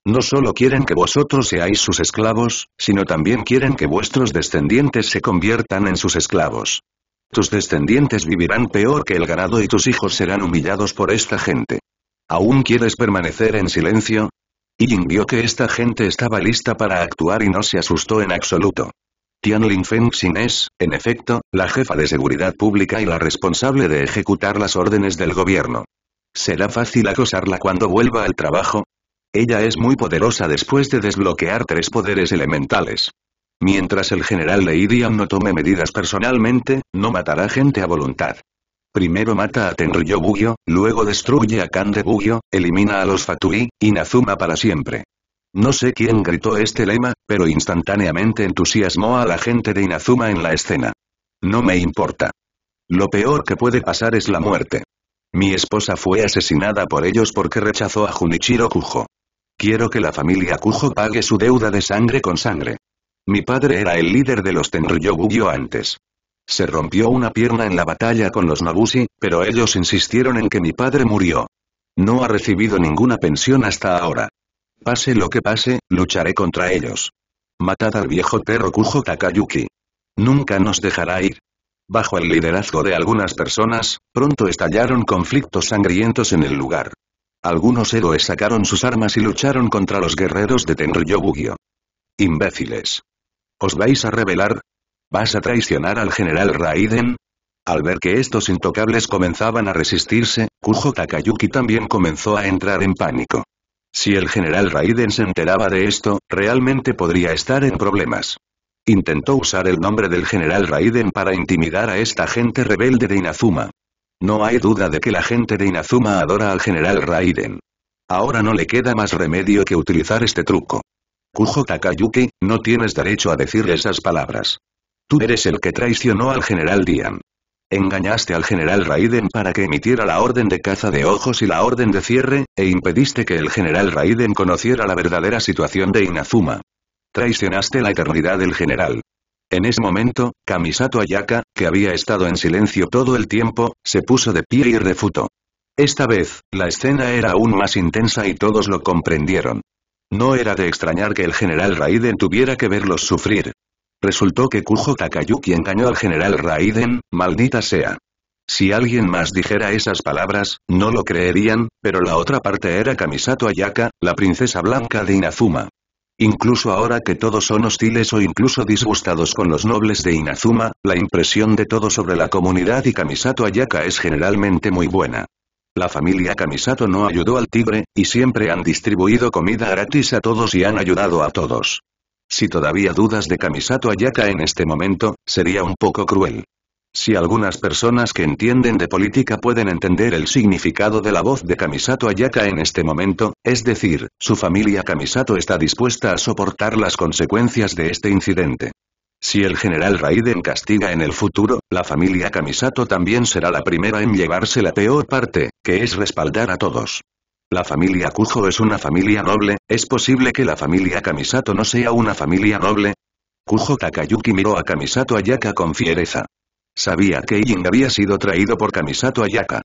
Speaker 1: No solo quieren que vosotros seáis sus esclavos, sino también quieren que vuestros descendientes se conviertan en sus esclavos. Tus descendientes vivirán peor que el ganado y tus hijos serán humillados por esta gente. ¿Aún quieres permanecer en silencio? Ying vio que esta gente estaba lista para actuar y no se asustó en absoluto. Tian Xin es, en efecto, la jefa de seguridad pública y la responsable de ejecutar las órdenes del gobierno. ¿Será fácil acosarla cuando vuelva al trabajo? Ella es muy poderosa después de desbloquear tres poderes elementales. Mientras el general Leidian no tome medidas personalmente, no matará gente a voluntad. Primero mata a Tenryo Bugyo, luego destruye a de Bugyo, elimina a los Fatui, y para siempre. No sé quién gritó este lema, pero instantáneamente entusiasmó a la gente de Inazuma en la escena. No me importa. Lo peor que puede pasar es la muerte. Mi esposa fue asesinada por ellos porque rechazó a Junichiro Kujo. Quiero que la familia Kujo pague su deuda de sangre con sangre. Mi padre era el líder de los Tenryogugyo antes. Se rompió una pierna en la batalla con los Nabushi, pero ellos insistieron en que mi padre murió. No ha recibido ninguna pensión hasta ahora. Pase lo que pase, lucharé contra ellos. Matad al viejo perro Kujo Takayuki. Nunca nos dejará ir. Bajo el liderazgo de algunas personas, pronto estallaron conflictos sangrientos en el lugar. Algunos héroes sacaron sus armas y lucharon contra los guerreros de Tenryogugyo. Imbéciles. ¿Os vais a rebelar? ¿Vas a traicionar al general Raiden? Al ver que estos intocables comenzaban a resistirse, Kujo Takayuki también comenzó a entrar en pánico. Si el general Raiden se enteraba de esto, realmente podría estar en problemas. Intentó usar el nombre del general Raiden para intimidar a esta gente rebelde de Inazuma. No hay duda de que la gente de Inazuma adora al general Raiden. Ahora no le queda más remedio que utilizar este truco. Kujo Kakayuki, no tienes derecho a decir esas palabras. Tú eres el que traicionó al general Dian. Engañaste al general Raiden para que emitiera la orden de caza de ojos y la orden de cierre, e impediste que el general Raiden conociera la verdadera situación de Inazuma. Traicionaste la eternidad del general. En ese momento, Kamisato Ayaka, que había estado en silencio todo el tiempo, se puso de pie y refutó. Esta vez, la escena era aún más intensa y todos lo comprendieron. No era de extrañar que el general Raiden tuviera que verlos sufrir. Resultó que Kujo Takayuki engañó al general Raiden, maldita sea. Si alguien más dijera esas palabras, no lo creerían, pero la otra parte era Kamisato Ayaka, la princesa blanca de Inazuma. Incluso ahora que todos son hostiles o incluso disgustados con los nobles de Inazuma, la impresión de todo sobre la comunidad y Kamisato Ayaka es generalmente muy buena. La familia Kamisato no ayudó al tigre, y siempre han distribuido comida gratis a todos y han ayudado a todos. Si todavía dudas de Kamisato Ayaka en este momento, sería un poco cruel. Si algunas personas que entienden de política pueden entender el significado de la voz de Kamisato Ayaka en este momento, es decir, su familia Kamisato está dispuesta a soportar las consecuencias de este incidente. Si el general Raiden castiga en el futuro, la familia Kamisato también será la primera en llevarse la peor parte, que es respaldar a todos. La familia Kujo es una familia noble, ¿es posible que la familia Kamisato no sea una familia noble? Kujo Takayuki miró a Kamisato Ayaka con fiereza. Sabía que ying había sido traído por Kamisato Ayaka.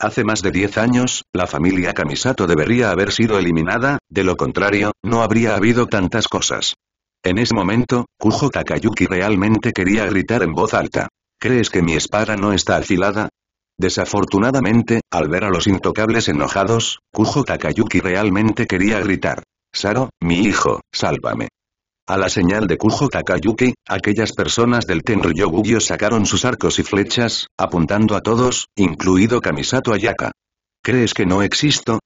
Speaker 1: Hace más de 10 años, la familia Kamisato debería haber sido eliminada, de lo contrario, no habría habido tantas cosas. En ese momento, Kujo Takayuki realmente quería gritar en voz alta. ¿Crees que mi espada no está afilada? Desafortunadamente, al ver a los intocables enojados, Kujo Takayuki realmente quería gritar. Saro, mi hijo, sálvame. A la señal de Kujo Kakayuki, aquellas personas del Tenryogugyo sacaron sus arcos y flechas, apuntando a todos, incluido Kamisato Ayaka. ¿Crees que no existo?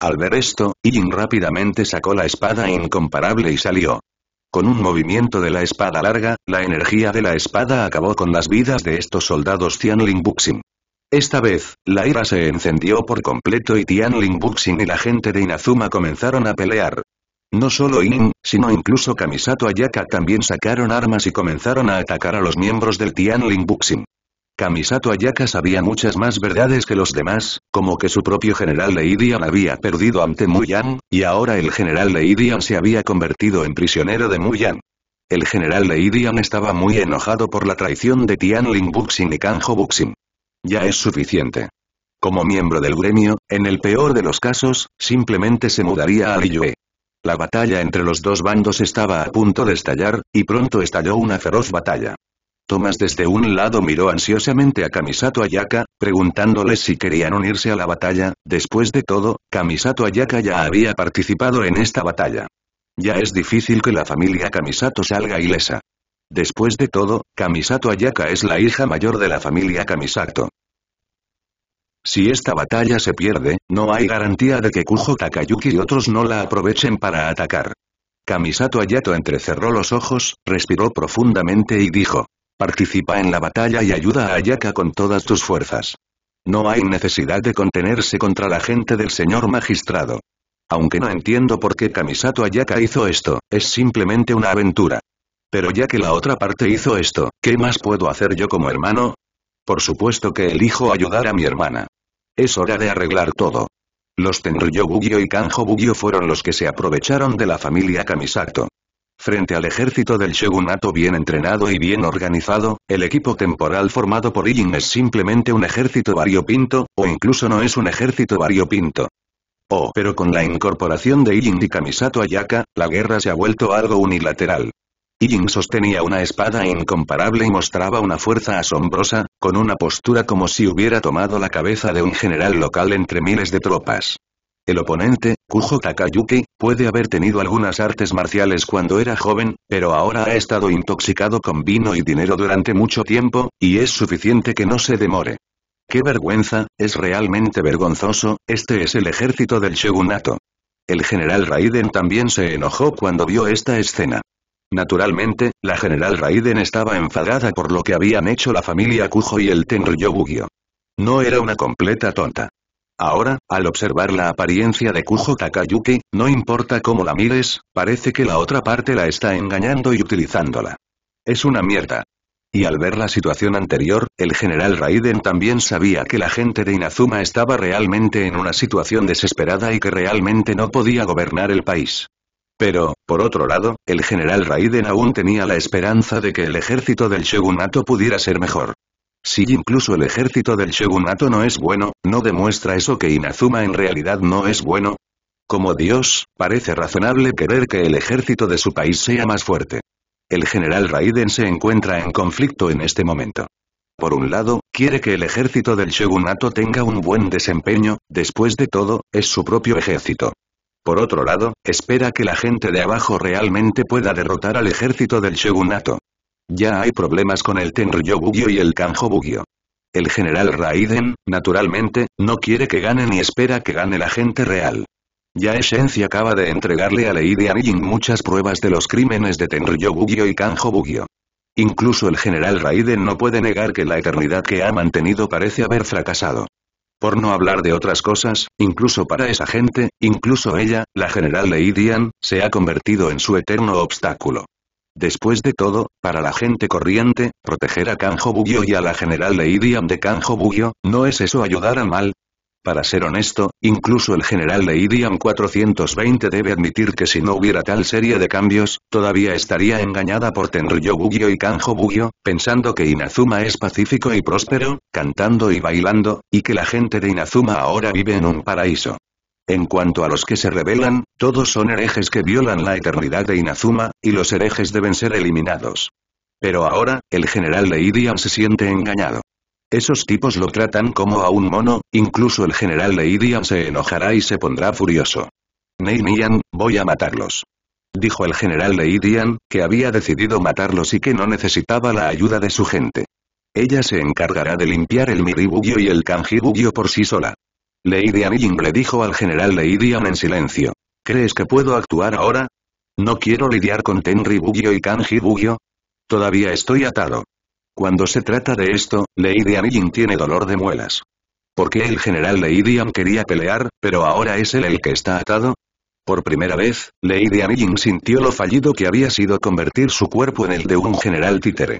Speaker 1: Al ver esto, Ijin rápidamente sacó la espada incomparable y salió. Con un movimiento de la espada larga, la energía de la espada acabó con las vidas de estos soldados Tianling Buxin. Esta vez, la ira se encendió por completo y Tianling Buxin y la gente de Inazuma comenzaron a pelear. No solo Inin, sino incluso Kamisato Ayaka también sacaron armas y comenzaron a atacar a los miembros del Tianling Buxing. Kamisato Ayaka sabía muchas más verdades que los demás, como que su propio general Leidian había perdido ante Muyan, y ahora el general Leidian se había convertido en prisionero de Muyan. El general Leidian estaba muy enojado por la traición de Tianling Buxin y Kanjo Buxin. Ya es suficiente. Como miembro del gremio, en el peor de los casos, simplemente se mudaría a Liyue. La batalla entre los dos bandos estaba a punto de estallar, y pronto estalló una feroz batalla. Tomás desde un lado miró ansiosamente a Kamisato Ayaka, preguntándoles si querían unirse a la batalla, después de todo, Kamisato Ayaka ya había participado en esta batalla. Ya es difícil que la familia Kamisato salga ilesa. Después de todo, Kamisato Ayaka es la hija mayor de la familia Kamisato. Si esta batalla se pierde, no hay garantía de que Kujo Takayuki y otros no la aprovechen para atacar. Kamisato Ayato entrecerró los ojos, respiró profundamente y dijo. Participa en la batalla y ayuda a Ayaka con todas tus fuerzas. No hay necesidad de contenerse contra la gente del señor magistrado. Aunque no entiendo por qué Kamisato Ayaka hizo esto, es simplemente una aventura. Pero ya que la otra parte hizo esto, ¿qué más puedo hacer yo como hermano? Por supuesto que elijo ayudar a mi hermana. Es hora de arreglar todo. Los Tenryo y Kanjo Bugyo fueron los que se aprovecharon de la familia Kamisato. Frente al ejército del shogunato bien entrenado y bien organizado, el equipo temporal formado por Ijin es simplemente un ejército variopinto, o incluso no es un ejército variopinto. Oh, pero con la incorporación de Ijin y Kamisato Ayaka, la guerra se ha vuelto algo unilateral. Ijin sostenía una espada incomparable y mostraba una fuerza asombrosa, con una postura como si hubiera tomado la cabeza de un general local entre miles de tropas. El oponente, Kujo Takayuki, puede haber tenido algunas artes marciales cuando era joven, pero ahora ha estado intoxicado con vino y dinero durante mucho tiempo, y es suficiente que no se demore. ¡Qué vergüenza, es realmente vergonzoso, este es el ejército del shogunato! El general Raiden también se enojó cuando vio esta escena. Naturalmente, la general Raiden estaba enfadada por lo que habían hecho la familia Kujo y el Tenryobugyo. No era una completa tonta. Ahora, al observar la apariencia de Kujo Takayuki, no importa cómo la mires, parece que la otra parte la está engañando y utilizándola. Es una mierda. Y al ver la situación anterior, el general Raiden también sabía que la gente de Inazuma estaba realmente en una situación desesperada y que realmente no podía gobernar el país. Pero, por otro lado, el general Raiden aún tenía la esperanza de que el ejército del shogunato pudiera ser mejor. Si incluso el ejército del shogunato no es bueno, ¿no demuestra eso que Inazuma en realidad no es bueno? Como Dios, parece razonable querer que el ejército de su país sea más fuerte. El general Raiden se encuentra en conflicto en este momento. Por un lado, quiere que el ejército del shogunato tenga un buen desempeño, después de todo, es su propio ejército. Por otro lado, espera que la gente de abajo realmente pueda derrotar al ejército del shogunato. Ya hay problemas con el Tenryobugyo y el Bugyo. El general Raiden, naturalmente, no quiere que gane ni espera que gane la gente real. Ya esencia acaba de entregarle a Lady Anjing muchas pruebas de los crímenes de Tenryobugyo y Kanjobugyo. Incluso el general Raiden no puede negar que la eternidad que ha mantenido parece haber fracasado. Por no hablar de otras cosas, incluso para esa gente, incluso ella, la general Leidian, se ha convertido en su eterno obstáculo. Después de todo, para la gente corriente, proteger a Kanjo Bugyo y a la general Leidian de Kanjo Bugyo, ¿no es eso ayudar a mal? Para ser honesto, incluso el general de Idiom 420 debe admitir que si no hubiera tal serie de cambios, todavía estaría engañada por Tenryo Bugyo y Kanjo Bugyo, pensando que Inazuma es pacífico y próspero, cantando y bailando, y que la gente de Inazuma ahora vive en un paraíso. En cuanto a los que se rebelan, todos son herejes que violan la eternidad de Inazuma, y los herejes deben ser eliminados. Pero ahora, el general de Idiom se siente engañado. Esos tipos lo tratan como a un mono, incluso el general Leidian se enojará y se pondrá furioso. Mian, voy a matarlos. Dijo el general Leidian, que había decidido matarlos y que no necesitaba la ayuda de su gente. Ella se encargará de limpiar el Miribugyo y el Kanjibugyo por sí sola. Leidian Ying le dijo al general Leidian en silencio. ¿Crees que puedo actuar ahora? No quiero lidiar con Tenribugyo y Kanjibugyo. Todavía estoy atado. Cuando se trata de esto, Lady Anilin tiene dolor de muelas. ¿Por qué el general Idiam quería pelear, pero ahora es él el que está atado? Por primera vez, Lady Anilin sintió lo fallido que había sido convertir su cuerpo en el de un general títere.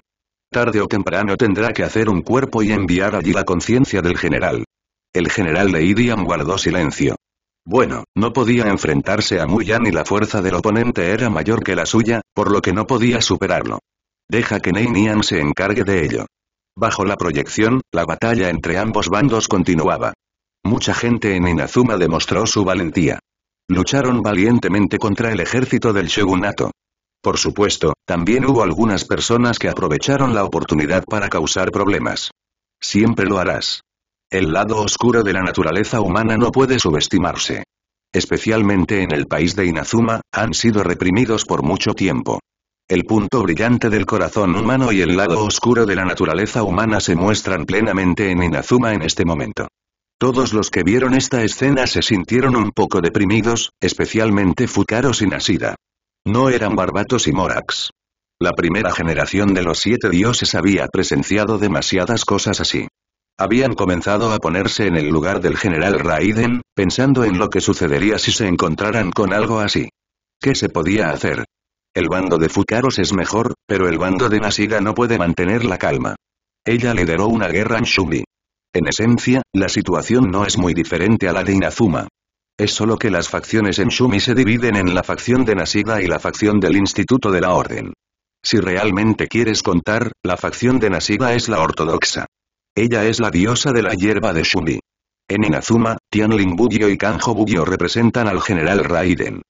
Speaker 1: Tarde o temprano tendrá que hacer un cuerpo y enviar allí la conciencia del general. El general Idiam guardó silencio. Bueno, no podía enfrentarse a Muyan y la fuerza del oponente era mayor que la suya, por lo que no podía superarlo. Deja que Neinian se encargue de ello. Bajo la proyección, la batalla entre ambos bandos continuaba. Mucha gente en Inazuma demostró su valentía. Lucharon valientemente contra el ejército del shogunato. Por supuesto, también hubo algunas personas que aprovecharon la oportunidad para causar problemas. Siempre lo harás. El lado oscuro de la naturaleza humana no puede subestimarse. Especialmente en el país de Inazuma, han sido reprimidos por mucho tiempo. El punto brillante del corazón humano y el lado oscuro de la naturaleza humana se muestran plenamente en Inazuma en este momento. Todos los que vieron esta escena se sintieron un poco deprimidos, especialmente y Nasida. No eran Barbatos y Morax. La primera generación de los siete dioses había presenciado demasiadas cosas así. Habían comenzado a ponerse en el lugar del general Raiden, pensando en lo que sucedería si se encontraran con algo así. ¿Qué se podía hacer? el bando de Fukaros es mejor, pero el bando de Nasiga no puede mantener la calma. Ella lideró una guerra en Shumi. En esencia, la situación no es muy diferente a la de Inazuma. Es solo que las facciones en Shumi se dividen en la facción de Nasida y la facción del Instituto de la Orden. Si realmente quieres contar, la facción de Nasida es la ortodoxa. Ella es la diosa de la hierba de Shumi. En Inazuma, Tianlin Bugyo y Kanjo Bugyo representan al general Raiden.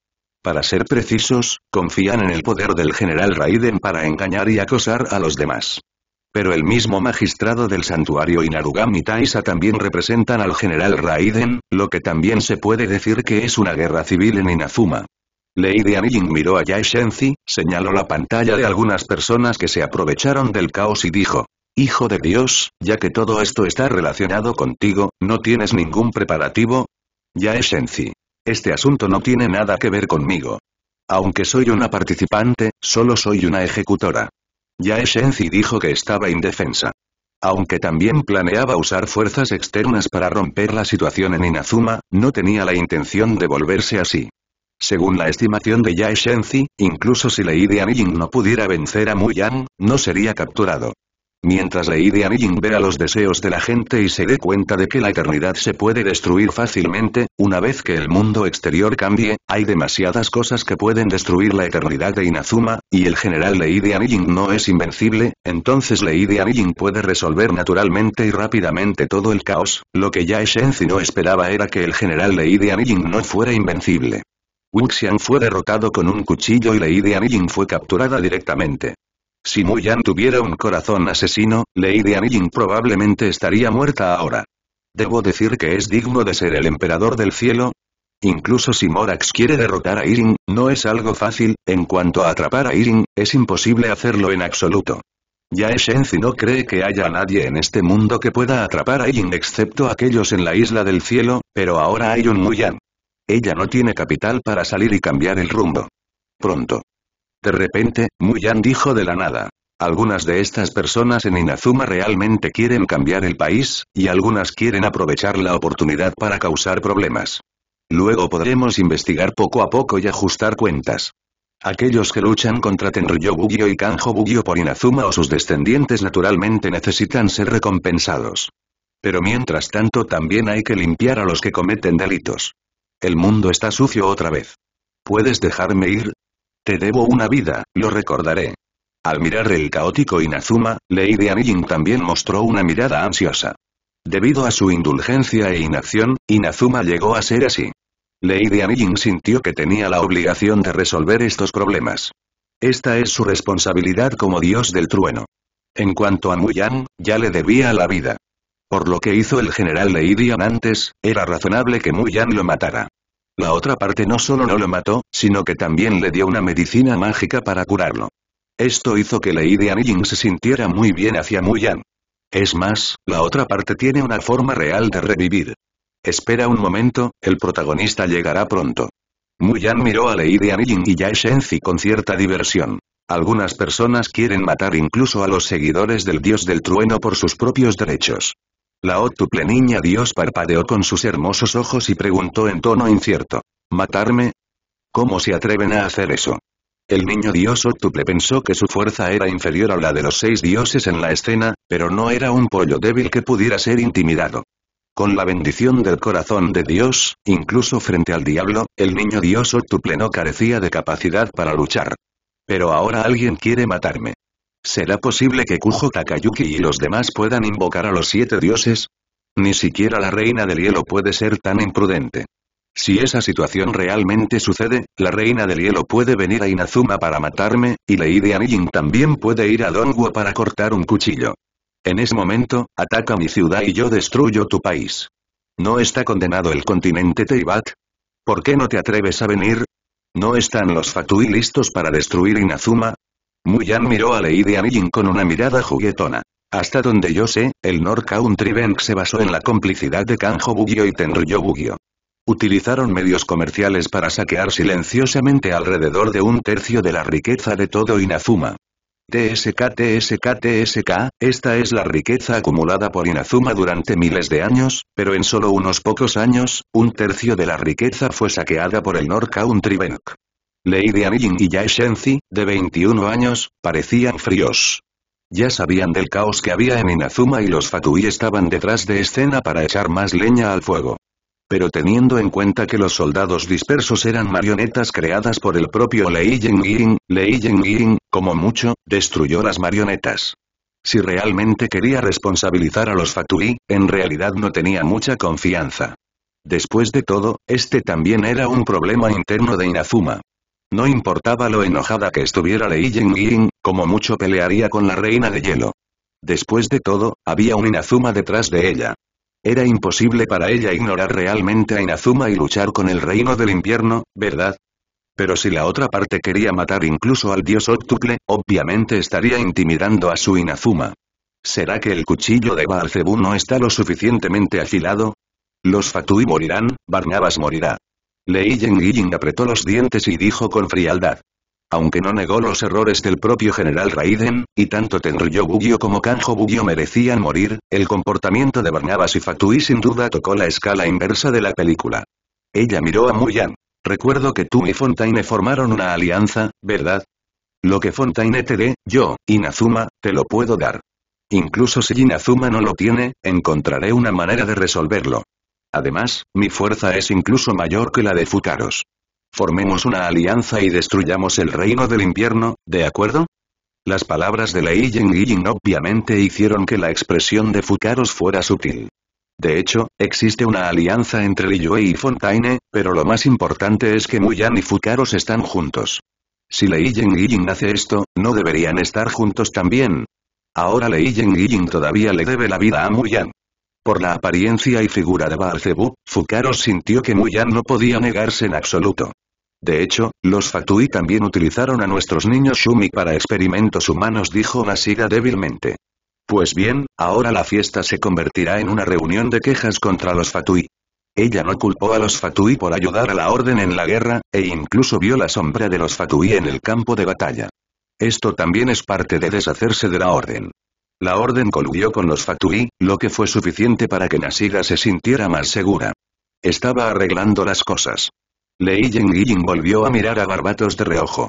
Speaker 1: Para ser precisos, confían en el poder del general Raiden para engañar y acosar a los demás. Pero el mismo magistrado del santuario y Narugami Taisa también representan al general Raiden, lo que también se puede decir que es una guerra civil en Inazuma. Lady Aniling miró a Yai señaló la pantalla de algunas personas que se aprovecharon del caos y dijo, Hijo de Dios, ya que todo esto está relacionado contigo, ¿no tienes ningún preparativo? Yae Shenzi, este asunto no tiene nada que ver conmigo. Aunque soy una participante, solo soy una ejecutora. Yae Shenzi dijo que estaba indefensa. Aunque también planeaba usar fuerzas externas para romper la situación en Inazuma, no tenía la intención de volverse así. Según la estimación de Yae Shenzi, incluso si Lady Anjing no pudiera vencer a Muyang, no sería capturado. Mientras Lady ve vea los deseos de la gente y se dé cuenta de que la eternidad se puede destruir fácilmente, una vez que el mundo exterior cambie, hay demasiadas cosas que pueden destruir la eternidad de Inazuma, y el general Lady Ying no es invencible, entonces Lady Amijin puede resolver naturalmente y rápidamente todo el caos, lo que ya Shenzi no esperaba era que el general Lady Ying no fuera invencible. Wuxian fue derrotado con un cuchillo y Lady Amijin fue capturada directamente. Si Muyan tuviera un corazón asesino, Lady Yin probablemente estaría muerta ahora. ¿Debo decir que es digno de ser el emperador del cielo? Incluso si Morax quiere derrotar a Irin, no es algo fácil, en cuanto a atrapar a Irin, es imposible hacerlo en absoluto. Ya Shenzi no cree que haya nadie en este mundo que pueda atrapar a Irin excepto aquellos en la Isla del Cielo, pero ahora hay un Muyan. Ella no tiene capital para salir y cambiar el rumbo. Pronto. De repente, Muyan dijo de la nada. Algunas de estas personas en Inazuma realmente quieren cambiar el país, y algunas quieren aprovechar la oportunidad para causar problemas. Luego podremos investigar poco a poco y ajustar cuentas. Aquellos que luchan contra Tenryo Bugyo y Kanjo Bugio por Inazuma o sus descendientes naturalmente necesitan ser recompensados. Pero mientras tanto también hay que limpiar a los que cometen delitos. El mundo está sucio otra vez. ¿Puedes dejarme ir? Te debo una vida, lo recordaré. Al mirar el caótico Inazuma, Lady Anjin también mostró una mirada ansiosa. Debido a su indulgencia e inacción, Inazuma llegó a ser así. Lady Anijin sintió que tenía la obligación de resolver estos problemas. Esta es su responsabilidad como dios del trueno. En cuanto a Muyan, ya le debía la vida. Por lo que hizo el general Anjin antes, era razonable que Muyan lo matara. La otra parte no solo no lo mató, sino que también le dio una medicina mágica para curarlo. Esto hizo que Lady Anilling se sintiera muy bien hacia Muyan. Es más, la otra parte tiene una forma real de revivir. Espera un momento, el protagonista llegará pronto. Muyan miró a Lady Ying y Ya Shenzi con cierta diversión. Algunas personas quieren matar incluso a los seguidores del dios del trueno por sus propios derechos. La ótuple niña Dios parpadeó con sus hermosos ojos y preguntó en tono incierto. ¿Matarme? ¿Cómo se atreven a hacer eso? El niño dios ótuple pensó que su fuerza era inferior a la de los seis dioses en la escena, pero no era un pollo débil que pudiera ser intimidado. Con la bendición del corazón de Dios, incluso frente al diablo, el niño dios ótuple no carecía de capacidad para luchar. Pero ahora alguien quiere matarme. ¿Será posible que Kujo Takayuki y los demás puedan invocar a los siete dioses? Ni siquiera la reina del hielo puede ser tan imprudente. Si esa situación realmente sucede, la reina del hielo puede venir a Inazuma para matarme, y Lady Yin también puede ir a Dongwa para cortar un cuchillo. En ese momento, ataca mi ciudad y yo destruyo tu país. ¿No está condenado el continente Teibat? ¿Por qué no te atreves a venir? ¿No están los Fatui listos para destruir Inazuma? Muyan miró a Lady Anillin con una mirada juguetona. Hasta donde yo sé, el North Country Bank se basó en la complicidad de Kanjo Bugio y Tenryo Bugio. Utilizaron medios comerciales para saquear silenciosamente alrededor de un tercio de la riqueza de todo Inazuma. TSK TSK TSK, esta es la riqueza acumulada por Inazuma durante miles de años, pero en solo unos pocos años, un tercio de la riqueza fue saqueada por el North Country Bank. Lady y Yae Shenzi, de 21 años, parecían fríos. Ya sabían del caos que había en Inazuma y los Fatui estaban detrás de escena para echar más leña al fuego. Pero teniendo en cuenta que los soldados dispersos eran marionetas creadas por el propio Lei Zhengying, Lei como mucho, destruyó las marionetas. Si realmente quería responsabilizar a los Fatui, en realidad no tenía mucha confianza. Después de todo, este también era un problema interno de Inazuma. No importaba lo enojada que estuviera Lei Jingying, como mucho pelearía con la reina de hielo. Después de todo, había un Inazuma detrás de ella. Era imposible para ella ignorar realmente a Inazuma y luchar con el reino del invierno, ¿verdad? Pero si la otra parte quería matar incluso al dios Octuple, obviamente estaría intimidando a su Inazuma. ¿Será que el cuchillo de Baalcebú no está lo suficientemente afilado? Los Fatui morirán, Barnabas morirá. Lei Ying apretó los dientes y dijo con frialdad. Aunque no negó los errores del propio general Raiden, y tanto Tenryo Bugyo como Kanjo Bugyo merecían morir, el comportamiento de Barnabas y Fatui sin duda tocó la escala inversa de la película. Ella miró a Muyan. Recuerdo que tú y Fontaine formaron una alianza, ¿verdad? Lo que Fontaine te dé, yo, Inazuma, te lo puedo dar. Incluso si Inazuma no lo tiene, encontraré una manera de resolverlo. Además, mi fuerza es incluso mayor que la de Fukaros. Formemos una alianza y destruyamos el reino del infierno, ¿de acuerdo? Las palabras de Lei Ying obviamente hicieron que la expresión de Fukaros fuera sutil. De hecho, existe una alianza entre Liyue y Fontaine, pero lo más importante es que Muyan y Fukaros están juntos. Si Lei Ying hace esto, ¿no deberían estar juntos también? Ahora Lei Yin todavía le debe la vida a Muyan. Por la apariencia y figura de Belcebú, Fukaro sintió que Muyan no podía negarse en absoluto. De hecho, los Fatui también utilizaron a nuestros niños Shumi para experimentos humanos dijo Nasiga débilmente. Pues bien, ahora la fiesta se convertirá en una reunión de quejas contra los Fatui. Ella no culpó a los Fatui por ayudar a la Orden en la guerra, e incluso vio la sombra de los Fatui en el campo de batalla. Esto también es parte de deshacerse de la Orden. La orden coludió con los Fatui, lo que fue suficiente para que Nasida se sintiera más segura. Estaba arreglando las cosas. Lei ying volvió a mirar a Barbatos de reojo.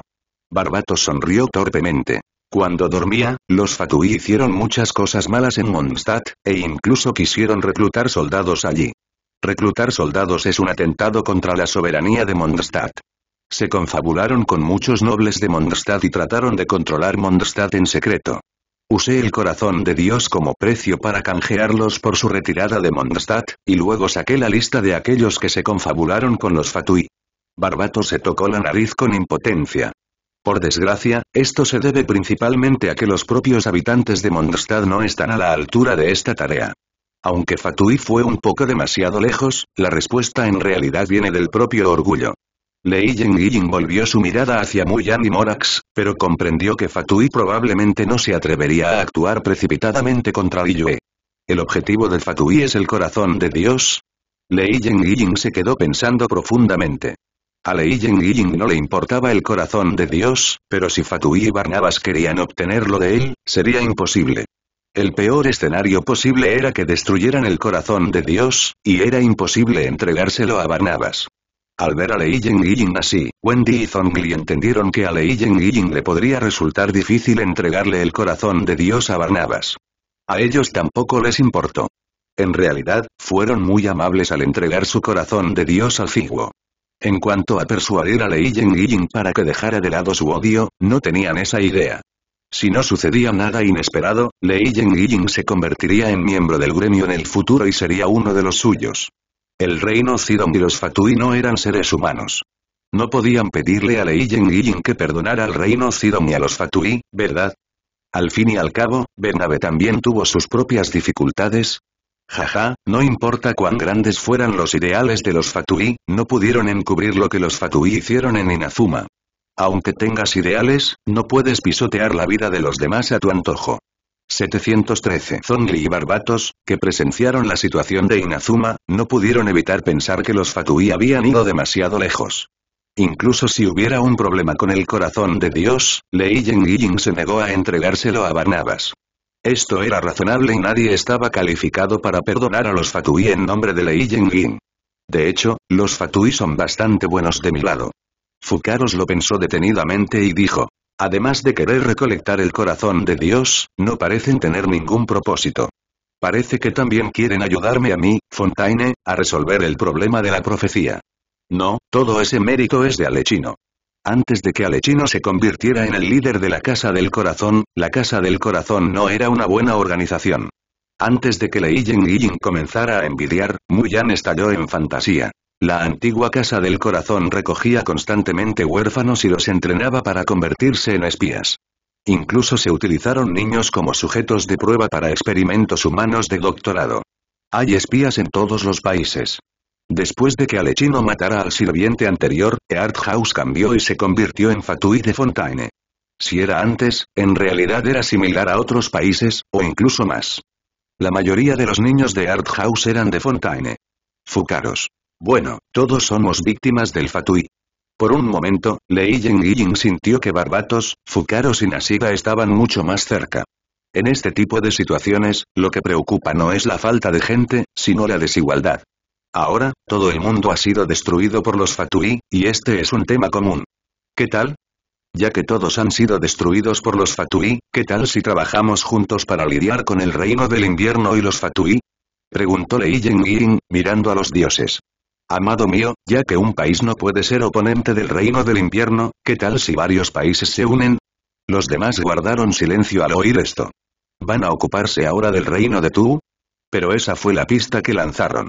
Speaker 1: Barbatos sonrió torpemente. Cuando dormía, los Fatui hicieron muchas cosas malas en Mondstadt, e incluso quisieron reclutar soldados allí. Reclutar soldados es un atentado contra la soberanía de Mondstadt. Se confabularon con muchos nobles de Mondstadt y trataron de controlar Mondstadt en secreto. Usé el corazón de Dios como precio para canjearlos por su retirada de Mondstadt, y luego saqué la lista de aquellos que se confabularon con los Fatui. Barbato se tocó la nariz con impotencia. Por desgracia, esto se debe principalmente a que los propios habitantes de Mondstadt no están a la altura de esta tarea. Aunque Fatui fue un poco demasiado lejos, la respuesta en realidad viene del propio orgullo. Lei Ying volvió su mirada hacia Muyan y Morax, pero comprendió que Fatui probablemente no se atrevería a actuar precipitadamente contra Liyue. ¿El objetivo de Fatui es el corazón de Dios? Lei Ying se quedó pensando profundamente. A Lei Ying no le importaba el corazón de Dios, pero si Fatui y Barnabas querían obtenerlo de él, sería imposible. El peor escenario posible era que destruyeran el corazón de Dios, y era imposible entregárselo a Barnabas. Al ver a Lei Yen así, Wendy y Li entendieron que a Lei Yen le podría resultar difícil entregarle el corazón de Dios a Barnabas. A ellos tampoco les importó. En realidad, fueron muy amables al entregar su corazón de Dios al Figuo. En cuanto a persuadir a Lei Yen para que dejara de lado su odio, no tenían esa idea. Si no sucedía nada inesperado, Lei Yen se convertiría en miembro del gremio en el futuro y sería uno de los suyos. El reino Zidom y los Fatui no eran seres humanos. No podían pedirle a Lei Yin que perdonara al reino Zidom y a los Fatui, ¿verdad? Al fin y al cabo, Bernabe también tuvo sus propias dificultades. Jaja, no importa cuán grandes fueran los ideales de los Fatui, no pudieron encubrir lo que los Fatui hicieron en Inazuma. Aunque tengas ideales, no puedes pisotear la vida de los demás a tu antojo. 713 Zongli y Barbatos, que presenciaron la situación de Inazuma, no pudieron evitar pensar que los Fatui habían ido demasiado lejos. Incluso si hubiera un problema con el corazón de Dios, Lei Ying se negó a entregárselo a Barnabas. Esto era razonable y nadie estaba calificado para perdonar a los Fatui en nombre de Lei Ying. De hecho, los Fatui son bastante buenos de mi lado. Fukaros lo pensó detenidamente y dijo, además de querer recolectar el corazón de Dios, no parecen tener ningún propósito. Parece que también quieren ayudarme a mí, Fontaine, a resolver el problema de la profecía. No, todo ese mérito es de Alechino. Antes de que Alechino se convirtiera en el líder de la Casa del Corazón, la Casa del Corazón no era una buena organización. Antes de que Lei Yin comenzara a envidiar, Muyan estalló en fantasía. La antigua Casa del Corazón recogía constantemente huérfanos y los entrenaba para convertirse en espías. Incluso se utilizaron niños como sujetos de prueba para experimentos humanos de doctorado. Hay espías en todos los países. Después de que Alechino matara al sirviente anterior, House cambió y se convirtió en Fatui de Fontaine. Si era antes, en realidad era similar a otros países, o incluso más. La mayoría de los niños de House eran de Fontaine. Fucaros. Bueno, todos somos víctimas del Fatui. Por un momento, Lei Ying sintió que Barbatos, Fukaros y Nasida estaban mucho más cerca. En este tipo de situaciones, lo que preocupa no es la falta de gente, sino la desigualdad. Ahora, todo el mundo ha sido destruido por los Fatui, y este es un tema común. ¿Qué tal? Ya que todos han sido destruidos por los Fatui, ¿qué tal si trabajamos juntos para lidiar con el reino del invierno y los Fatui? Preguntó Lei Ying mirando a los dioses. Amado mío, ya que un país no puede ser oponente del reino del invierno, ¿qué tal si varios países se unen? Los demás guardaron silencio al oír esto. ¿Van a ocuparse ahora del reino de tú. Pero esa fue la pista que lanzaron.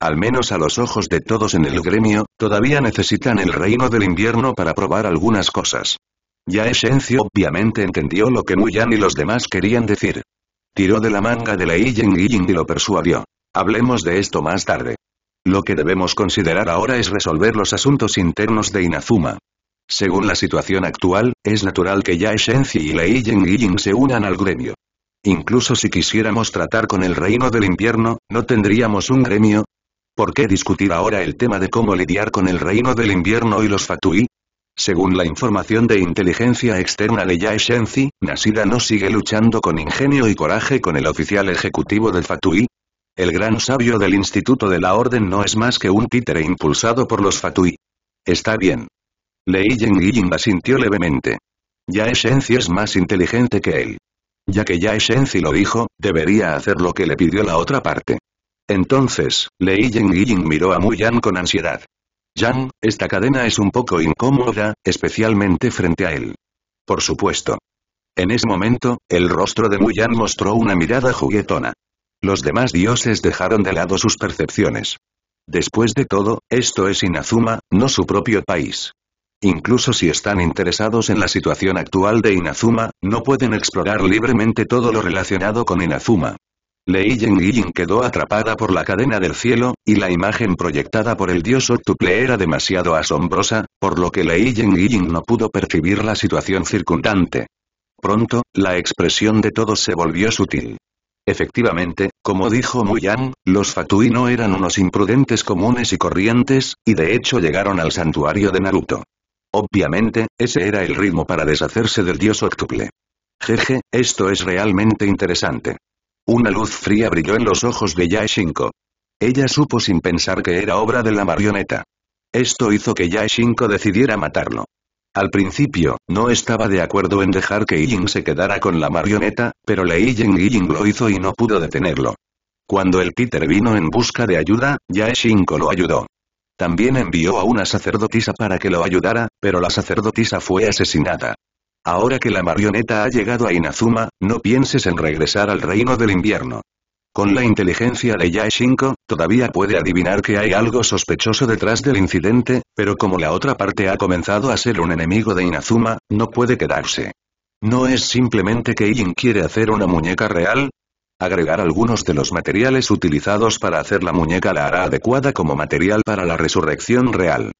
Speaker 1: Al menos a los ojos de todos en el gremio, todavía necesitan el reino del invierno para probar algunas cosas. Ya esencio obviamente entendió lo que Muyan y los demás querían decir. Tiró de la manga de Lei Ying y lo persuadió. Hablemos de esto más tarde. Lo que debemos considerar ahora es resolver los asuntos internos de Inazuma. Según la situación actual, es natural que Yae Shenzi y Lei Ying se unan al gremio. Incluso si quisiéramos tratar con el reino del invierno, ¿no tendríamos un gremio? ¿Por qué discutir ahora el tema de cómo lidiar con el reino del invierno y los Fatui? Según la información de inteligencia externa de Yae Shenzi, Nasida no sigue luchando con ingenio y coraje con el oficial ejecutivo del Fatui, el gran sabio del instituto de la orden no es más que un títere impulsado por los fatui. Está bien. Lei la asintió levemente. Ya Shenzi es más inteligente que él. Ya que ya Shenzi lo dijo, debería hacer lo que le pidió la otra parte. Entonces, Lei Yingying miró a Muyan con ansiedad. Yang, esta cadena es un poco incómoda, especialmente frente a él. Por supuesto. En ese momento, el rostro de Muyan mostró una mirada juguetona. Los demás dioses dejaron de lado sus percepciones. Después de todo, esto es Inazuma, no su propio país. Incluso si están interesados en la situación actual de Inazuma, no pueden explorar libremente todo lo relacionado con Inazuma. Lei Ying quedó atrapada por la cadena del cielo, y la imagen proyectada por el dios octuple era demasiado asombrosa, por lo que Lei Ying no pudo percibir la situación circundante. Pronto, la expresión de todos se volvió sutil. Efectivamente, como dijo Muyan, los Fatui no eran unos imprudentes comunes y corrientes, y de hecho llegaron al santuario de Naruto. Obviamente, ese era el ritmo para deshacerse del dios octuple. Jeje, esto es realmente interesante. Una luz fría brilló en los ojos de Yaeshinko. Ella supo sin pensar que era obra de la marioneta. Esto hizo que Yaeshinko decidiera matarlo. Al principio, no estaba de acuerdo en dejar que Ying se quedara con la marioneta, pero Lei Ying Ying lo hizo y no pudo detenerlo. Cuando el títer vino en busca de ayuda, Yaeshinko Shinko lo ayudó. También envió a una sacerdotisa para que lo ayudara, pero la sacerdotisa fue asesinada. Ahora que la marioneta ha llegado a Inazuma, no pienses en regresar al reino del invierno. Con la inteligencia de Yai todavía puede adivinar que hay algo sospechoso detrás del incidente, pero como la otra parte ha comenzado a ser un enemigo de Inazuma, no puede quedarse. ¿No es simplemente que Yin quiere hacer una muñeca real? Agregar algunos de los materiales utilizados para hacer la muñeca la hará adecuada como material para la resurrección real.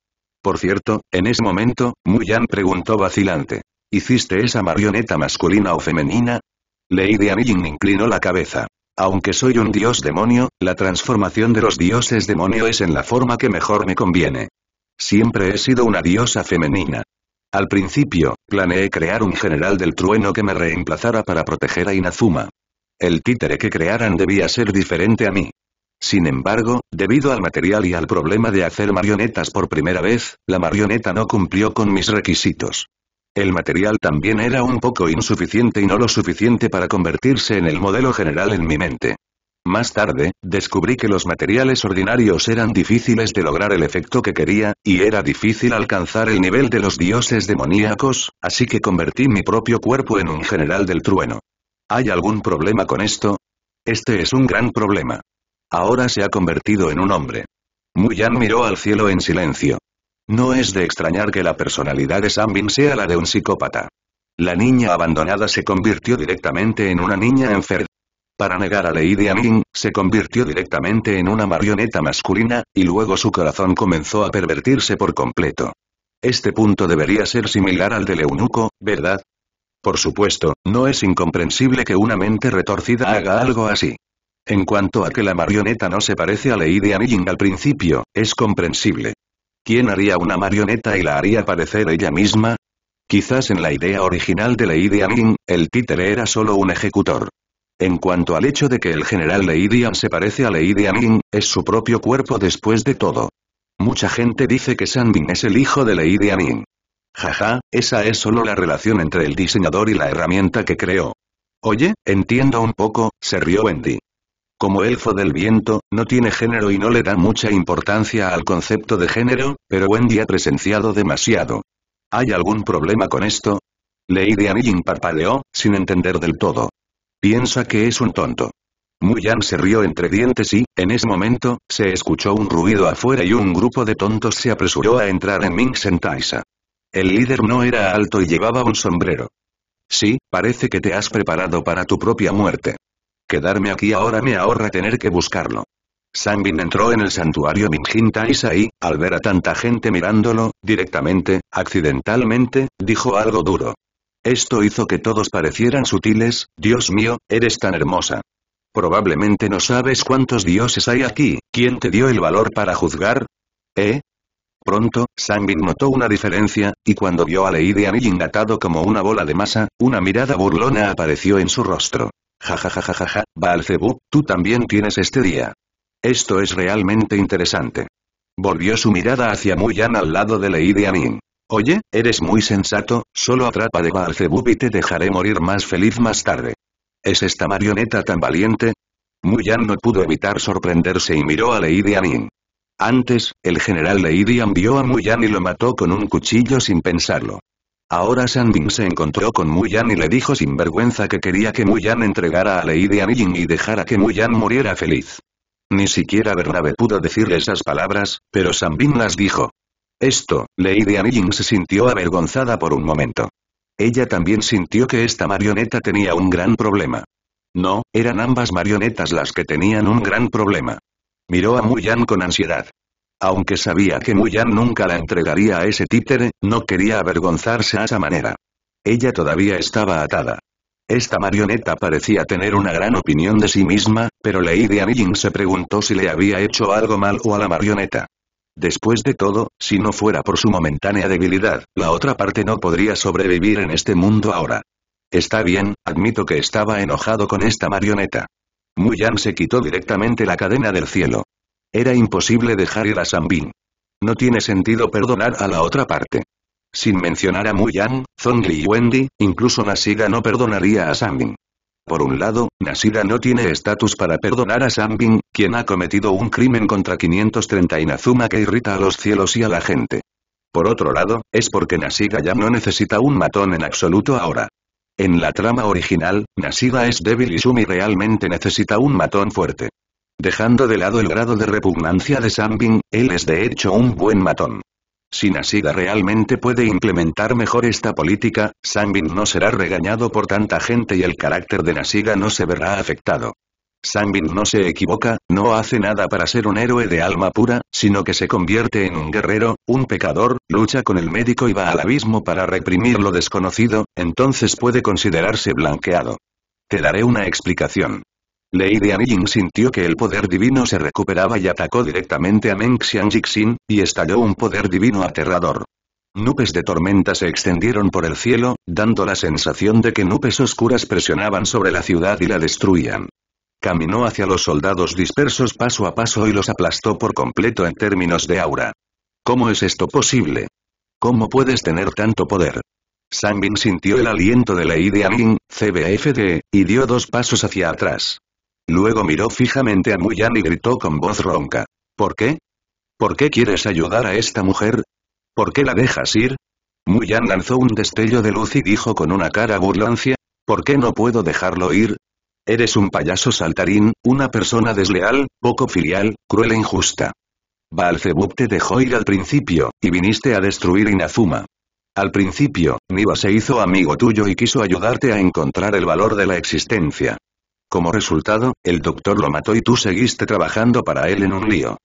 Speaker 1: Por cierto, en ese momento, Muyan preguntó vacilante. ¿Hiciste esa marioneta masculina o femenina? Lady Anilin inclinó la cabeza. Aunque soy un dios demonio, la transformación de los dioses demonio es en la forma que mejor me conviene. Siempre he sido una diosa femenina. Al principio, planeé crear un general del trueno que me reemplazara para proteger a Inazuma. El títere que crearan debía ser diferente a mí. Sin embargo, debido al material y al problema de hacer marionetas por primera vez, la marioneta no cumplió con mis requisitos. El material también era un poco insuficiente y no lo suficiente para convertirse en el modelo general en mi mente. Más tarde, descubrí que los materiales ordinarios eran difíciles de lograr el efecto que quería, y era difícil alcanzar el nivel de los dioses demoníacos, así que convertí mi propio cuerpo en un general del trueno. ¿Hay algún problema con esto? Este es un gran problema. Ahora se ha convertido en un hombre. Muyan miró al cielo en silencio. No es de extrañar que la personalidad de Sambin sea la de un psicópata. La niña abandonada se convirtió directamente en una niña enferma. Para negar a Lady Amin, se convirtió directamente en una marioneta masculina, y luego su corazón comenzó a pervertirse por completo. Este punto debería ser similar al del eunuco, ¿verdad? Por supuesto, no es incomprensible que una mente retorcida haga algo así. En cuanto a que la marioneta no se parece a Lady Amin al principio, es comprensible. ¿Quién haría una marioneta y la haría parecer ella misma? Quizás en la idea original de Lady Amin, el títere era solo un ejecutor. En cuanto al hecho de que el general Lady Anne se parece a Lady Amin, es su propio cuerpo después de todo. Mucha gente dice que Sandin es el hijo de Lady Amin. Jaja, esa es solo la relación entre el diseñador y la herramienta que creó. Oye, entiendo un poco, se rió Wendy. Como elfo del viento, no tiene género y no le da mucha importancia al concepto de género, pero Wendy ha presenciado demasiado. ¿Hay algún problema con esto? Lady Anilin parpadeó, sin entender del todo. Piensa que es un tonto. Muyan se rió entre dientes y, en ese momento, se escuchó un ruido afuera y un grupo de tontos se apresuró a entrar en Ming Sentaisa. El líder no era alto y llevaba un sombrero. Sí, parece que te has preparado para tu propia muerte. Quedarme aquí ahora me ahorra tener que buscarlo. Sangbin entró en el santuario Minjin y y, al ver a tanta gente mirándolo, directamente, accidentalmente, dijo algo duro. Esto hizo que todos parecieran sutiles, Dios mío, eres tan hermosa. Probablemente no sabes cuántos dioses hay aquí, ¿quién te dio el valor para juzgar? ¿Eh? Pronto, Sangbin notó una diferencia, y cuando vio a Lady Anillin atado como una bola de masa, una mirada burlona apareció en su rostro jajajajaja, Baalzebub, tú también tienes este día. Esto es realmente interesante. Volvió su mirada hacia Muyan al lado de Lady Amin. Oye, eres muy sensato, solo atrapa de Baalzebub y te dejaré morir más feliz más tarde. ¿Es esta marioneta tan valiente? Muyan no pudo evitar sorprenderse y miró a Lady Amin. Antes, el general Lady Amin vio a Muyan y lo mató con un cuchillo sin pensarlo. Ahora Sandin se encontró con Muyan y le dijo sin vergüenza que quería que Muyan entregara a Lady Anjin y dejara que Muyan muriera feliz. Ni siquiera Bernabe pudo decir esas palabras, pero Sambin las dijo. Esto, Lady Anjin se sintió avergonzada por un momento. Ella también sintió que esta marioneta tenía un gran problema. No, eran ambas marionetas las que tenían un gran problema. Miró a Muyan con ansiedad. Aunque sabía que Muyan nunca la entregaría a ese títere, no quería avergonzarse a esa manera. Ella todavía estaba atada. Esta marioneta parecía tener una gran opinión de sí misma, pero Lady Anilling se preguntó si le había hecho algo mal o a la marioneta. Después de todo, si no fuera por su momentánea debilidad, la otra parte no podría sobrevivir en este mundo ahora. Está bien, admito que estaba enojado con esta marioneta. Muyan se quitó directamente la cadena del cielo. Era imposible dejar ir a Sanbin. No tiene sentido perdonar a la otra parte. Sin mencionar a Muyang, Zongli y Wendy, incluso Nasida no perdonaría a Sanbin. Por un lado, Nasida no tiene estatus para perdonar a Sanbin, quien ha cometido un crimen contra 530 Inazuma que irrita a los cielos y a la gente. Por otro lado, es porque Nasida ya no necesita un matón en absoluto ahora. En la trama original, Nasida es débil y Sumi realmente necesita un matón fuerte. Dejando de lado el grado de repugnancia de Samping, él es de hecho un buen matón. Si nasiga realmente puede implementar mejor esta política, sambin no será regañado por tanta gente y el carácter de Nasiga no se verá afectado. sambin no se equivoca, no hace nada para ser un héroe de alma pura, sino que se convierte en un guerrero, un pecador, lucha con el médico y va al abismo para reprimir lo desconocido, entonces puede considerarse blanqueado. Te daré una explicación. Lady Anjing sintió que el poder divino se recuperaba y atacó directamente a Meng Xianjixin, y estalló un poder divino aterrador. Nubes de tormenta se extendieron por el cielo, dando la sensación de que nubes oscuras presionaban sobre la ciudad y la destruían. Caminó hacia los soldados dispersos paso a paso y los aplastó por completo en términos de aura. ¿Cómo es esto posible? ¿Cómo puedes tener tanto poder? sangbin sintió el aliento de Lady Anjing, CBFD, y dio dos pasos hacia atrás. Luego miró fijamente a Muyan y gritó con voz ronca. ¿Por qué? ¿Por qué quieres ayudar a esta mujer? ¿Por qué la dejas ir? Muyan lanzó un destello de luz y dijo con una cara burlancia, ¿por qué no puedo dejarlo ir? Eres un payaso saltarín, una persona desleal, poco filial, cruel e injusta. Baalzebub te dejó ir al principio, y viniste a destruir Inazuma. Al principio, Niva se hizo amigo tuyo y quiso ayudarte a encontrar el valor de la existencia. Como resultado, el doctor lo mató y tú seguiste trabajando para él en un lío.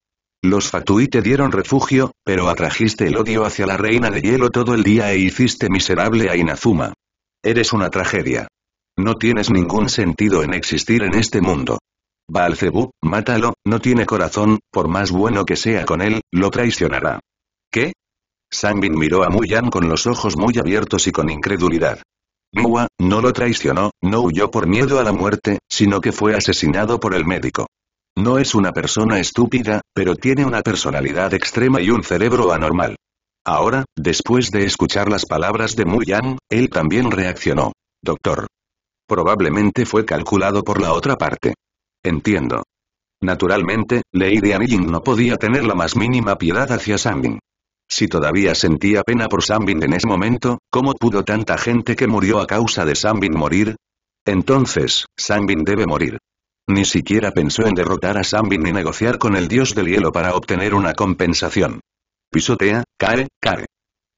Speaker 1: Los Fatui te dieron refugio, pero atrajiste el odio hacia la reina de hielo todo el día e hiciste miserable a Inazuma. Eres una tragedia. No tienes ningún sentido en existir en este mundo. balcebú mátalo, no tiene corazón, por más bueno que sea con él, lo traicionará. ¿Qué? Sanbin miró a Muyan con los ojos muy abiertos y con incredulidad. Mua, no lo traicionó, no huyó por miedo a la muerte, sino que fue asesinado por el médico. No es una persona estúpida, pero tiene una personalidad extrema y un cerebro anormal. Ahora, después de escuchar las palabras de Mu Yang, él también reaccionó. Doctor. Probablemente fue calculado por la otra parte. Entiendo. Naturalmente, Lady Anjing no podía tener la más mínima piedad hacia Sangin. Si todavía sentía pena por Sambin en ese momento, ¿cómo pudo tanta gente que murió a causa de Sambin morir? Entonces, Sambin debe morir. Ni siquiera pensó en derrotar a Sambin ni negociar con el dios del hielo para obtener una compensación. Pisotea, cae, cae.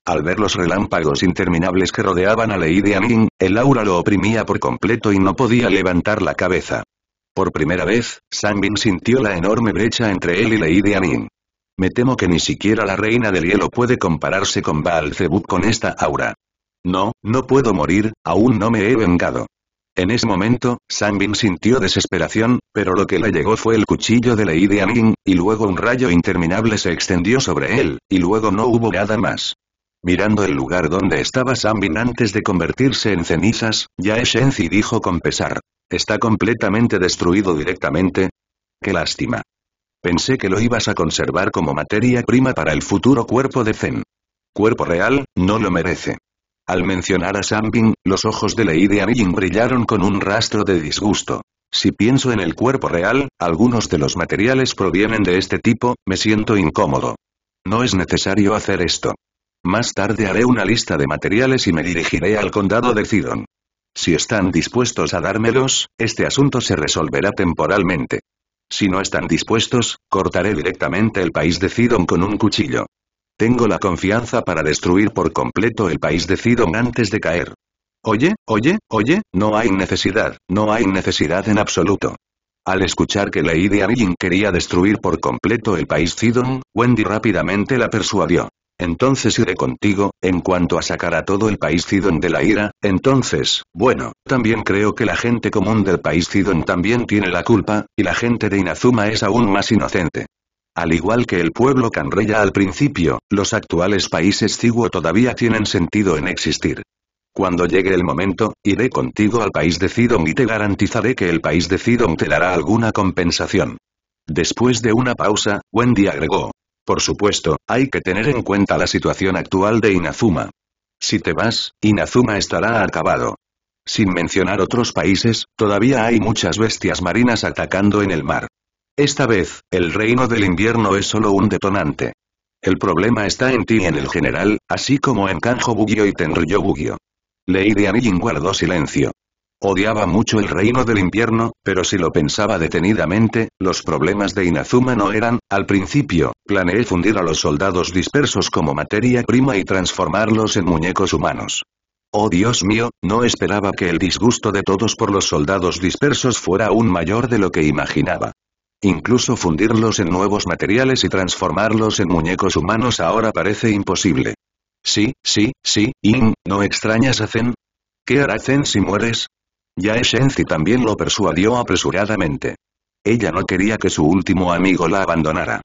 Speaker 1: Al ver los relámpagos interminables que rodeaban a Lady Anin, el aura lo oprimía por completo y no podía levantar la cabeza. Por primera vez, Sambin sintió la enorme brecha entre él y Lady Anin. Me temo que ni siquiera la reina del hielo puede compararse con Baalzebub con esta aura. No, no puedo morir, aún no me he vengado. En ese momento, Sanbin sintió desesperación, pero lo que le llegó fue el cuchillo de Lady Amin, y luego un rayo interminable se extendió sobre él, y luego no hubo nada más. Mirando el lugar donde estaba Sanbin antes de convertirse en cenizas, Yae Shenzi dijo con pesar. Está completamente destruido directamente. Qué lástima. Pensé que lo ibas a conservar como materia prima para el futuro cuerpo de Zen. Cuerpo real, no lo merece. Al mencionar a samping los ojos de Lady Anjin brillaron con un rastro de disgusto. Si pienso en el cuerpo real, algunos de los materiales provienen de este tipo, me siento incómodo. No es necesario hacer esto. Más tarde haré una lista de materiales y me dirigiré al condado de Zidon. Si están dispuestos a dármelos, este asunto se resolverá temporalmente. Si no están dispuestos, cortaré directamente el país de Sidon con un cuchillo. Tengo la confianza para destruir por completo el país de Sidon antes de caer. Oye, oye, oye, no hay necesidad, no hay necesidad en absoluto. Al escuchar que Lady Anillin quería destruir por completo el país Sidon, Wendy rápidamente la persuadió entonces iré contigo, en cuanto a sacar a todo el país Cidón de la ira, entonces, bueno, también creo que la gente común del país Cidón también tiene la culpa, y la gente de Inazuma es aún más inocente. Al igual que el pueblo Canreya al principio, los actuales países Ciguo todavía tienen sentido en existir. Cuando llegue el momento, iré contigo al país de Cidón y te garantizaré que el país de Cidón te dará alguna compensación. Después de una pausa, Wendy agregó, por supuesto, hay que tener en cuenta la situación actual de Inazuma. Si te vas, Inazuma estará acabado. Sin mencionar otros países, todavía hay muchas bestias marinas atacando en el mar. Esta vez, el reino del invierno es solo un detonante. El problema está en ti y en el general, así como en Kanjo y Tenryo Bugyo. Lady Anijin guardó silencio. Odiaba mucho el reino del invierno, pero si lo pensaba detenidamente, los problemas de Inazuma no eran, al principio, planeé fundir a los soldados dispersos como materia prima y transformarlos en muñecos humanos. Oh Dios mío, no esperaba que el disgusto de todos por los soldados dispersos fuera aún mayor de lo que imaginaba. Incluso fundirlos en nuevos materiales y transformarlos en muñecos humanos ahora parece imposible. Sí, sí, sí, In, ¿no extrañas a Zen? ¿Qué hará Zen si mueres? Ya Shenzi también lo persuadió apresuradamente. Ella no quería que su último amigo la abandonara.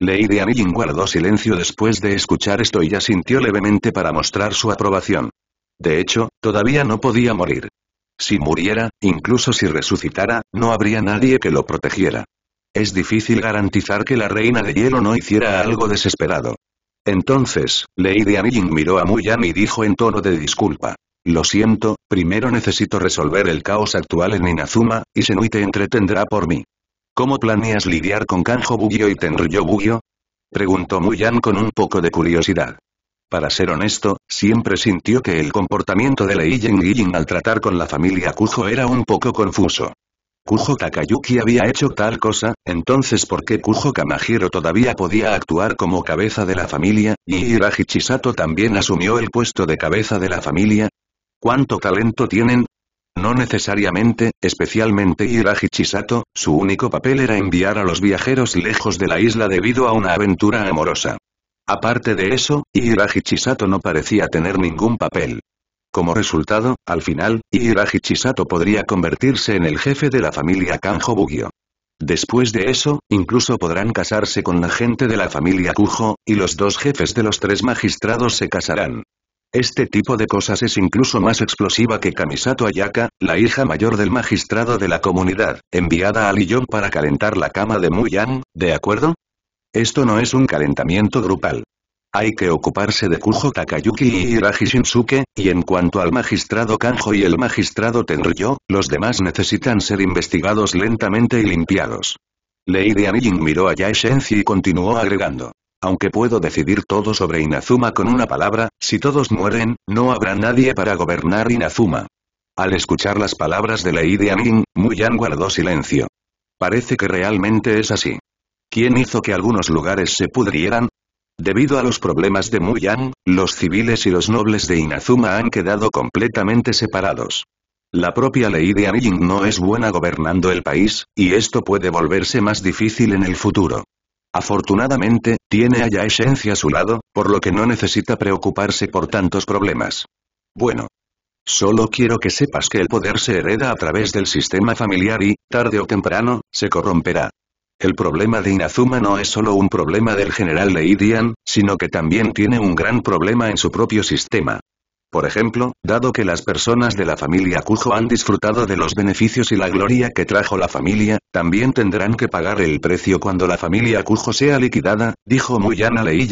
Speaker 1: Lady Anilin guardó silencio después de escuchar esto y sintió levemente para mostrar su aprobación. De hecho, todavía no podía morir. Si muriera, incluso si resucitara, no habría nadie que lo protegiera. Es difícil garantizar que la reina de hielo no hiciera algo desesperado. Entonces, Lady Anilin miró a Muyami y dijo en tono de disculpa. Lo siento, primero necesito resolver el caos actual en Inazuma, y Senui te entretendrá por mí. ¿Cómo planeas lidiar con Kanjo Bugyo y Tenryo Bugyo? Preguntó Muyan con un poco de curiosidad. Para ser honesto, siempre sintió que el comportamiento de Lei al tratar con la familia Kujo era un poco confuso. Kujo Kakayuki había hecho tal cosa, entonces ¿por qué Kujo Kamajiro todavía podía actuar como cabeza de la familia, y Hiraji también asumió el puesto de cabeza de la familia? ¿Cuánto talento tienen? No necesariamente, especialmente Hiraji Chisato, su único papel era enviar a los viajeros lejos de la isla debido a una aventura amorosa. Aparte de eso, Hiraji Chisato no parecía tener ningún papel. Como resultado, al final, Hiraji Chisato podría convertirse en el jefe de la familia Kanjo Bugyo. Después de eso, incluso podrán casarse con la gente de la familia Kujo, y los dos jefes de los tres magistrados se casarán. Este tipo de cosas es incluso más explosiva que Kamisato Ayaka, la hija mayor del magistrado de la comunidad, enviada a Lyon para calentar la cama de Muyang, ¿de acuerdo? Esto no es un calentamiento grupal. Hay que ocuparse de Kujo Takayuki y Hiraji Shinsuke, y en cuanto al magistrado Kanjo y el magistrado Tenryo, los demás necesitan ser investigados lentamente y limpiados. Lady Anijin miró a Yae y continuó agregando. Aunque puedo decidir todo sobre Inazuma con una palabra, si todos mueren, no habrá nadie para gobernar Inazuma. Al escuchar las palabras de Lady Amin, Muyang guardó silencio. Parece que realmente es así. ¿Quién hizo que algunos lugares se pudrieran? Debido a los problemas de Muyang, los civiles y los nobles de Inazuma han quedado completamente separados. La propia ley de no es buena gobernando el país, y esto puede volverse más difícil en el futuro. Afortunadamente, tiene allá esencia a su lado, por lo que no necesita preocuparse por tantos problemas. Bueno. Solo quiero que sepas que el poder se hereda a través del sistema familiar y, tarde o temprano, se corromperá. El problema de Inazuma no es solo un problema del general Leidian, sino que también tiene un gran problema en su propio sistema. Por ejemplo, dado que las personas de la familia Kujo han disfrutado de los beneficios y la gloria que trajo la familia, también tendrán que pagar el precio cuando la familia Kujo sea liquidada, dijo Muyana Lei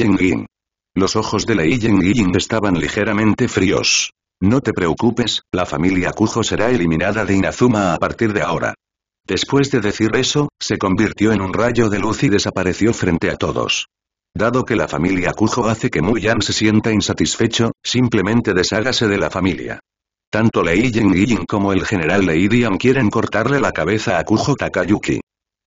Speaker 1: Los ojos de Lei estaban ligeramente fríos. No te preocupes, la familia Kujo será eliminada de Inazuma a partir de ahora. Después de decir eso, se convirtió en un rayo de luz y desapareció frente a todos. Dado que la familia Kujo hace que Muyan se sienta insatisfecho, simplemente deshágase de la familia. Tanto Lei Yin como el general Lei Dian quieren cortarle la cabeza a Kujo Takayuki.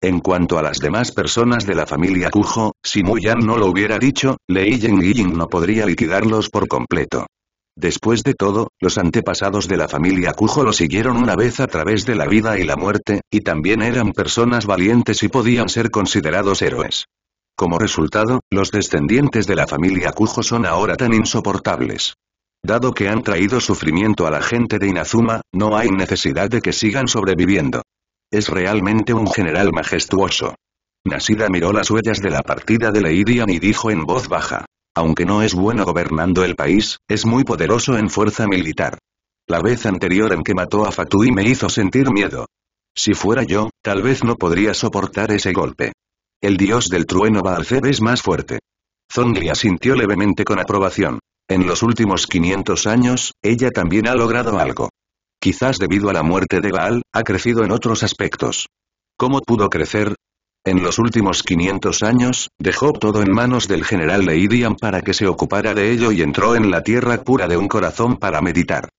Speaker 1: En cuanto a las demás personas de la familia Kujo, si Muyan no lo hubiera dicho, Lei Yin no podría liquidarlos por completo. Después de todo, los antepasados de la familia Kujo lo siguieron una vez a través de la vida y la muerte, y también eran personas valientes y podían ser considerados héroes. Como resultado, los descendientes de la familia Kujo son ahora tan insoportables. Dado que han traído sufrimiento a la gente de Inazuma, no hay necesidad de que sigan sobreviviendo. Es realmente un general majestuoso. Nasida miró las huellas de la partida de Leidian y dijo en voz baja. Aunque no es bueno gobernando el país, es muy poderoso en fuerza militar. La vez anterior en que mató a Fatui me hizo sentir miedo. Si fuera yo, tal vez no podría soportar ese golpe. El dios del trueno Zeb es más fuerte. Zongli asintió levemente con aprobación. En los últimos 500 años, ella también ha logrado algo. Quizás debido a la muerte de Baal, ha crecido en otros aspectos. ¿Cómo pudo crecer? En los últimos 500 años, dejó todo en manos del general Leidian para que se ocupara de ello y entró en la tierra pura de un corazón para meditar.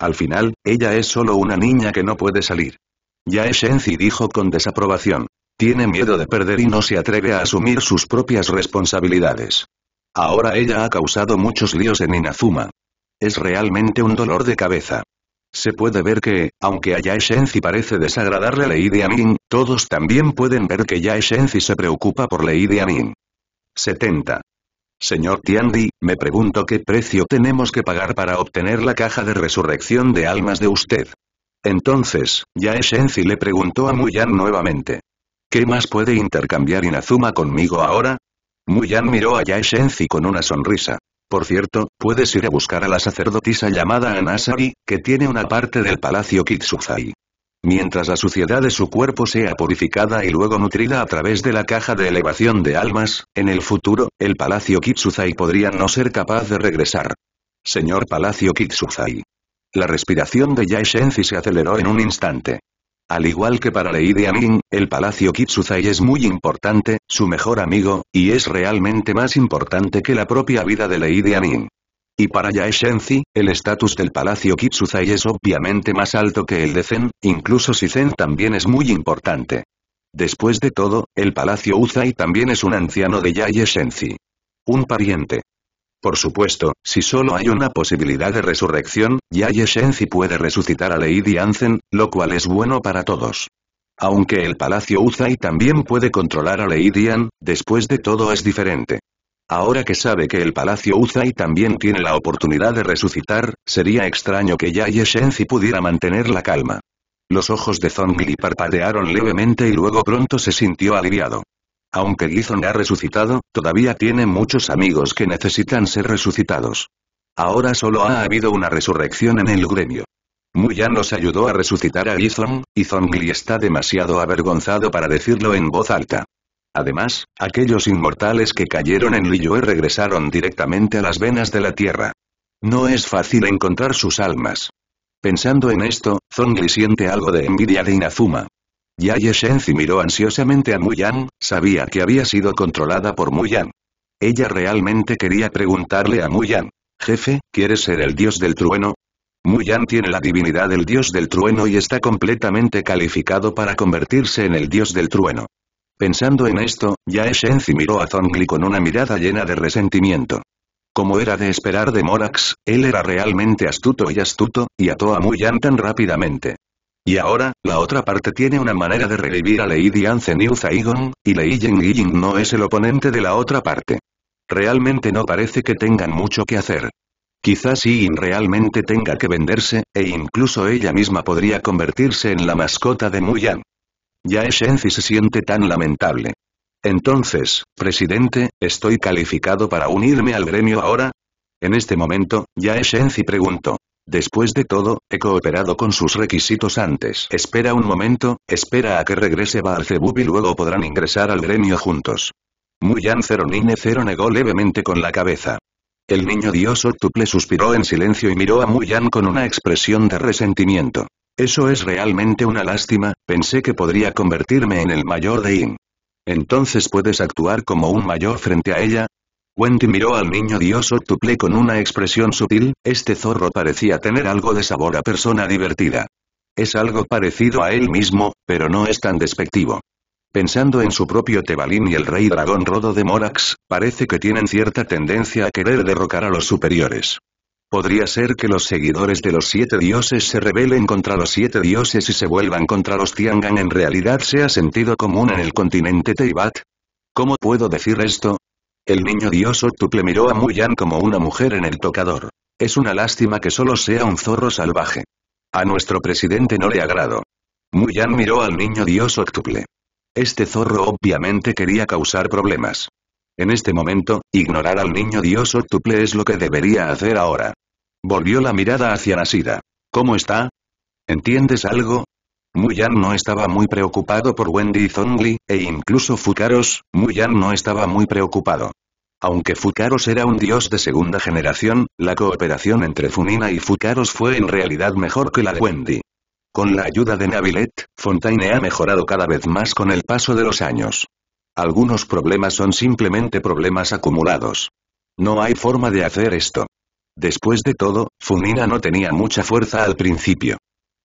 Speaker 1: Al final, ella es solo una niña que no puede salir. Ya Shenzi dijo con desaprobación. Tiene miedo de perder y no se atreve a asumir sus propias responsabilidades. Ahora ella ha causado muchos líos en Inazuma. Es realmente un dolor de cabeza. Se puede ver que, aunque a Yaeshenzi parece desagradarle a Lady Amin, todos también pueden ver que Yaeshenzi se preocupa por Lady Amin. 70. Señor Tiandi, me pregunto qué precio tenemos que pagar para obtener la caja de resurrección de almas de usted. Entonces, Yaeshenzi le preguntó a Muyan nuevamente. ¿Qué más puede intercambiar Inazuma conmigo ahora? Muyan miró a Shenzi con una sonrisa. Por cierto, puedes ir a buscar a la sacerdotisa llamada Anasari, que tiene una parte del palacio Kitsuzai. Mientras la suciedad de su cuerpo sea purificada y luego nutrida a través de la caja de elevación de almas, en el futuro, el palacio Kitsuzai podría no ser capaz de regresar. Señor Palacio Kitsuzai. La respiración de Yaishenzi se aceleró en un instante. Al igual que para Lady Amin, el Palacio Kitsuzai es muy importante, su mejor amigo, y es realmente más importante que la propia vida de Lady Amin. Y para Yaeshenzi, el estatus del Palacio Kitsuzai es obviamente más alto que el de Zen, incluso si Zen también es muy importante. Después de todo, el Palacio Uzai también es un anciano de Yaeshenzi. Un pariente. Por supuesto, si solo hay una posibilidad de resurrección, Yae Shenzi puede resucitar a Lady Anzen, lo cual es bueno para todos. Aunque el Palacio Uzai también puede controlar a Lady An, después de todo es diferente. Ahora que sabe que el Palacio Uzai también tiene la oportunidad de resucitar, sería extraño que Yae Shenzi pudiera mantener la calma. Los ojos de Zongli parpadearon levemente y luego pronto se sintió aliviado. Aunque Gizon ha resucitado, todavía tiene muchos amigos que necesitan ser resucitados. Ahora solo ha habido una resurrección en el gremio. Muyan los ayudó a resucitar a Gizon, y Zongli está demasiado avergonzado para decirlo en voz alta. Además, aquellos inmortales que cayeron en Liyue regresaron directamente a las venas de la tierra. No es fácil encontrar sus almas. Pensando en esto, Zongli siente algo de envidia de Inazuma. Yae Shenzi miró ansiosamente a Muyan, sabía que había sido controlada por Muyan. Ella realmente quería preguntarle a Muyan. Jefe, ¿quieres ser el dios del trueno? Muyan tiene la divinidad del dios del trueno y está completamente calificado para convertirse en el dios del trueno. Pensando en esto, Yae Shenzi miró a Zongli con una mirada llena de resentimiento. Como era de esperar de Morax, él era realmente astuto y astuto, y ató a Muyan tan rápidamente. Y ahora, la otra parte tiene una manera de revivir a Lady Diance New y Lei Yen Ying no es el oponente de la otra parte. Realmente no parece que tengan mucho que hacer. Quizás Yin realmente tenga que venderse, e incluso ella misma podría convertirse en la mascota de Muyan. Ya Shenzi se siente tan lamentable. Entonces, presidente, ¿estoy calificado para unirme al gremio ahora? En este momento, ya Shenzi preguntó. Después de todo, he cooperado con sus requisitos antes. Espera un momento, espera a que regrese Barcebub y luego podrán ingresar al gremio juntos. Muyan Cero Nine Cero negó levemente con la cabeza. El niño dios octuple suspiró en silencio y miró a Muyan con una expresión de resentimiento. Eso es realmente una lástima, pensé que podría convertirme en el mayor de In. Entonces puedes actuar como un mayor frente a ella, Wendy miró al niño dios octuple con una expresión sutil, este zorro parecía tener algo de sabor a persona divertida. Es algo parecido a él mismo, pero no es tan despectivo. Pensando en su propio Tebalín y el rey dragón rodo de Morax, parece que tienen cierta tendencia a querer derrocar a los superiores. Podría ser que los seguidores de los siete dioses se rebelen contra los siete dioses y se vuelvan contra los Tiangan en realidad sea sentido común en el continente Teibat. ¿Cómo puedo decir esto? El niño dios octuple miró a Muyan como una mujer en el tocador. Es una lástima que solo sea un zorro salvaje. A nuestro presidente no le agrado. Muyan miró al niño dios octuple. Este zorro obviamente quería causar problemas. En este momento, ignorar al niño dios octuple es lo que debería hacer ahora. Volvió la mirada hacia Nasida. ¿Cómo está? ¿Entiendes algo? Muyan no estaba muy preocupado por Wendy y Zongli, e incluso Fukaros, Muyan no estaba muy preocupado. Aunque Fukaros era un dios de segunda generación, la cooperación entre Funina y Fukaros fue en realidad mejor que la de Wendy. Con la ayuda de Nabilet, Fontaine ha mejorado cada vez más con el paso de los años. Algunos problemas son simplemente problemas acumulados. No hay forma de hacer esto. Después de todo, Funina no tenía mucha fuerza al principio.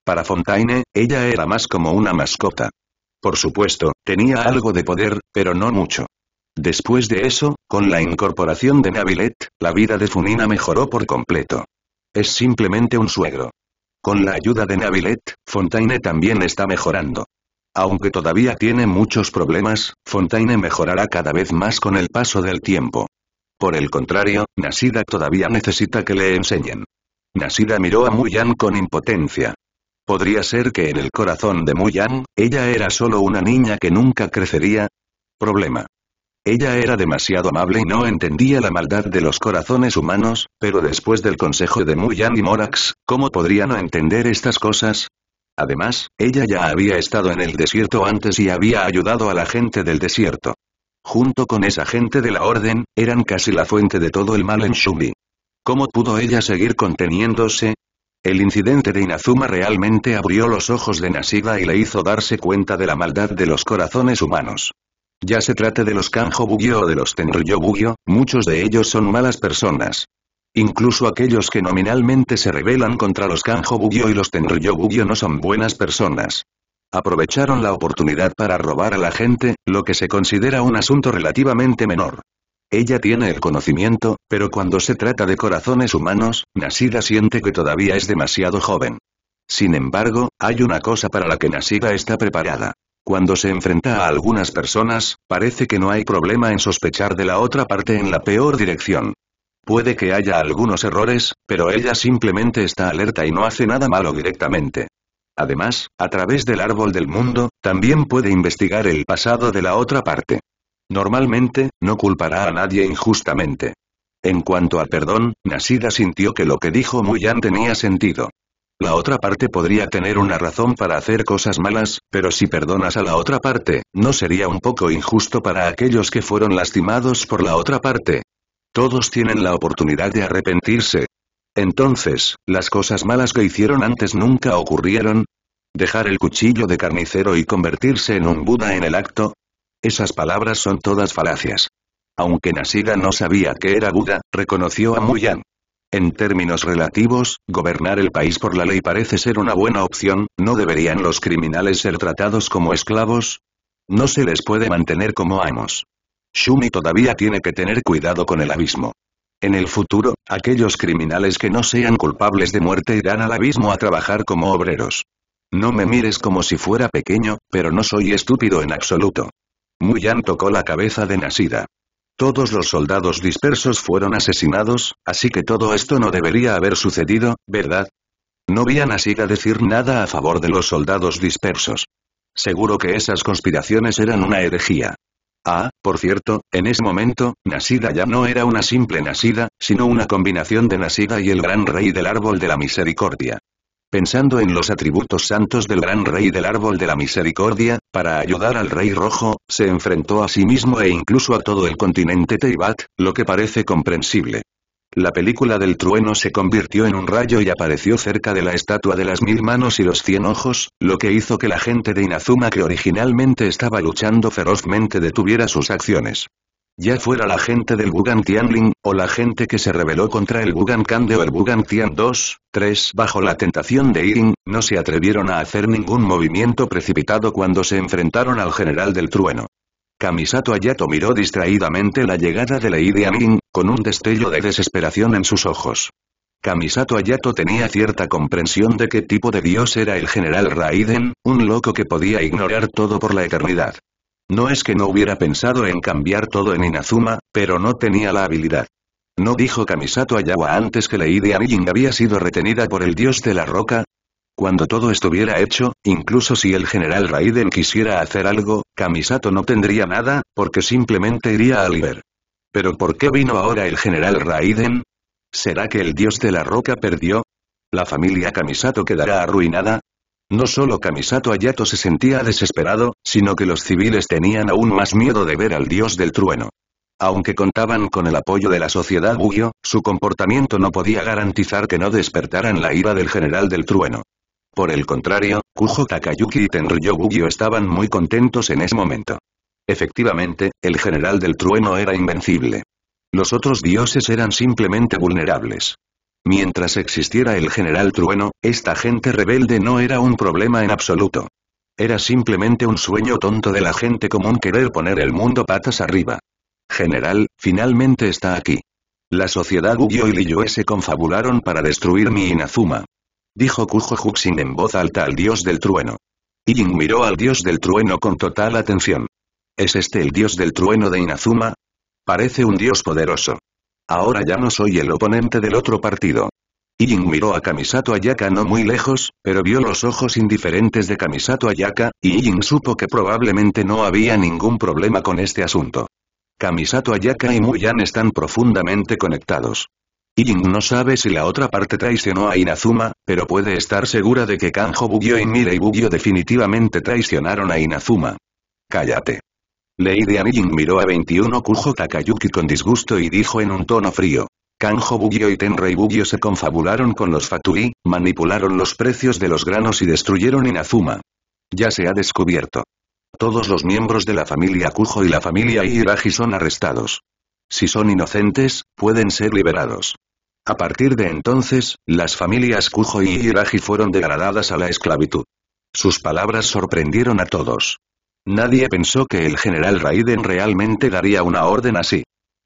Speaker 1: Para Fontaine, ella era más como una mascota. Por supuesto, tenía algo de poder, pero no mucho. Después de eso, con la incorporación de Nabilet, la vida de Funina mejoró por completo. Es simplemente un suegro. Con la ayuda de Nabilet, Fontaine también está mejorando. Aunque todavía tiene muchos problemas, Fontaine mejorará cada vez más con el paso del tiempo. Por el contrario, Nasida todavía necesita que le enseñen. Nasida miró a Muyan con impotencia. Podría ser que en el corazón de Muyan, ella era solo una niña que nunca crecería. Problema. Ella era demasiado amable y no entendía la maldad de los corazones humanos, pero después del consejo de Muyan y Morax, ¿cómo podría no entender estas cosas? Además, ella ya había estado en el desierto antes y había ayudado a la gente del desierto. Junto con esa gente de la orden, eran casi la fuente de todo el mal en Shumi. ¿Cómo pudo ella seguir conteniéndose? El incidente de Inazuma realmente abrió los ojos de Nasida y le hizo darse cuenta de la maldad de los corazones humanos. Ya se trate de los Kanjo Bugyo o de los Tenryo muchos de ellos son malas personas. Incluso aquellos que nominalmente se rebelan contra los Kanjo Bugyo y los Tenryo Bugyo no son buenas personas. Aprovecharon la oportunidad para robar a la gente, lo que se considera un asunto relativamente menor. Ella tiene el conocimiento, pero cuando se trata de corazones humanos, Nasida siente que todavía es demasiado joven. Sin embargo, hay una cosa para la que Nasida está preparada. Cuando se enfrenta a algunas personas, parece que no hay problema en sospechar de la otra parte en la peor dirección. Puede que haya algunos errores, pero ella simplemente está alerta y no hace nada malo directamente. Además, a través del árbol del mundo, también puede investigar el pasado de la otra parte. Normalmente, no culpará a nadie injustamente. En cuanto a perdón, Nasida sintió que lo que dijo Muyan tenía sentido. La otra parte podría tener una razón para hacer cosas malas, pero si perdonas a la otra parte, ¿no sería un poco injusto para aquellos que fueron lastimados por la otra parte? Todos tienen la oportunidad de arrepentirse. Entonces, las cosas malas que hicieron antes nunca ocurrieron. Dejar el cuchillo de carnicero y convertirse en un Buda en el acto, esas palabras son todas falacias. Aunque Nasida no sabía que era Buda, reconoció a Muyan. En términos relativos, gobernar el país por la ley parece ser una buena opción, ¿no deberían los criminales ser tratados como esclavos? No se les puede mantener como amos. Shumi todavía tiene que tener cuidado con el abismo. En el futuro, aquellos criminales que no sean culpables de muerte irán al abismo a trabajar como obreros. No me mires como si fuera pequeño, pero no soy estúpido en absoluto. Muyan tocó la cabeza de Nasida. Todos los soldados dispersos fueron asesinados, así que todo esto no debería haber sucedido, ¿verdad? No vi a Nasida decir nada a favor de los soldados dispersos. Seguro que esas conspiraciones eran una herejía. Ah, por cierto, en ese momento, Nasida ya no era una simple Nasida, sino una combinación de Nasida y el gran rey del árbol de la misericordia pensando en los atributos santos del gran rey del árbol de la misericordia, para ayudar al rey rojo, se enfrentó a sí mismo e incluso a todo el continente Teibat, lo que parece comprensible. La película del trueno se convirtió en un rayo y apareció cerca de la estatua de las mil manos y los cien ojos, lo que hizo que la gente de Inazuma que originalmente estaba luchando ferozmente detuviera sus acciones. Ya fuera la gente del Bugan Tianling, o la gente que se rebeló contra el Wugan de o el Wugan Tian 2, 3 bajo la tentación de Irin, no se atrevieron a hacer ningún movimiento precipitado cuando se enfrentaron al general del trueno. Kamisato Ayato miró distraídamente la llegada de Lady Amin, con un destello de desesperación en sus ojos. Kamisato Ayato tenía cierta comprensión de qué tipo de dios era el general Raiden, un loco que podía ignorar todo por la eternidad. No es que no hubiera pensado en cambiar todo en Inazuma, pero no tenía la habilidad. ¿No dijo Kamisato Ayawa antes que Lady Ying había sido retenida por el dios de la roca? Cuando todo estuviera hecho, incluso si el general Raiden quisiera hacer algo, Kamisato no tendría nada, porque simplemente iría a Liber. ¿Pero por qué vino ahora el general Raiden? ¿Será que el dios de la roca perdió? ¿La familia Kamisato quedará arruinada? No solo Kamisato Ayato se sentía desesperado, sino que los civiles tenían aún más miedo de ver al dios del trueno. Aunque contaban con el apoyo de la sociedad Bugyo, su comportamiento no podía garantizar que no despertaran la ira del general del trueno. Por el contrario, Kujo Takayuki y Tenryo Bugyo estaban muy contentos en ese momento. Efectivamente, el general del trueno era invencible. Los otros dioses eran simplemente vulnerables. Mientras existiera el general Trueno, esta gente rebelde no era un problema en absoluto. Era simplemente un sueño tonto de la gente común querer poner el mundo patas arriba. General, finalmente está aquí. La sociedad Ugyo y Liyue se confabularon para destruir mi Inazuma. Dijo Kujo Huxin en voz alta al dios del trueno. Ying miró al dios del trueno con total atención. ¿Es este el dios del trueno de Inazuma? Parece un dios poderoso. Ahora ya no soy el oponente del otro partido. Ying miró a Kamisato Ayaka no muy lejos, pero vio los ojos indiferentes de Kamisato Ayaka, y Ying supo que probablemente no había ningún problema con este asunto. Kamisato Ayaka y Muyan están profundamente conectados. Ying no sabe si la otra parte traicionó a Inazuma, pero puede estar segura de que Kanjo Bugyo y Mirei Bugyo definitivamente traicionaron a Inazuma. Cállate. Lady Anjin miró a 21 Kujo Takayuki con disgusto y dijo en un tono frío. Kanjo Bugio y Tenrei Bugio se confabularon con los Fatui, manipularon los precios de los granos y destruyeron Inazuma. Ya se ha descubierto. Todos los miembros de la familia Kujo y la familia Iiraji son arrestados. Si son inocentes, pueden ser liberados. A partir de entonces, las familias Kujo y Iragi fueron degradadas a la esclavitud. Sus palabras sorprendieron a todos. Nadie pensó que el general Raiden realmente daría una orden así.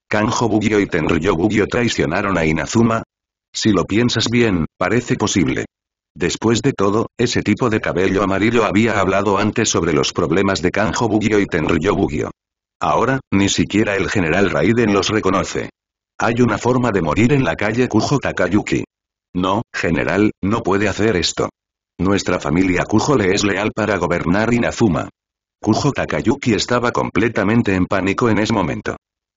Speaker 1: Kanjo Bugyo y Tenryo Bugyo traicionaron a Inazuma. Si lo piensas bien, parece posible. Después de todo, ese tipo de cabello amarillo había hablado antes sobre los problemas de Kanjo Bugyo y Tenryo Bugyo. Ahora, ni siquiera el general Raiden los reconoce. Hay una forma de morir en la calle Kujo Takayuki. No, general, no puede hacer esto. Nuestra familia Kujo le es leal para gobernar Inazuma. Kujo Takayuki estaba completamente en pánico en ese momento.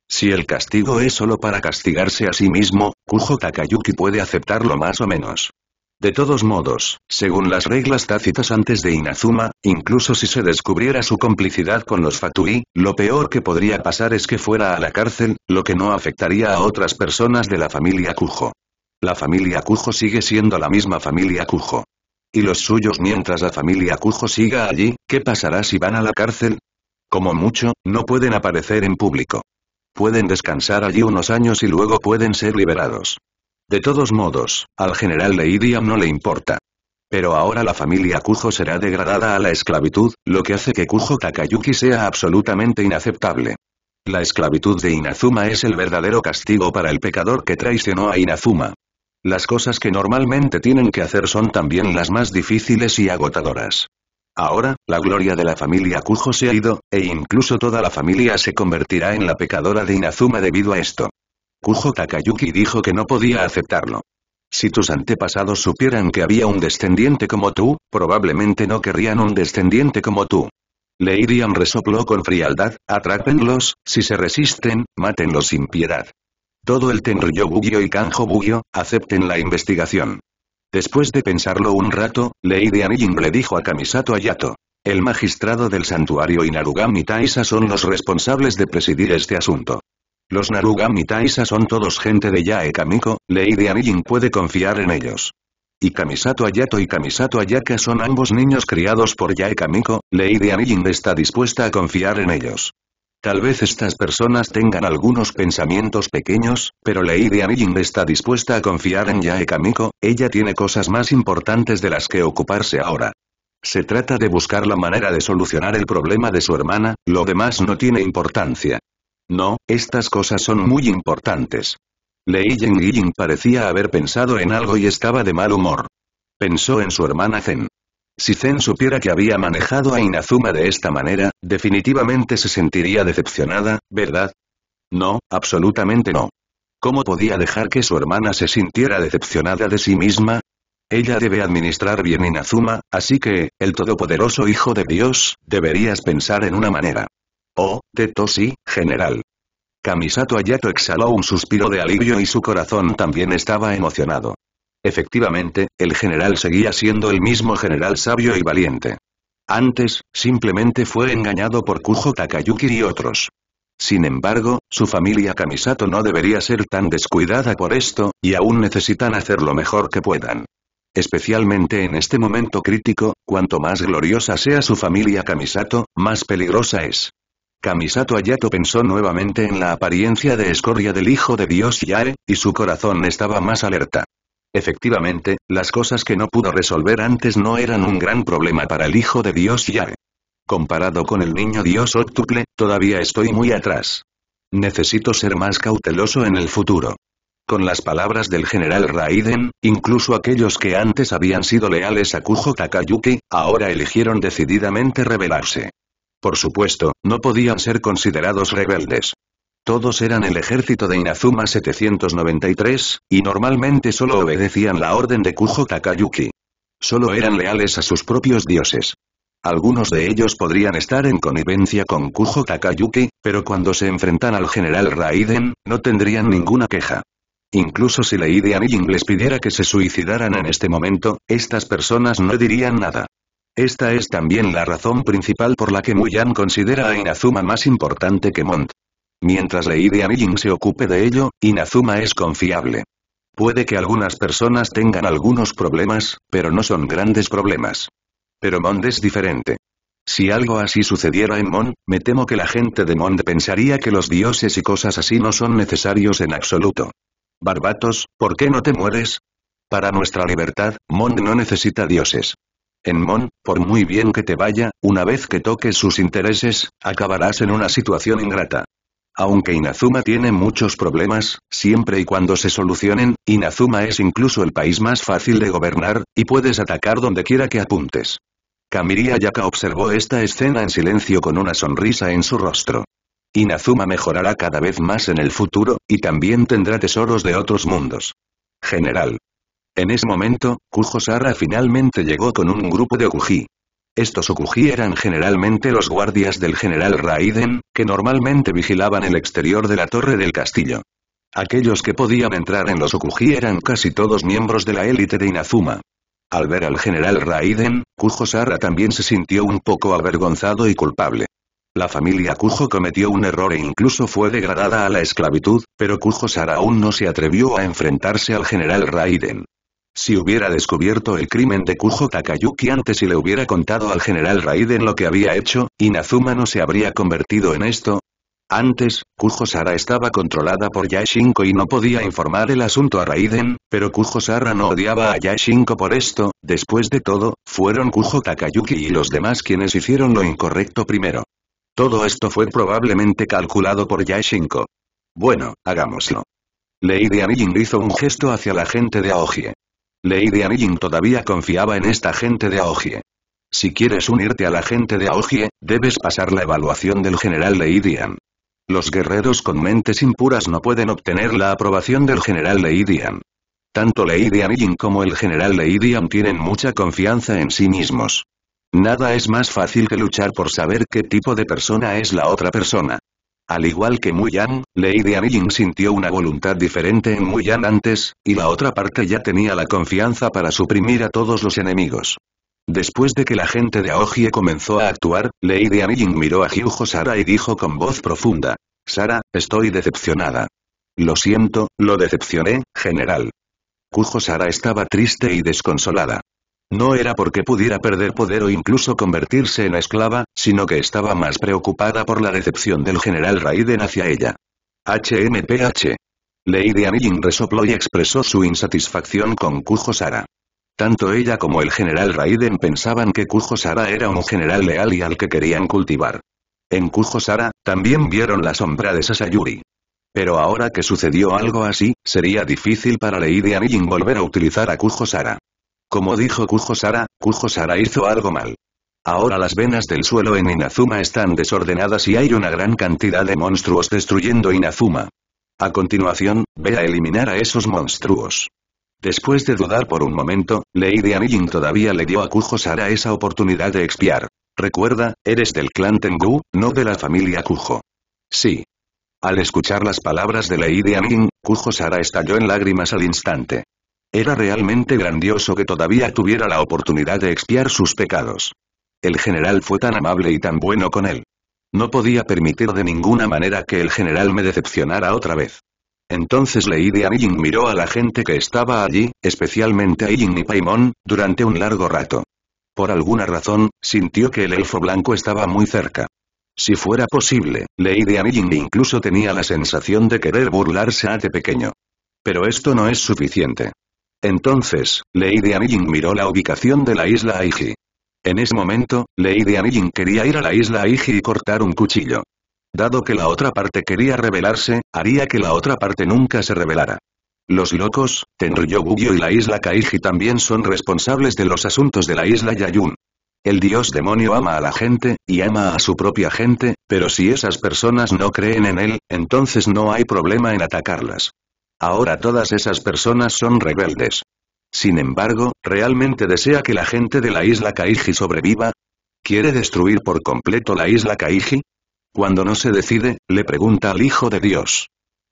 Speaker 1: Si el castigo es solo para castigarse a sí mismo, Kujo Takayuki puede aceptarlo más o menos. De todos modos, según las reglas tácitas antes de Inazuma, incluso si se descubriera su complicidad con los Fatui, lo peor que podría pasar es que fuera a la cárcel, lo que no afectaría a otras personas de la familia Kujo. La familia Kujo sigue siendo la misma familia Kujo. ¿Y los suyos mientras la familia Kujo siga allí, qué pasará si van a la cárcel? Como mucho, no pueden aparecer en público. Pueden descansar allí unos años y luego pueden ser liberados. De todos modos, al general Leidiam no le importa. Pero ahora la familia Kujo será degradada a la esclavitud, lo que hace que Kujo Takayuki sea absolutamente inaceptable. La esclavitud de Inazuma es el verdadero castigo para el pecador que traicionó a Inazuma. Las cosas que normalmente tienen que hacer son también las más difíciles y agotadoras. Ahora, la gloria de la familia Kujo se ha ido, e incluso toda la familia se convertirá en la pecadora de Inazuma debido a esto. Kujo Takayuki dijo que no podía aceptarlo. Si tus antepasados supieran que había un descendiente como tú, probablemente no querrían un descendiente como tú. Leirian resopló con frialdad, atrápenlos, si se resisten, mátenlos sin piedad. Todo el Tenryo Bugyo y Kanjo Bugyo, acepten la investigación. Después de pensarlo un rato, Lady Anijin le dijo a Kamisato Ayato. El magistrado del santuario y Narugami Taisa son los responsables de presidir este asunto. Los Narugami Taisa son todos gente de Yae Kamiko, Lady Anijin puede confiar en ellos. Y Kamisato Ayato y Kamisato Ayaka son ambos niños criados por Yae Kamiko, Lady Anijin está dispuesta a confiar en ellos. Tal vez estas personas tengan algunos pensamientos pequeños, pero Lady Yin está dispuesta a confiar en Yae Kamiko, ella tiene cosas más importantes de las que ocuparse ahora. Se trata de buscar la manera de solucionar el problema de su hermana, lo demás no tiene importancia. No, estas cosas son muy importantes. Lei Ying parecía haber pensado en algo y estaba de mal humor. Pensó en su hermana Zen. Si Zen supiera que había manejado a Inazuma de esta manera, definitivamente se sentiría decepcionada, ¿verdad? No, absolutamente no. ¿Cómo podía dejar que su hermana se sintiera decepcionada de sí misma? Ella debe administrar bien Inazuma, así que, el todopoderoso hijo de Dios, deberías pensar en una manera. Oh, tosí, general. Kamisato Ayato exhaló un suspiro de alivio y su corazón también estaba emocionado. Efectivamente, el general seguía siendo el mismo general sabio y valiente. Antes, simplemente fue engañado por Kujo Takayuki y otros. Sin embargo, su familia Kamisato no debería ser tan descuidada por esto, y aún necesitan hacer lo mejor que puedan. Especialmente en este momento crítico, cuanto más gloriosa sea su familia Kamisato, más peligrosa es. Kamisato Ayato pensó nuevamente en la apariencia de escoria del hijo de Dios Yae, y su corazón estaba más alerta. Efectivamente, las cosas que no pudo resolver antes no eran un gran problema para el Hijo de Dios ya. Comparado con el niño Dios Octuple, todavía estoy muy atrás. Necesito ser más cauteloso en el futuro. Con las palabras del general Raiden, incluso aquellos que antes habían sido leales a Kujo Takayuki, ahora eligieron decididamente rebelarse. Por supuesto, no podían ser considerados rebeldes. Todos eran el ejército de Inazuma 793, y normalmente solo obedecían la orden de Kujo Takayuki. Solo eran leales a sus propios dioses. Algunos de ellos podrían estar en connivencia con Kujo Takayuki, pero cuando se enfrentan al general Raiden, no tendrían ninguna queja. Incluso si Lady Ying les pidiera que se suicidaran en este momento, estas personas no dirían nada. Esta es también la razón principal por la que Muyan considera a Inazuma más importante que Mont. Mientras Lady Amijin se ocupe de ello, Inazuma es confiable. Puede que algunas personas tengan algunos problemas, pero no son grandes problemas. Pero Mond es diferente. Si algo así sucediera en Mond, me temo que la gente de Mond pensaría que los dioses y cosas así no son necesarios en absoluto. Barbatos, ¿por qué no te mueres? Para nuestra libertad, Mond no necesita dioses. En Mon, por muy bien que te vaya, una vez que toques sus intereses, acabarás en una situación ingrata. Aunque Inazuma tiene muchos problemas, siempre y cuando se solucionen, Inazuma es incluso el país más fácil de gobernar, y puedes atacar donde quiera que apuntes. Kamiri Ayaka observó esta escena en silencio con una sonrisa en su rostro. Inazuma mejorará cada vez más en el futuro, y también tendrá tesoros de otros mundos. General. En ese momento, Kujosara Sara finalmente llegó con un grupo de Okuji. Estos Okuji eran generalmente los guardias del general Raiden, que normalmente vigilaban el exterior de la torre del castillo. Aquellos que podían entrar en los Okuji eran casi todos miembros de la élite de Inazuma. Al ver al general Raiden, Kujo Sara también se sintió un poco avergonzado y culpable. La familia Kujo cometió un error e incluso fue degradada a la esclavitud, pero Kujo Sara aún no se atrevió a enfrentarse al general Raiden. Si hubiera descubierto el crimen de Kujo Takayuki antes y le hubiera contado al general Raiden lo que había hecho, Inazuma no se habría convertido en esto. Antes, Kujo Sara estaba controlada por Yashinko y no podía informar el asunto a Raiden, pero Kujo Sara no odiaba a Yashinko por esto, después de todo, fueron Kujo Takayuki y los demás quienes hicieron lo incorrecto primero. Todo esto fue probablemente calculado por Yashinko. Bueno, hagámoslo. Lady Anijin hizo un gesto hacia la gente de Aogie. Lady Anilling todavía confiaba en esta gente de Aogie. Si quieres unirte a la gente de Aogie, debes pasar la evaluación del general Leidian. Los guerreros con mentes impuras no pueden obtener la aprobación del general Leidian. Tanto Lady Yin como el general Leidian tienen mucha confianza en sí mismos. Nada es más fácil que luchar por saber qué tipo de persona es la otra persona. Al igual que Muyan, Lady Anjing sintió una voluntad diferente en Muyan antes, y la otra parte ya tenía la confianza para suprimir a todos los enemigos. Después de que la gente de Aogie comenzó a actuar, Lady Anjing miró a Hyujo Sara y dijo con voz profunda. Sara, estoy decepcionada. Lo siento, lo decepcioné, general. Kujo Sara estaba triste y desconsolada. No era porque pudiera perder poder o incluso convertirse en esclava, sino que estaba más preocupada por la decepción del general Raiden hacia ella. HMPH. Lady Anijin resopló y expresó su insatisfacción con Kujo Sara. Tanto ella como el general Raiden pensaban que Kujo Sara era un general leal y al que querían cultivar. En Kujo Sara, también vieron la sombra de Sasayuri. Pero ahora que sucedió algo así, sería difícil para Lady Anijin volver a utilizar a Kujo Sara. Como dijo Kujo Sara, Kujo Sara hizo algo mal. Ahora las venas del suelo en Inazuma están desordenadas y hay una gran cantidad de monstruos destruyendo Inazuma. A continuación, ve a eliminar a esos monstruos. Después de dudar por un momento, Lady Anilin todavía le dio a Kujo Sara esa oportunidad de expiar. Recuerda, eres del clan Tengu, no de la familia Kujo. Sí. Al escuchar las palabras de Lady Anilin, Kujo Sara estalló en lágrimas al instante. Era realmente grandioso que todavía tuviera la oportunidad de expiar sus pecados. El general fue tan amable y tan bueno con él. No podía permitir de ninguna manera que el general me decepcionara otra vez. Entonces Lady de miró a la gente que estaba allí, especialmente a Ying y Paimon, durante un largo rato. Por alguna razón, sintió que el elfo blanco estaba muy cerca. Si fuera posible, Lady de incluso tenía la sensación de querer burlarse a pequeño. Pero esto no es suficiente. Entonces, Lady Anijin miró la ubicación de la isla Aiji. En ese momento, Lady Anijin quería ir a la isla Aiji y cortar un cuchillo. Dado que la otra parte quería rebelarse, haría que la otra parte nunca se rebelara. Los locos, Tenryobugyo y la isla Kaiji también son responsables de los asuntos de la isla Yayun. El dios demonio ama a la gente, y ama a su propia gente, pero si esas personas no creen en él, entonces no hay problema en atacarlas. Ahora todas esas personas son rebeldes. Sin embargo, ¿realmente desea que la gente de la isla Kaiji sobreviva? ¿Quiere destruir por completo la isla Kaiji? Cuando no se decide, le pregunta al Hijo de Dios.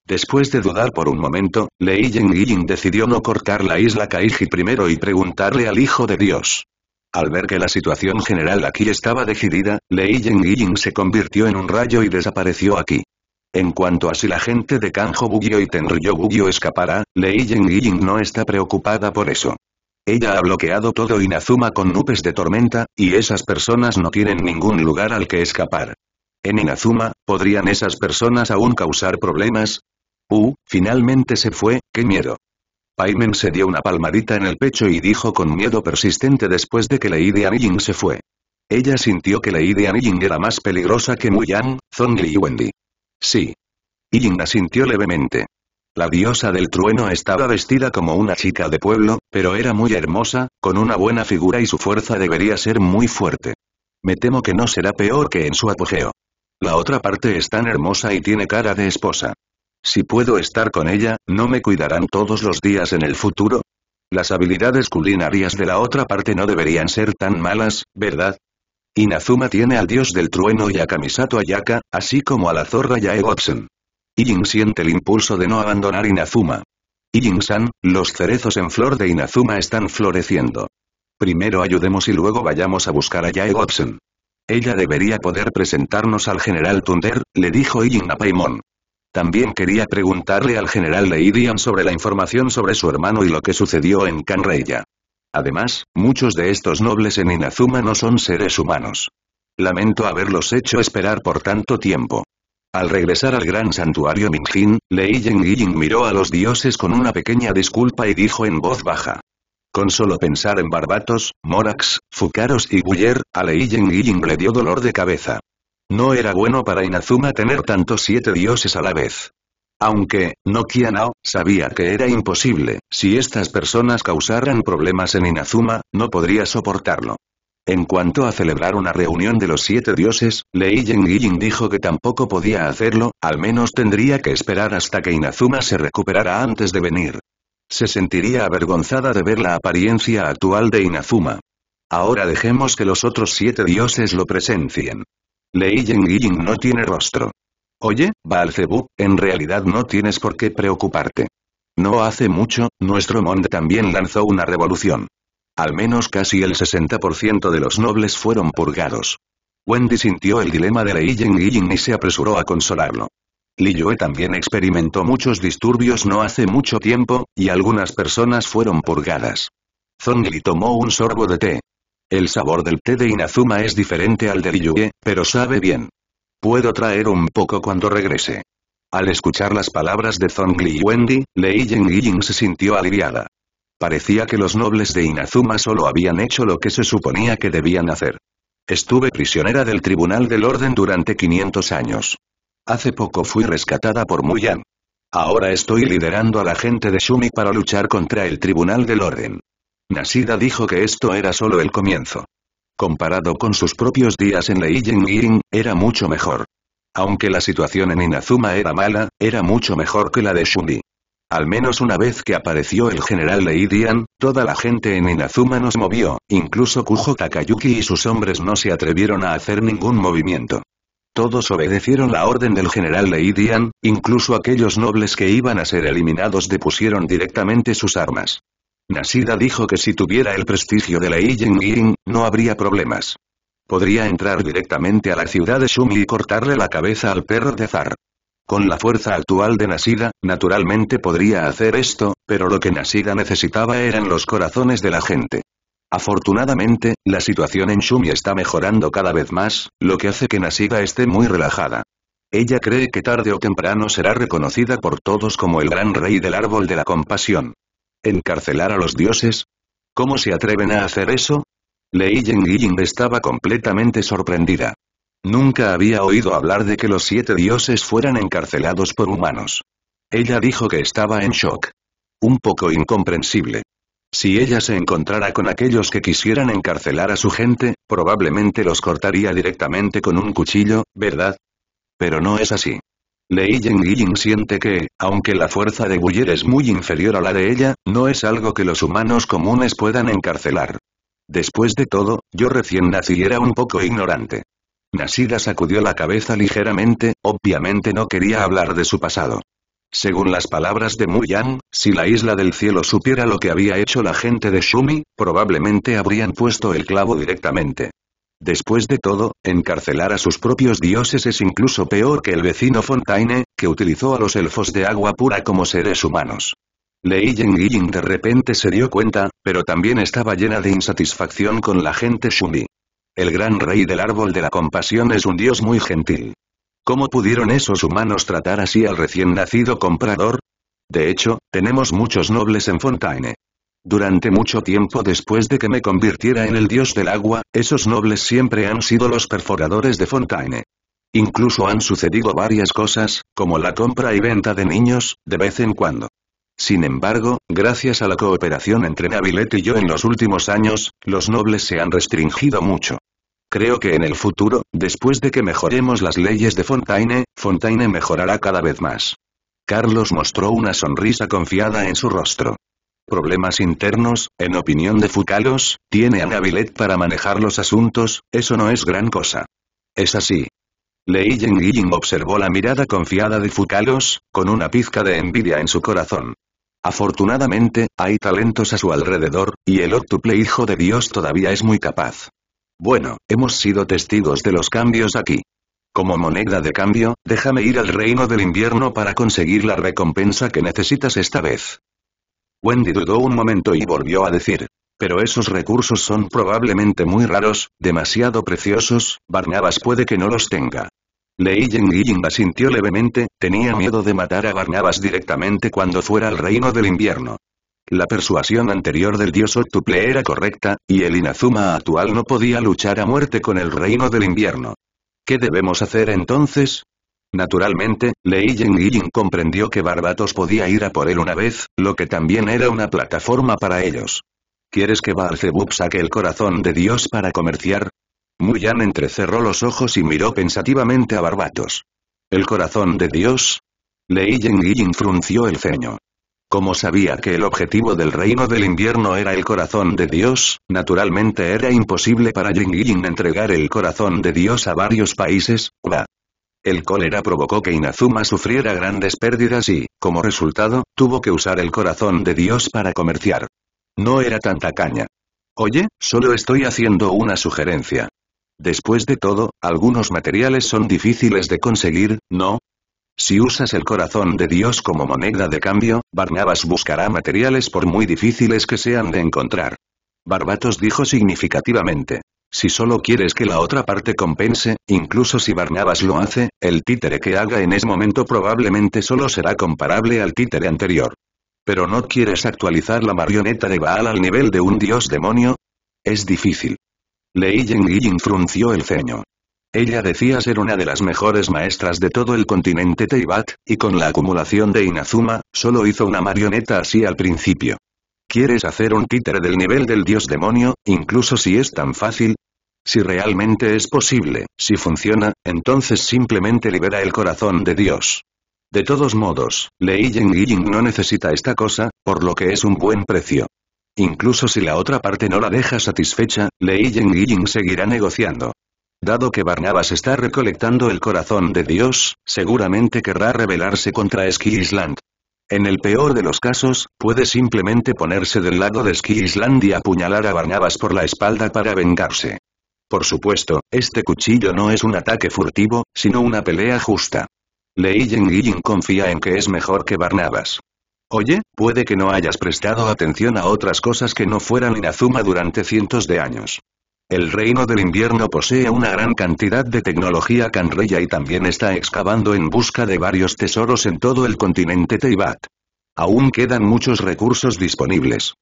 Speaker 1: Después de dudar por un momento, Lei Yin decidió no cortar la isla Kaiji primero y preguntarle al Hijo de Dios. Al ver que la situación general aquí estaba decidida, Lei Yin se convirtió en un rayo y desapareció aquí. En cuanto a si la gente de Kanjo Bugyo y Tenryo Bugyo escapará, Lei Ying no está preocupada por eso. Ella ha bloqueado todo Inazuma con nubes de tormenta, y esas personas no tienen ningún lugar al que escapar. En Inazuma, ¿podrían esas personas aún causar problemas? Uh, finalmente se fue, qué miedo. Paimen se dio una palmadita en el pecho y dijo con miedo persistente después de que Lei Ying Ying se fue. Ella sintió que Lei de era más peligrosa que Muyang, Zhongli y Wendy. Sí. la sintió levemente. La diosa del trueno estaba vestida como una chica de pueblo, pero era muy hermosa, con una buena figura y su fuerza debería ser muy fuerte. Me temo que no será peor que en su apogeo. La otra parte es tan hermosa y tiene cara de esposa. Si puedo estar con ella, ¿no me cuidarán todos los días en el futuro? Las habilidades culinarias de la otra parte no deberían ser tan malas, ¿verdad? Inazuma tiene al dios del trueno y a Kamisato Ayaka, así como a la zorra Yae Ijin siente el impulso de no abandonar Inazuma. Ijin-san, los cerezos en flor de Inazuma están floreciendo. Primero ayudemos y luego vayamos a buscar a Yae Ella debería poder presentarnos al general Tunder, le dijo Ijin a Paimon. También quería preguntarle al general Leidian sobre la información sobre su hermano y lo que sucedió en Kanreya. Además, muchos de estos nobles en Inazuma no son seres humanos. Lamento haberlos hecho esperar por tanto tiempo. Al regresar al gran santuario Minjin, Lei Yingying miró a los dioses con una pequeña disculpa y dijo en voz baja. Con solo pensar en Barbatos, Morax, Fucaros y Guyer, a Lei Yingying le dio dolor de cabeza. No era bueno para Inazuma tener tantos siete dioses a la vez. Aunque, no Nao sabía que era imposible, si estas personas causaran problemas en Inazuma, no podría soportarlo. En cuanto a celebrar una reunión de los siete dioses, Lei Yin dijo que tampoco podía hacerlo, al menos tendría que esperar hasta que Inazuma se recuperara antes de venir. Se sentiría avergonzada de ver la apariencia actual de Inazuma. Ahora dejemos que los otros siete dioses lo presencien. Lei Yengiyin no tiene rostro. Oye, Balcebu, en realidad no tienes por qué preocuparte. No hace mucho, nuestro monde también lanzó una revolución. Al menos casi el 60% de los nobles fueron purgados. Wendy sintió el dilema de Lei Ying y se apresuró a consolarlo. Li Yue también experimentó muchos disturbios no hace mucho tiempo, y algunas personas fueron purgadas. Zong tomó un sorbo de té. El sabor del té de Inazuma es diferente al de Li Yue, pero sabe bien. Puedo traer un poco cuando regrese. Al escuchar las palabras de Zongli y Wendy, Lei Ying se sintió aliviada. Parecía que los nobles de Inazuma solo habían hecho lo que se suponía que debían hacer. Estuve prisionera del Tribunal del Orden durante 500 años. Hace poco fui rescatada por Muyan. Ahora estoy liderando a la gente de Shumi para luchar contra el Tribunal del Orden. Nasida dijo que esto era solo el comienzo. Comparado con sus propios días en Leijing-Ying, era mucho mejor. Aunque la situación en Inazuma era mala, era mucho mejor que la de Shundi. Al menos una vez que apareció el general Dian, toda la gente en Inazuma nos movió, incluso Kujo Takayuki y sus hombres no se atrevieron a hacer ningún movimiento. Todos obedecieron la orden del general Dian, incluso aquellos nobles que iban a ser eliminados depusieron directamente sus armas. Nasida dijo que si tuviera el prestigio de la ying no habría problemas. Podría entrar directamente a la ciudad de Shumi y cortarle la cabeza al perro de Zar. Con la fuerza actual de Nasida, naturalmente podría hacer esto, pero lo que Nasida necesitaba eran los corazones de la gente. Afortunadamente, la situación en Shumi está mejorando cada vez más, lo que hace que Nasida esté muy relajada. Ella cree que tarde o temprano será reconocida por todos como el gran rey del árbol de la compasión. ¿Encarcelar a los dioses? ¿Cómo se atreven a hacer eso? Lei Ying estaba completamente sorprendida. Nunca había oído hablar de que los siete dioses fueran encarcelados por humanos. Ella dijo que estaba en shock. Un poco incomprensible. Si ella se encontrara con aquellos que quisieran encarcelar a su gente, probablemente los cortaría directamente con un cuchillo, ¿verdad? Pero no es así. Lei Yingying siente que, aunque la fuerza de Buyer es muy inferior a la de ella, no es algo que los humanos comunes puedan encarcelar. Después de todo, yo recién nací era un poco ignorante. Nasida sacudió la cabeza ligeramente, obviamente no quería hablar de su pasado. Según las palabras de Muyan, si la isla del cielo supiera lo que había hecho la gente de Shumi, probablemente habrían puesto el clavo directamente. Después de todo, encarcelar a sus propios dioses es incluso peor que el vecino Fontaine, que utilizó a los elfos de agua pura como seres humanos. Lei Ying de repente se dio cuenta, pero también estaba llena de insatisfacción con la gente Shumi. El gran rey del árbol de la compasión es un dios muy gentil. ¿Cómo pudieron esos humanos tratar así al recién nacido comprador? De hecho, tenemos muchos nobles en Fontaine. Durante mucho tiempo después de que me convirtiera en el dios del agua, esos nobles siempre han sido los perforadores de Fontaine. Incluso han sucedido varias cosas, como la compra y venta de niños, de vez en cuando. Sin embargo, gracias a la cooperación entre Nabilet y yo en los últimos años, los nobles se han restringido mucho. Creo que en el futuro, después de que mejoremos las leyes de Fontaine, Fontaine mejorará cada vez más. Carlos mostró una sonrisa confiada en su rostro problemas internos, en opinión de Fucalos, tiene a Gavilet para manejar los asuntos, eso no es gran cosa. Es así. Lei Ying observó la mirada confiada de Fucalos, con una pizca de envidia en su corazón. Afortunadamente, hay talentos a su alrededor, y el octuple hijo de Dios todavía es muy capaz. Bueno, hemos sido testigos de los cambios aquí. Como moneda de cambio, déjame ir al reino del invierno para conseguir la recompensa que necesitas esta vez. Wendy dudó un momento y volvió a decir. Pero esos recursos son probablemente muy raros, demasiado preciosos, Barnabas puede que no los tenga. Lei Ying asintió levemente, tenía miedo de matar a Barnabas directamente cuando fuera al reino del invierno. La persuasión anterior del dios octuple era correcta, y el Inazuma actual no podía luchar a muerte con el reino del invierno. ¿Qué debemos hacer entonces? Naturalmente, Lei Yingying comprendió que Barbatos podía ir a por él una vez, lo que también era una plataforma para ellos. ¿Quieres que Baalzebub saque el corazón de Dios para comerciar? Muyan entrecerró los ojos y miró pensativamente a Barbatos. ¿El corazón de Dios? Lei Yingying frunció el ceño. Como sabía que el objetivo del reino del invierno era el corazón de Dios, naturalmente era imposible para Jingyin entregar el corazón de Dios a varios países, el cólera provocó que Inazuma sufriera grandes pérdidas y, como resultado, tuvo que usar el corazón de Dios para comerciar. No era tanta caña. Oye, solo estoy haciendo una sugerencia. Después de todo, algunos materiales son difíciles de conseguir, ¿no? Si usas el corazón de Dios como moneda de cambio, Barnabas buscará materiales por muy difíciles que sean de encontrar. Barbatos dijo significativamente. Si solo quieres que la otra parte compense, incluso si Barnabas lo hace, el títere que haga en ese momento probablemente solo será comparable al títere anterior. Pero no quieres actualizar la marioneta de Baal al nivel de un dios demonio? Es difícil. Lei Yin frunció el ceño. Ella decía ser una de las mejores maestras de todo el continente Teibat, y con la acumulación de Inazuma, solo hizo una marioneta así al principio. ¿Quieres hacer un títere del nivel del dios demonio, incluso si es tan fácil? Si realmente es posible, si funciona, entonces simplemente libera el corazón de Dios. De todos modos, Lei Yen no necesita esta cosa, por lo que es un buen precio. Incluso si la otra parte no la deja satisfecha, Lei seguirá negociando. Dado que Barnabas está recolectando el corazón de Dios, seguramente querrá rebelarse contra Ski Island. En el peor de los casos, puede simplemente ponerse del lado de Ski Island y apuñalar a Barnabas por la espalda para vengarse. Por supuesto, este cuchillo no es un ataque furtivo, sino una pelea justa. Lei confía en que es mejor que Barnabas. Oye, puede que no hayas prestado atención a otras cosas que no fueran Inazuma durante cientos de años. El Reino del Invierno posee una gran cantidad de tecnología canreya y también está excavando en busca de varios tesoros en todo el continente Teibat. Aún quedan muchos recursos disponibles.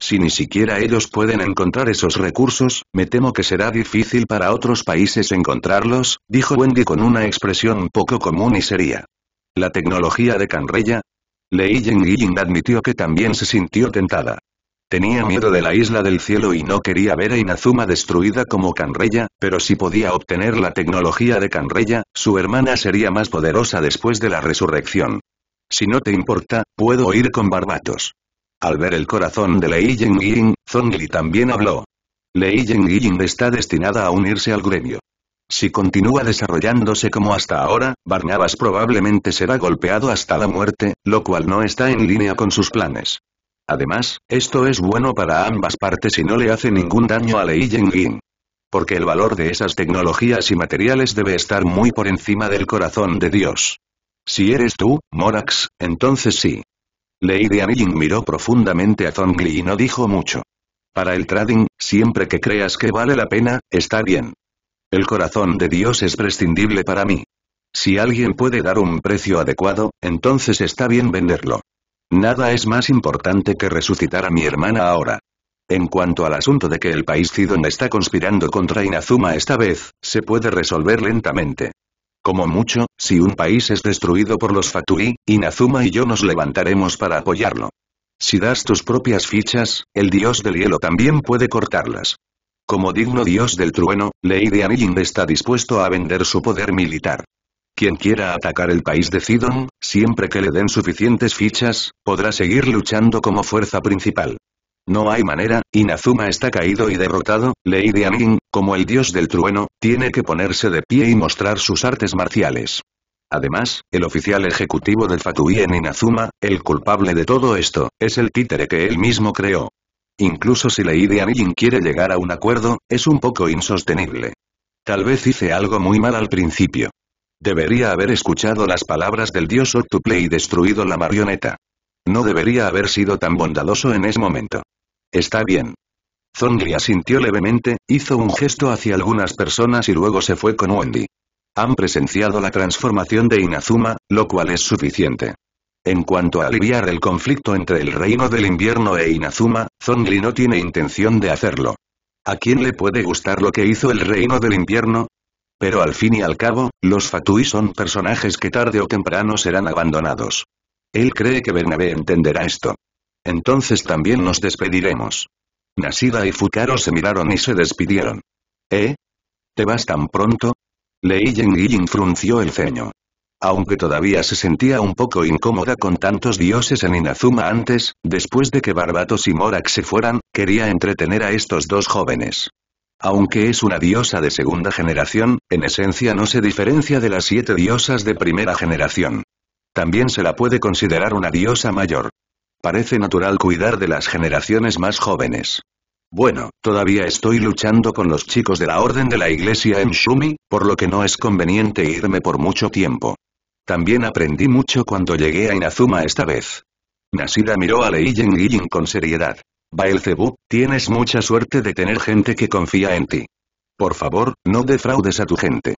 Speaker 1: Si ni siquiera ellos pueden encontrar esos recursos, me temo que será difícil para otros países encontrarlos, dijo Wendy con una expresión poco común y seria. La tecnología de Canreya. Lei Ying admitió que también se sintió tentada. Tenía miedo de la isla del cielo y no quería ver a Inazuma destruida como Canreya, pero si podía obtener la tecnología de Canreya, su hermana sería más poderosa después de la resurrección. Si no te importa, puedo ir con Barbatos. Al ver el corazón de Lei Zhongli Zongli también habló. Lei Yingying está destinada a unirse al gremio. Si continúa desarrollándose como hasta ahora, Barnabas probablemente será golpeado hasta la muerte, lo cual no está en línea con sus planes. Además, esto es bueno para ambas partes y no le hace ningún daño a Lei Yingying, Porque el valor de esas tecnologías y materiales debe estar muy por encima del corazón de Dios. Si eres tú, Morax, entonces sí. Lei de miró profundamente a Zongli y no dijo mucho. Para el trading, siempre que creas que vale la pena, está bien. El corazón de Dios es prescindible para mí. Si alguien puede dar un precio adecuado, entonces está bien venderlo. Nada es más importante que resucitar a mi hermana ahora. En cuanto al asunto de que el país Zidon está conspirando contra Inazuma esta vez, se puede resolver lentamente. Como mucho, si un país es destruido por los Fatui, Inazuma y yo nos levantaremos para apoyarlo. Si das tus propias fichas, el dios del hielo también puede cortarlas. Como digno dios del trueno, Lady Anilin está dispuesto a vender su poder militar. Quien quiera atacar el país de Sidon, siempre que le den suficientes fichas, podrá seguir luchando como fuerza principal. No hay manera, Inazuma está caído y derrotado, Lady Amin, como el dios del trueno, tiene que ponerse de pie y mostrar sus artes marciales. Además, el oficial ejecutivo del Fatui en Inazuma, el culpable de todo esto, es el títere que él mismo creó. Incluso si Lady Amin quiere llegar a un acuerdo, es un poco insostenible. Tal vez hice algo muy mal al principio. Debería haber escuchado las palabras del dios octuple y destruido la marioneta. No debería haber sido tan bondadoso en ese momento. Está bien. Zongli asintió levemente, hizo un gesto hacia algunas personas y luego se fue con Wendy. Han presenciado la transformación de Inazuma, lo cual es suficiente. En cuanto a aliviar el conflicto entre el reino del invierno e Inazuma, Zongli no tiene intención de hacerlo. ¿A quién le puede gustar lo que hizo el reino del invierno? Pero al fin y al cabo, los Fatui son personajes que tarde o temprano serán abandonados. Él cree que Bernabé entenderá esto. Entonces también nos despediremos. Nasida y Fukaro se miraron y se despidieron. ¿Eh? ¿Te vas tan pronto? Lei Yingying frunció el ceño. Aunque todavía se sentía un poco incómoda con tantos dioses en Inazuma antes, después de que Barbatos y Morak se fueran, quería entretener a estos dos jóvenes. Aunque es una diosa de segunda generación, en esencia no se diferencia de las siete diosas de primera generación. También se la puede considerar una diosa mayor. Parece natural cuidar de las generaciones más jóvenes. Bueno, todavía estoy luchando con los chicos de la Orden de la Iglesia en Shumi, por lo que no es conveniente irme por mucho tiempo. También aprendí mucho cuando llegué a Inazuma esta vez. Nasida miró a Lei Yin con seriedad. Baelzebú, tienes mucha suerte de tener gente que confía en ti. Por favor, no defraudes a tu gente.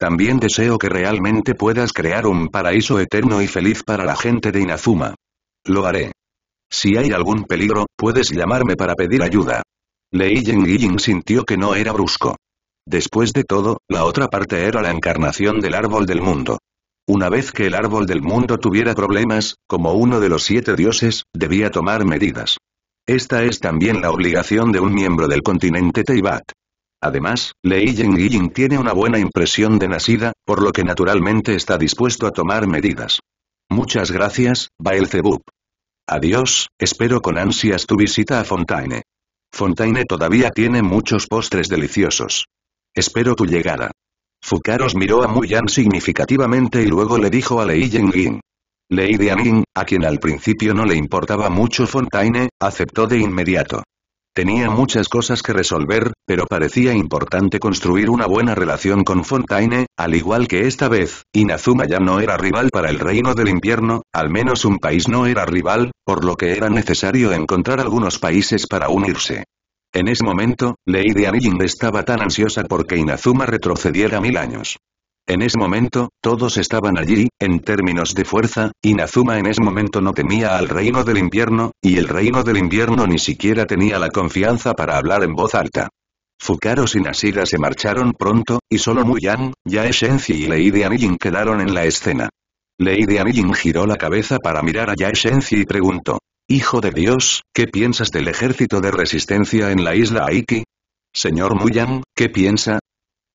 Speaker 1: También deseo que realmente puedas crear un paraíso eterno y feliz para la gente de Inazuma. Lo haré. Si hay algún peligro, puedes llamarme para pedir ayuda. Lei Ying sintió que no era brusco. Después de todo, la otra parte era la encarnación del árbol del mundo. Una vez que el árbol del mundo tuviera problemas, como uno de los siete dioses, debía tomar medidas. Esta es también la obligación de un miembro del continente Teibat. Además, Lei Ying tiene una buena impresión de nacida, por lo que naturalmente está dispuesto a tomar medidas. Muchas gracias, Baelzebub. Adiós, espero con ansias tu visita a Fontaine. Fontaine todavía tiene muchos postres deliciosos. Espero tu llegada. Fukaros miró a Muyan significativamente y luego le dijo a Lei Ying Lady Anning, a quien al principio no le importaba mucho Fontaine, aceptó de inmediato. Tenía muchas cosas que resolver, pero parecía importante construir una buena relación con Fontaine, al igual que esta vez, Inazuma ya no era rival para el Reino del Invierno, al menos un país no era rival, por lo que era necesario encontrar algunos países para unirse. En ese momento, Lady Anning estaba tan ansiosa porque Inazuma retrocediera mil años. En ese momento, todos estaban allí, en términos de fuerza, y Nazuma en ese momento no temía al reino del invierno, y el reino del invierno ni siquiera tenía la confianza para hablar en voz alta. Fukaro y Nasira se marcharon pronto, y solo Muyan, Yae y Lady Anijin quedaron en la escena. Lady Anijin giró la cabeza para mirar a Yae y preguntó. Hijo de Dios, ¿qué piensas del ejército de resistencia en la isla Aiki? Señor Muyan, ¿qué piensa?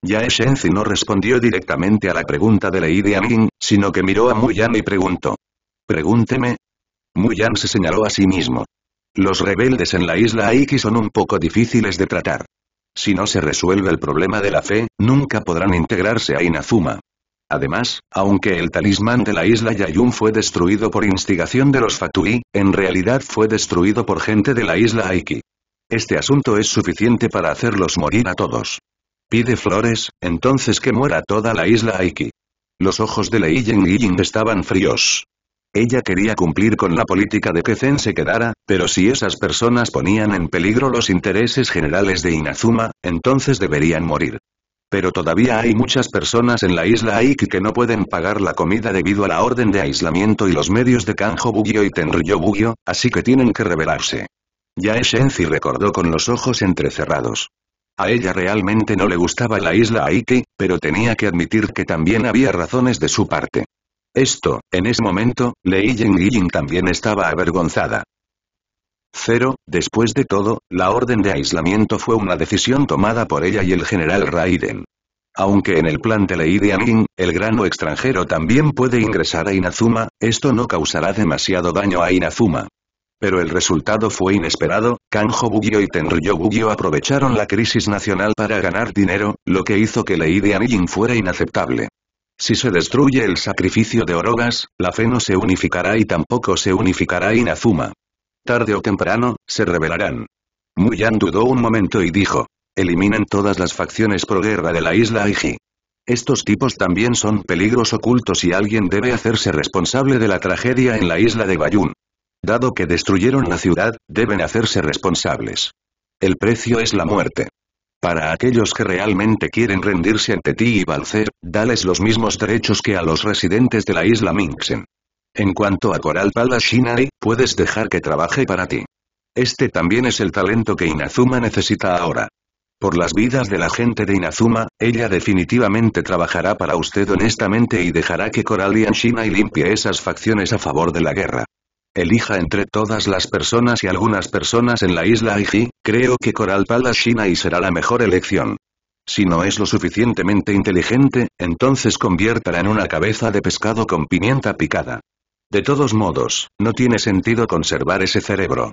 Speaker 1: Ya no respondió directamente a la pregunta de Lady Amin, sino que miró a Muyan y preguntó. Pregúnteme. Muyan se señaló a sí mismo. Los rebeldes en la isla Aiki son un poco difíciles de tratar. Si no se resuelve el problema de la fe, nunca podrán integrarse a Inazuma. Además, aunque el talismán de la isla Yayun fue destruido por instigación de los Fatui, en realidad fue destruido por gente de la isla Aiki. Este asunto es suficiente para hacerlos morir a todos. Pide flores, entonces que muera toda la isla Aiki. Los ojos de Lei Yin estaban fríos. Ella quería cumplir con la política de que Zen se quedara, pero si esas personas ponían en peligro los intereses generales de Inazuma, entonces deberían morir. Pero todavía hay muchas personas en la isla Aiki que no pueden pagar la comida debido a la orden de aislamiento y los medios de Kanjo Bugyo y Tenryo Bugyo, así que tienen que rebelarse. Ya Shenzi recordó con los ojos entrecerrados. A ella realmente no le gustaba la isla Haití, pero tenía que admitir que también había razones de su parte. Esto, en ese momento, Lei Ying también estaba avergonzada. Cero, después de todo, la orden de aislamiento fue una decisión tomada por ella y el general Raiden. Aunque en el plan de Lei Ying, el grano extranjero también puede ingresar a Inazuma, esto no causará demasiado daño a Inazuma. Pero el resultado fue inesperado, Kanjo Bugyo y Tenryo Bugyo aprovecharon la crisis nacional para ganar dinero, lo que hizo que de Anijin fuera inaceptable. Si se destruye el sacrificio de Orogas, la fe no se unificará y tampoco se unificará Inazuma. Tarde o temprano, se revelarán. Muyan dudó un momento y dijo. Eliminen todas las facciones pro guerra de la isla Aiji. Estos tipos también son peligros ocultos y alguien debe hacerse responsable de la tragedia en la isla de Bayun. Dado que destruyeron la ciudad, deben hacerse responsables. El precio es la muerte. Para aquellos que realmente quieren rendirse ante ti y Valcer, dales los mismos derechos que a los residentes de la isla Minxen. En cuanto a Coral Palashinai, puedes dejar que trabaje para ti. Este también es el talento que Inazuma necesita ahora. Por las vidas de la gente de Inazuma, ella definitivamente trabajará para usted honestamente y dejará que Coral y Shinai limpie esas facciones a favor de la guerra. Elija entre todas las personas y algunas personas en la isla Aiji, creo que Coral Palace y será la mejor elección. Si no es lo suficientemente inteligente, entonces conviértala en una cabeza de pescado con pimienta picada. De todos modos, no tiene sentido conservar ese cerebro.